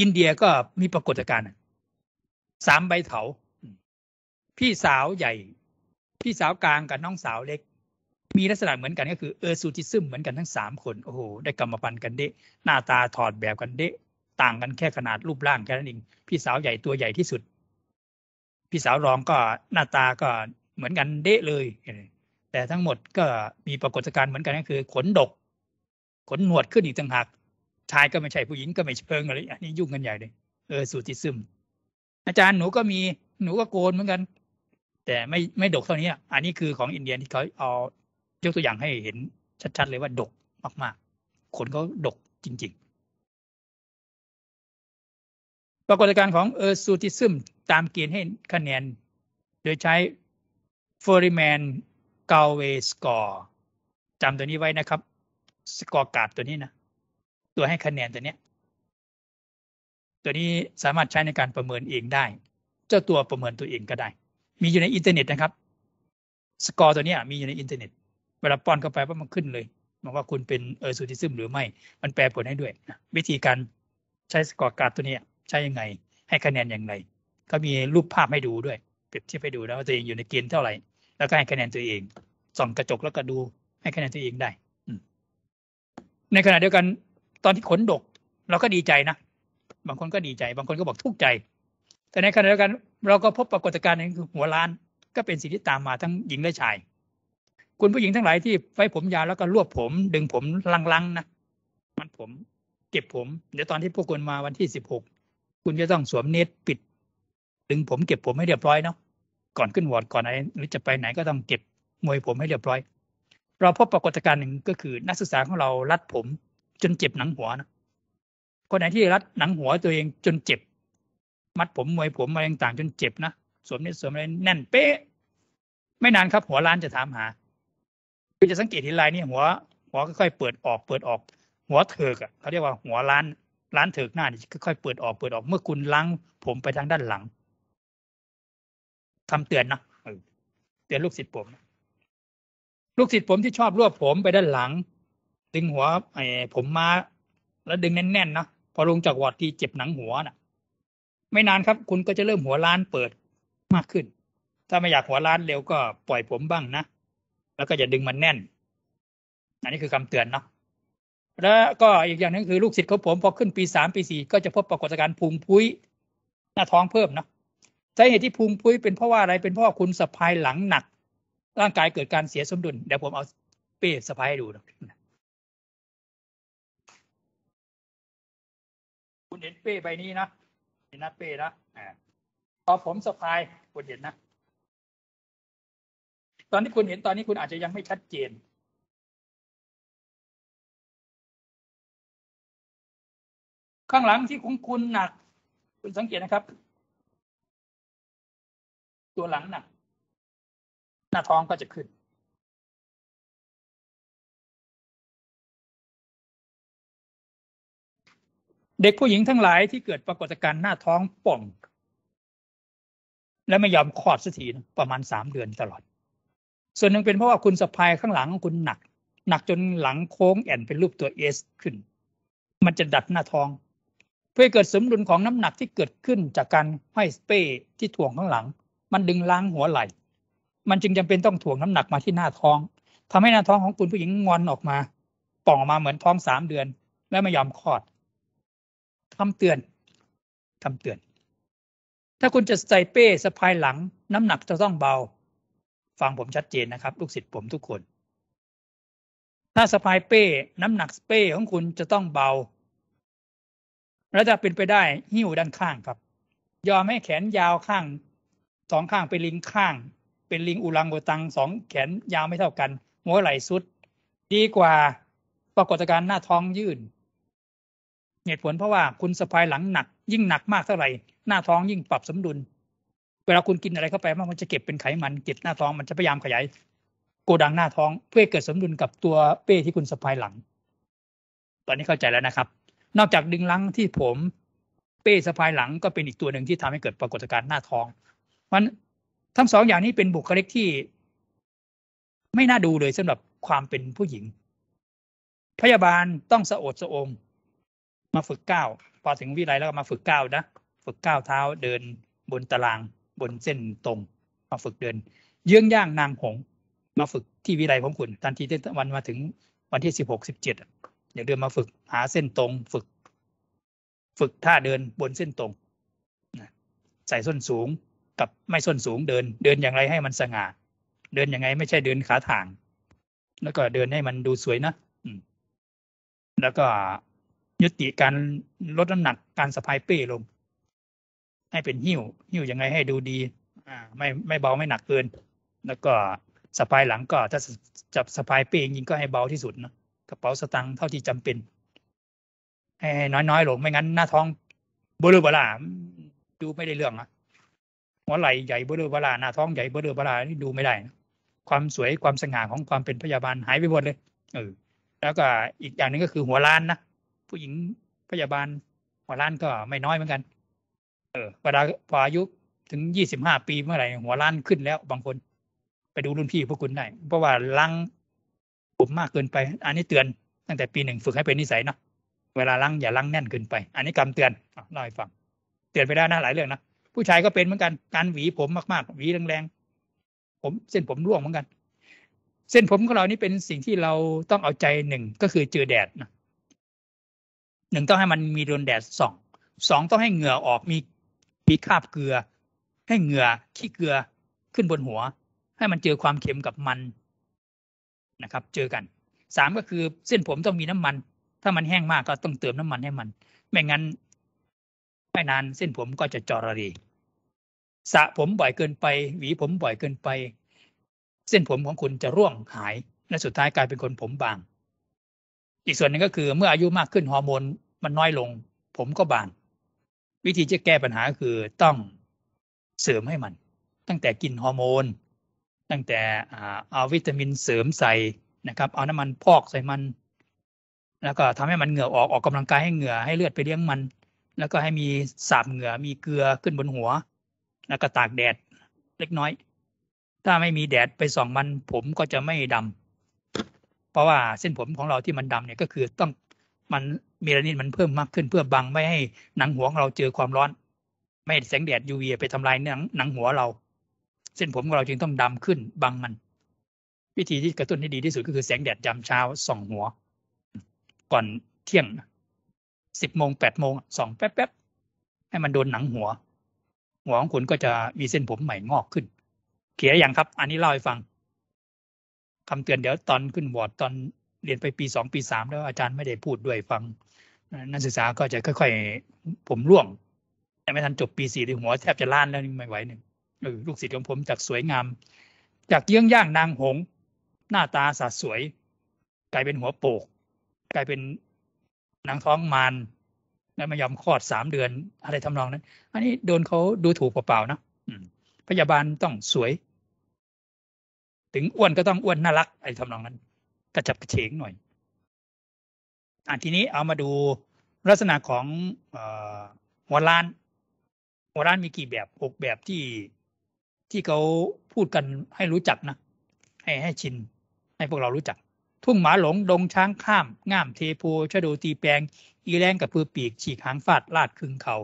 อินเดียก็มีปรากฏการณ์สามใบเถาพี่สาวใหญ่ พี่สาวกลางกับน้องสาวเล็ก มีลักษณะเหมือนกันก็คือเออซูติซึมเหมือนกันทั้งสามคน โอ้โหได้ กรรมพันธุ์กันเดะหน้าตาถอดแบบกันเดะต่างกันแค่ขนาดรูปร่างแค่นั้นเองพี่สาวใหญ่ตัวใหญ่ที่สุด พี่สาวรองก็หน้าตาก็เหมือนกันเดะเลยแต่ทั้งหมดก็มีปรากฏการณ์เหมือนกันก็คือ ขนดก ขนหนวดขึ้นอีกต่างหากชายก็ไม่ใช่ผู้หญิงก็ไม่เชิงอะไรอันนี้ยุ่งกันใหญ่เลยเออสูติซึมอาจารย์หนูก็มีหนูก็โกนเหมือนกัน แต่ไม่ไม่ดกเท่านี้อันนี้คือของอินเดียที่เขาเอายกตัวอย่างให้เห็นชัดๆเลยว่าดกมากๆขนเขาดกจริง ๆปรากฏการณ์ของเออร์ซูติซึมตามเกณฑ์ให้คะแนนโดยใช้ฟอร์ y m แมนเกาเวสกอร์จำตัวนี้ไว้นะครับสกอร์การ์ดตัวนี้นะตัวให้คะแนนตัวเนี้ยตัวนี้สามารถใช้ในการประเมินเองได้ เจ้าตัวประเมินตัวเองก็ได้ มีอยู่ในอินเทอร์เน็ตนะครับสกอร์ตัวนี้มีอยู่ในอินเทอร์เน็ต เวลาป้อนเข้าไปว่ามันขึ้นเลยบอกว่าคุณเป็นเออร์ซูติซึมหรือไม่มันแปลผลให้ด้วยนะวิธีการใช้สกอร์การ์ดตัวนี้ใช้ยังไง ให้คะแนนอย่างไรก็มีรูปภาพให้ดูด้วยเปรียบเทียบให้ดูแล้วว่าตัวเองอยู่ในเกณฑ์เท่าไหร่แล้วก็ให้คะแนนตัวเองส่องกระจกแล้วก็ดูให้คะแนนตัวเองได้ในขณะเดียวกัน ตอนที่ขนดกเราก็ดีใจนะบางคนก็ดีใจ บางคนก็บอกทุกใจ แต่ในขณะเดียวกัน เราก็พบปรากฏการณ์นึงคือหัวล้าน ก็เป็นสิ่งที่ตามมาทั้งหญิงและชาย คุณผู้หญิงทั้งหลายที่ไว้ผมยาวแล้วก็รวบผม ดึงผมลังๆนะมันผม เก็บผม เดี๋ยวตอนที่พวกคุณมาวันที่สิบหกคุณจะต้องสวมเนตปิดดึงผมเก็บผมให้เรียบร้อยเนาะ ก่อนขึ้นวอร์ดก่อนอะไรหรือจะไปไหนก็ต้องเก็บ มวยผมให้เรียบร้อย เราพบปรากฏการณ์หนึ่งก็คือนักศึกษาของเรารัดผมจนเจ็บหนังหัวนะ คนไหนที่รัดหนังหัวตัวเองจนเจ็บ มัดผมมวยผมอะไรต่างๆจนเจ็บนะ สวมเนตสวมอะไรแน่นเป๊ะ ไม่นานครับ หัวล้านจะถามหาคือจะสังเกตเห็นลายนี่หัว หัวค่อยๆเปิดออกเปิดออก หัวเถิกอะเขาเรียกว่าหัวล้านร้านเถิกหน้านี่ค่อยๆเปิดออกเปิดออก เมื่อคุณล้างผมไปทางด้านหลังคำเตือนนะเตือนลูกศิษย์ผม ลูกศิษย์ผมที่ชอบรวบผมไปด้านหลัง ดึงหัว ไอ้ผมมา แล้วดึงแน่นๆนะพอลงจากวอดที่เจ็บหนังหัวนะ่ะ ไม่นานครับ คุณก็จะเริ่มหัวล้านเปิดมากขึ้น ถ้าไม่อยากหัวล้านเร็วก็ปล่อยผมบ้างนะแล้วก็อย่าดึงมันแน่น อันนี้คือคำเตือนเนาะแล้วก็อีกอย่างนึงคือ ลูกศิษย์ของผมพอขึ้นปีสามปีสี่ก็จะพบปรากฏการณ์ภูมิพุ้ย หน้าท้องเพิ่มนะสาเหตุที่ภูมิพุ้ย เป็นเพราะว่าอะไรเป็นเพราะคุณสะพายหลังหนัก ร่างกายเกิดการเสียสมดุลเดี๋ยวผมเอาเป้สะพายให้ดูนะคุณเห็นเป้ใบนี้นะเห็นนะ เป้นะอ่าพอผมสะพายคุณเห็นนะ ตอนที่คุณเห็นตอนนี้คุณอาจจะยังไม่ชัดเจนข้างหลังที่ของคุณหนัก คุณสังเกตนะครับ ตัวหลังหนักหน้าท้องก็จะขึ้น เด็กผู้หญิงทั้งหลายที่เกิดปรากฏการณ์หน้าท้องป่องและไม่ยอมคลอดสักทีประมาณสามเดือนตลอด ส่วนหนึ่งเป็นเพราะว่าคุณสะพายข้างหลังของคุณหนัก หนักจนหลังโค้งแอนเป็นรูปตัวเอสขึ้น มันจะดัดหน้าท้องพื่อเกิดสมดุลของน้ำหนักที่เกิดขึ้นจากการห้อยเป้ที่ถ่วงข้างหลัง มันดึงล้างหัวไหล่มันจึงจำเป็นต้องถ่วงน้ำหนักมาที่หน้าท้อง ทำให้หน้าท้องของคุณผู้หญิงงอนออกมาป่องออกมาเหมือนท้องสามเดือน และไม่ยอมคลอดคำเตือนคำเตือน ถ้าคุณจะใส่เป้สะพายหลัง น้ำหนักจะต้องเบาฟังผมชัดเจนนะครับลูกศิษย์ผมทุกคน ถ้าสะพายเป้น้ำหนักเป้ของคุณจะต้องเบาแล้วจะเป็นไปได้หิ้วด้านข้างครับยอมให้แขนยาวข้างสองข้างเป็นลิงข้าง เป็นลิงอุลังโอตังสองแขนยาวไม่เท่ากันหัวไหล่สุด ดีกว่าปรากฏการณ์หน้าท้องยื่น เหตุผลเพราะว่าคุณสะพายหลังหนัก ยิ่งหนักมากเท่าไหร่ หน้าท้องยิ่งปรับสมดุล เวลาคุณกินอะไรเข้าไป มันจะเก็บเป็นไขมันเก็บหน้าท้องมันจะพยายามขยายโกดังหน้าท้องเพื่อเกิดสมดุลกับตัวเป้ที่คุณสะพายหลัง ตอนนี้เข้าใจแล้วนะครับนอกจากดึงลังที่ผม เป้สะพายหลังก็เป็นอีกตัวหนึ่งที่ทำให้เกิดปรากฏการณ์หน้าท้องมันทั้งสองอย่างนี้เป็นบุคลิกที่ ไม่น่าดูเลยสำหรับความเป็นผู้หญิง พยาบาลต้องสะโอดสะอมมาฝึกก้าวพอถึงวิไลแล้วก็มาฝึกก้าวนะ ฝึกก้าวเท้าเดิน บนตาราง บนเส้นตรง มาฝึกเดินเยื้องย่างนางหงมาฝึกที่วิไลของคุณทันทีที่วันมาถึง วันที่สิบหกสิบเจ็ดเดี๋ยวเดินมาฝึกหาเส้นตรง ฝึก ฝึกท่าเดินบนเส้นตรงใส่ส้นสูงกับไม่ส้นสูงเดิน เดินอย่างไรให้มันสง่าเดินยังไงไม่ใช่เดินขาถ่าง แล้วก็เดินให้มันดูสวยนะแล้วก็ยุติการลดน้ำหนักการสะพายเป้ลงให้เป็นหิ้ว หิ้วยังไงให้ดูดี อ่า ไม่ไม่เบาไม่หนักเกิน แล้วก็สะพายหลังก็ถ้าจับสะพายเป้จริงก็ให้เบาที่สุดนะกระเป๋าสตังค์เท่าที่จำเป็นให้น้อยๆลงไม่งั้น หน้าท้องเบลอบลาดูไม่ได้เรื่องอะหัวไหล่ใหญ่เบลอบลาหน้าท้องใหญ่เบลอบลานี่ดูไม่ได้ ความสวยความสง่าของความเป็นพยาบาลหายไปหมดเลย เออ แล้วก็อีกอย่างหนึ่งก็คือหัวล้านนะ ผู้หญิงพยาบาลหัวล้านก็ไม่น้อยเหมือนกัน เออเวลาพออายุถึงยี่สิบห้าปีเมื่อไหร่หัวล้านขึ้นแล้วบางคน ไปดูรุ่นพี่พวกคุณได้ เพราะว่าล้างมมากเกินไป อันนี้เตือนตั้งแต่ปีหนึ่งฝึกให้เป็นนิสัยเนาะ เวลาล้างอย่าล้างแน่นเกินไป อันนี้คำเตือนเล่าให้ฟัง เตือนไปได้นะหลายเรื่องนะ ผู้ชายก็เป็นเหมือนกัน การหวีผมมาก ๆ หวีแรงๆ ผมเส้นผมร่วงเหมือนกัน เส้นผมของเรานี่เป็นสิ่งที่เราต้องเอาใจหนึ่งก็คือเจอแดดนะหนึ่งต้องให้มันมีโดนแดดสองสองต้องให้เหงื่อออกมีมีคาบเกลือ ให้เหงื่อขี้เกลือขึ้นบนหัว ให้มันเจอความเค็มกับมันนะครับ เจอกัน สามก็คือเส้นผมต้องมีน้ำมัน ถ้ามันแห้งมากก็ต้องเติมน้ำมันให้มัน ไม่งั้นไม่นานเส้นผมก็จะจอระดีสระผมบ่อยเกินไปหวีผมบ่อยเกินไป เส้นผมของคุณจะร่วงหายและสุดท้ายกลายเป็นคนผมบาง อีกส่วนหนึ่งก็คือ เมื่ออายุมากขึ้นฮอร์โมนมันน้อยลง ผมก็บางวิธีจะแก้ปัญหาคือต้องเสริมให้มัน ตั้งแต่กินฮอร์โมนตั้งแต่เอาวิตามินเสริมใส่นะครับ เอาน้ำมันพอกใส่มัน แล้วก็ทำให้มันเหงื่อออก ออกกำลังกายให้เหงื่อให้เลือดไปเลี้ยงมัน แล้วก็ให้มีสาบเหงื่อมีเกลือขึ้นบนหัว แล้วก็ตากแดดเล็กน้อย ถ้าไม่มีแดดไปส่องมัน ผมก็จะไม่ดำ เพราะว่าเส้นผมของเราที่มันดำเนี่ยก็คือต้องมันเมลานินมันเพิ่มมากขึ้นเพื่อบังไม่ให้หนังหัวของเราเจอความร้อน ไม่ให้แสงแดด UV ไปทำลายหนังหนังหัวเราเส้นผมของเราจึงต้องดำขึ้น บังมัน วิธีที่กระตุ้นให้ดีที่สุดก็คือแสงแดดยามเช้าส่องหัว ก่อนเที่ยงสิบโมงแปดโมงส่องแป๊บๆให้มันโดนหนังหัว หัวของคุณก็จะมีเส้นผมใหม่งอกขึ้น เขียนอย่างครับอันนี้เล่าให้ฟัง คำเตือนเดี๋ยวตอนขึ้นบอร์ด ตอนเรียนไปปีสองปีสามแล้วอาจารย์ไม่ได้พูดด้วยฟัง นักศึกษาก็จะค่อยๆ ผมร่วงแต่ไม่ทันจบปีสี่ในหัวแทบจะล้านแล้วไม่ไหวหนึ่งลูกศิษย์ของผมจากสวยงาม จากเยื่องย่างนางหง หน้าตาสาสวย กลายเป็นหัวโปก กลายเป็นนางท้องมารแล้วไม่ยอมคลอดสามเดือนอะไรทำนองนั้นอันนี้โดนเขาดูถูกเปล่าๆนะพยาบาลต้องสวย ถึงอ้วนก็ต้องอ้วนน่ารักอะไรทำนองนั้น กระจับกระเฉงหน่อย อ่าทีนี้เอามาดูลักษณะของหัวล้าน หัวล้านมีกี่แบบหกแบบที่ที่เขาพูดกันให้รู้จักนะให้ให้ชินให้พวกเรารู้จัก ทุ่งหมาหลงดงช้างข้ามง่ามเทโพชะโดตีแปลง อีแรงกับพือปีกฉีกหางฟาดลาดคึงเขา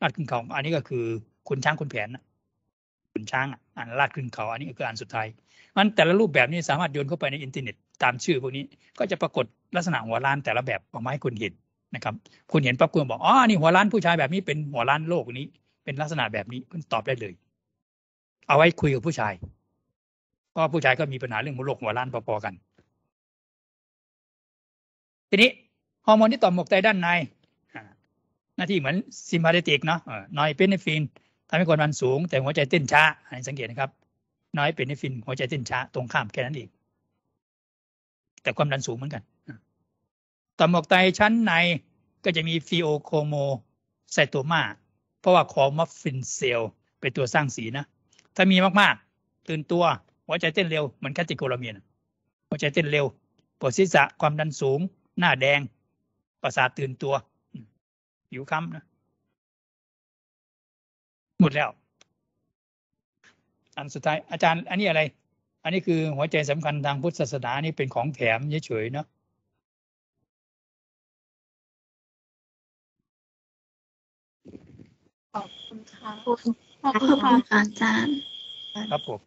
ลาดคึงเขา อันนี้ก็คือคุณช้างคุณแผนนะขุนช้างอ่านลาดขึ้นเขา อันนี้คืออันสุดท้ายมันแต่ละรูปแบบนี้สามารถโยนเข้าไปในอินเทอร์เน็ต ตามชื่อ พวกนี้ก็จะปรากฏลักษณะหัวล้านแต่ละแบบออกมาให้คุณเห็นนะครับ คุณเห็นปั๊บคุณบอกอ๋อ นี่หัวล้านผู้ชายแบบนี้เป็นหัวล้านโลกนี้ เป็นลักษณะแบบนี้คุณตอบได้เลยเอาไว้คุยกับผู้ชายก็ผู้ชายก็มีปัญหาเรื่องมัโลกหัวล้านพอๆกัน ทีนี้ฮอร์โมนที่ต่อมหมกไตด้านใน หน้าที่เหมือนซิมพาติติกเนาะนอยเป็นนฟินทำให้ความดันสูงแต่หัวใจเต้นช้าอันนี้สังเกตนะครับ น้อยเป็นนฟิน หัวใจเต้นช้า ตรงข้ามแค่นั้นเอง แต่ความดันสูงเหมือนกัน ต่อมหมกไตชั้นในก็จะมีฟีโอโคโมไซโตมาเพราะว่าคอมอฟฟินเซลเป็นตัวสร้างสีนะถ้ามีมาก ๆ ตื่นตัว หัวใจเต้นเร็วเหมือนแคติโคลามีนหัวใจเต้นเร็ว ปวดศีรษะ ความดันสูง หน้าแดง ประสาทตื่นตัว ผิวค้ำนะ หมดแล้ว อันสุดท้ายอาจารย์ อันนี้อะไร อันนี้คือหัวใจสำคัญทางพุทธศาสนานี่เป็นของแถมเฉย ๆ เนาะขอบคุณค่ะขอบคุณค่ะอาจารย์ครับผม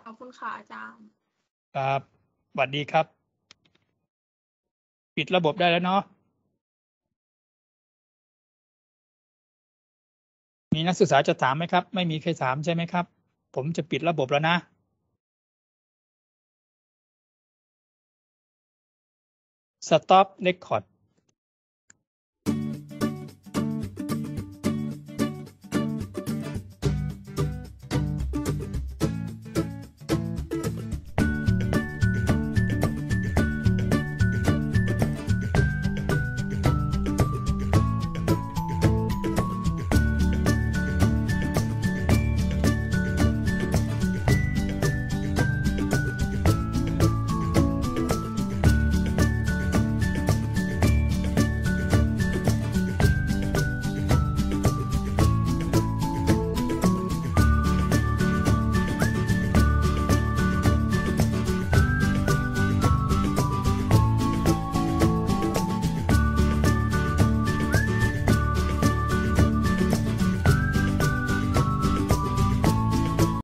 ขอบคุณค่ะอาจารย์ ครับสวัสดีครับ ปิดระบบได้แล้วเนาะ มีนักศึกษาจะถามไหมครับ ไม่มีใครถามใช่ไหมครับ ผมจะปิดระบบแล้วนะสต็อปเรคคอร์ด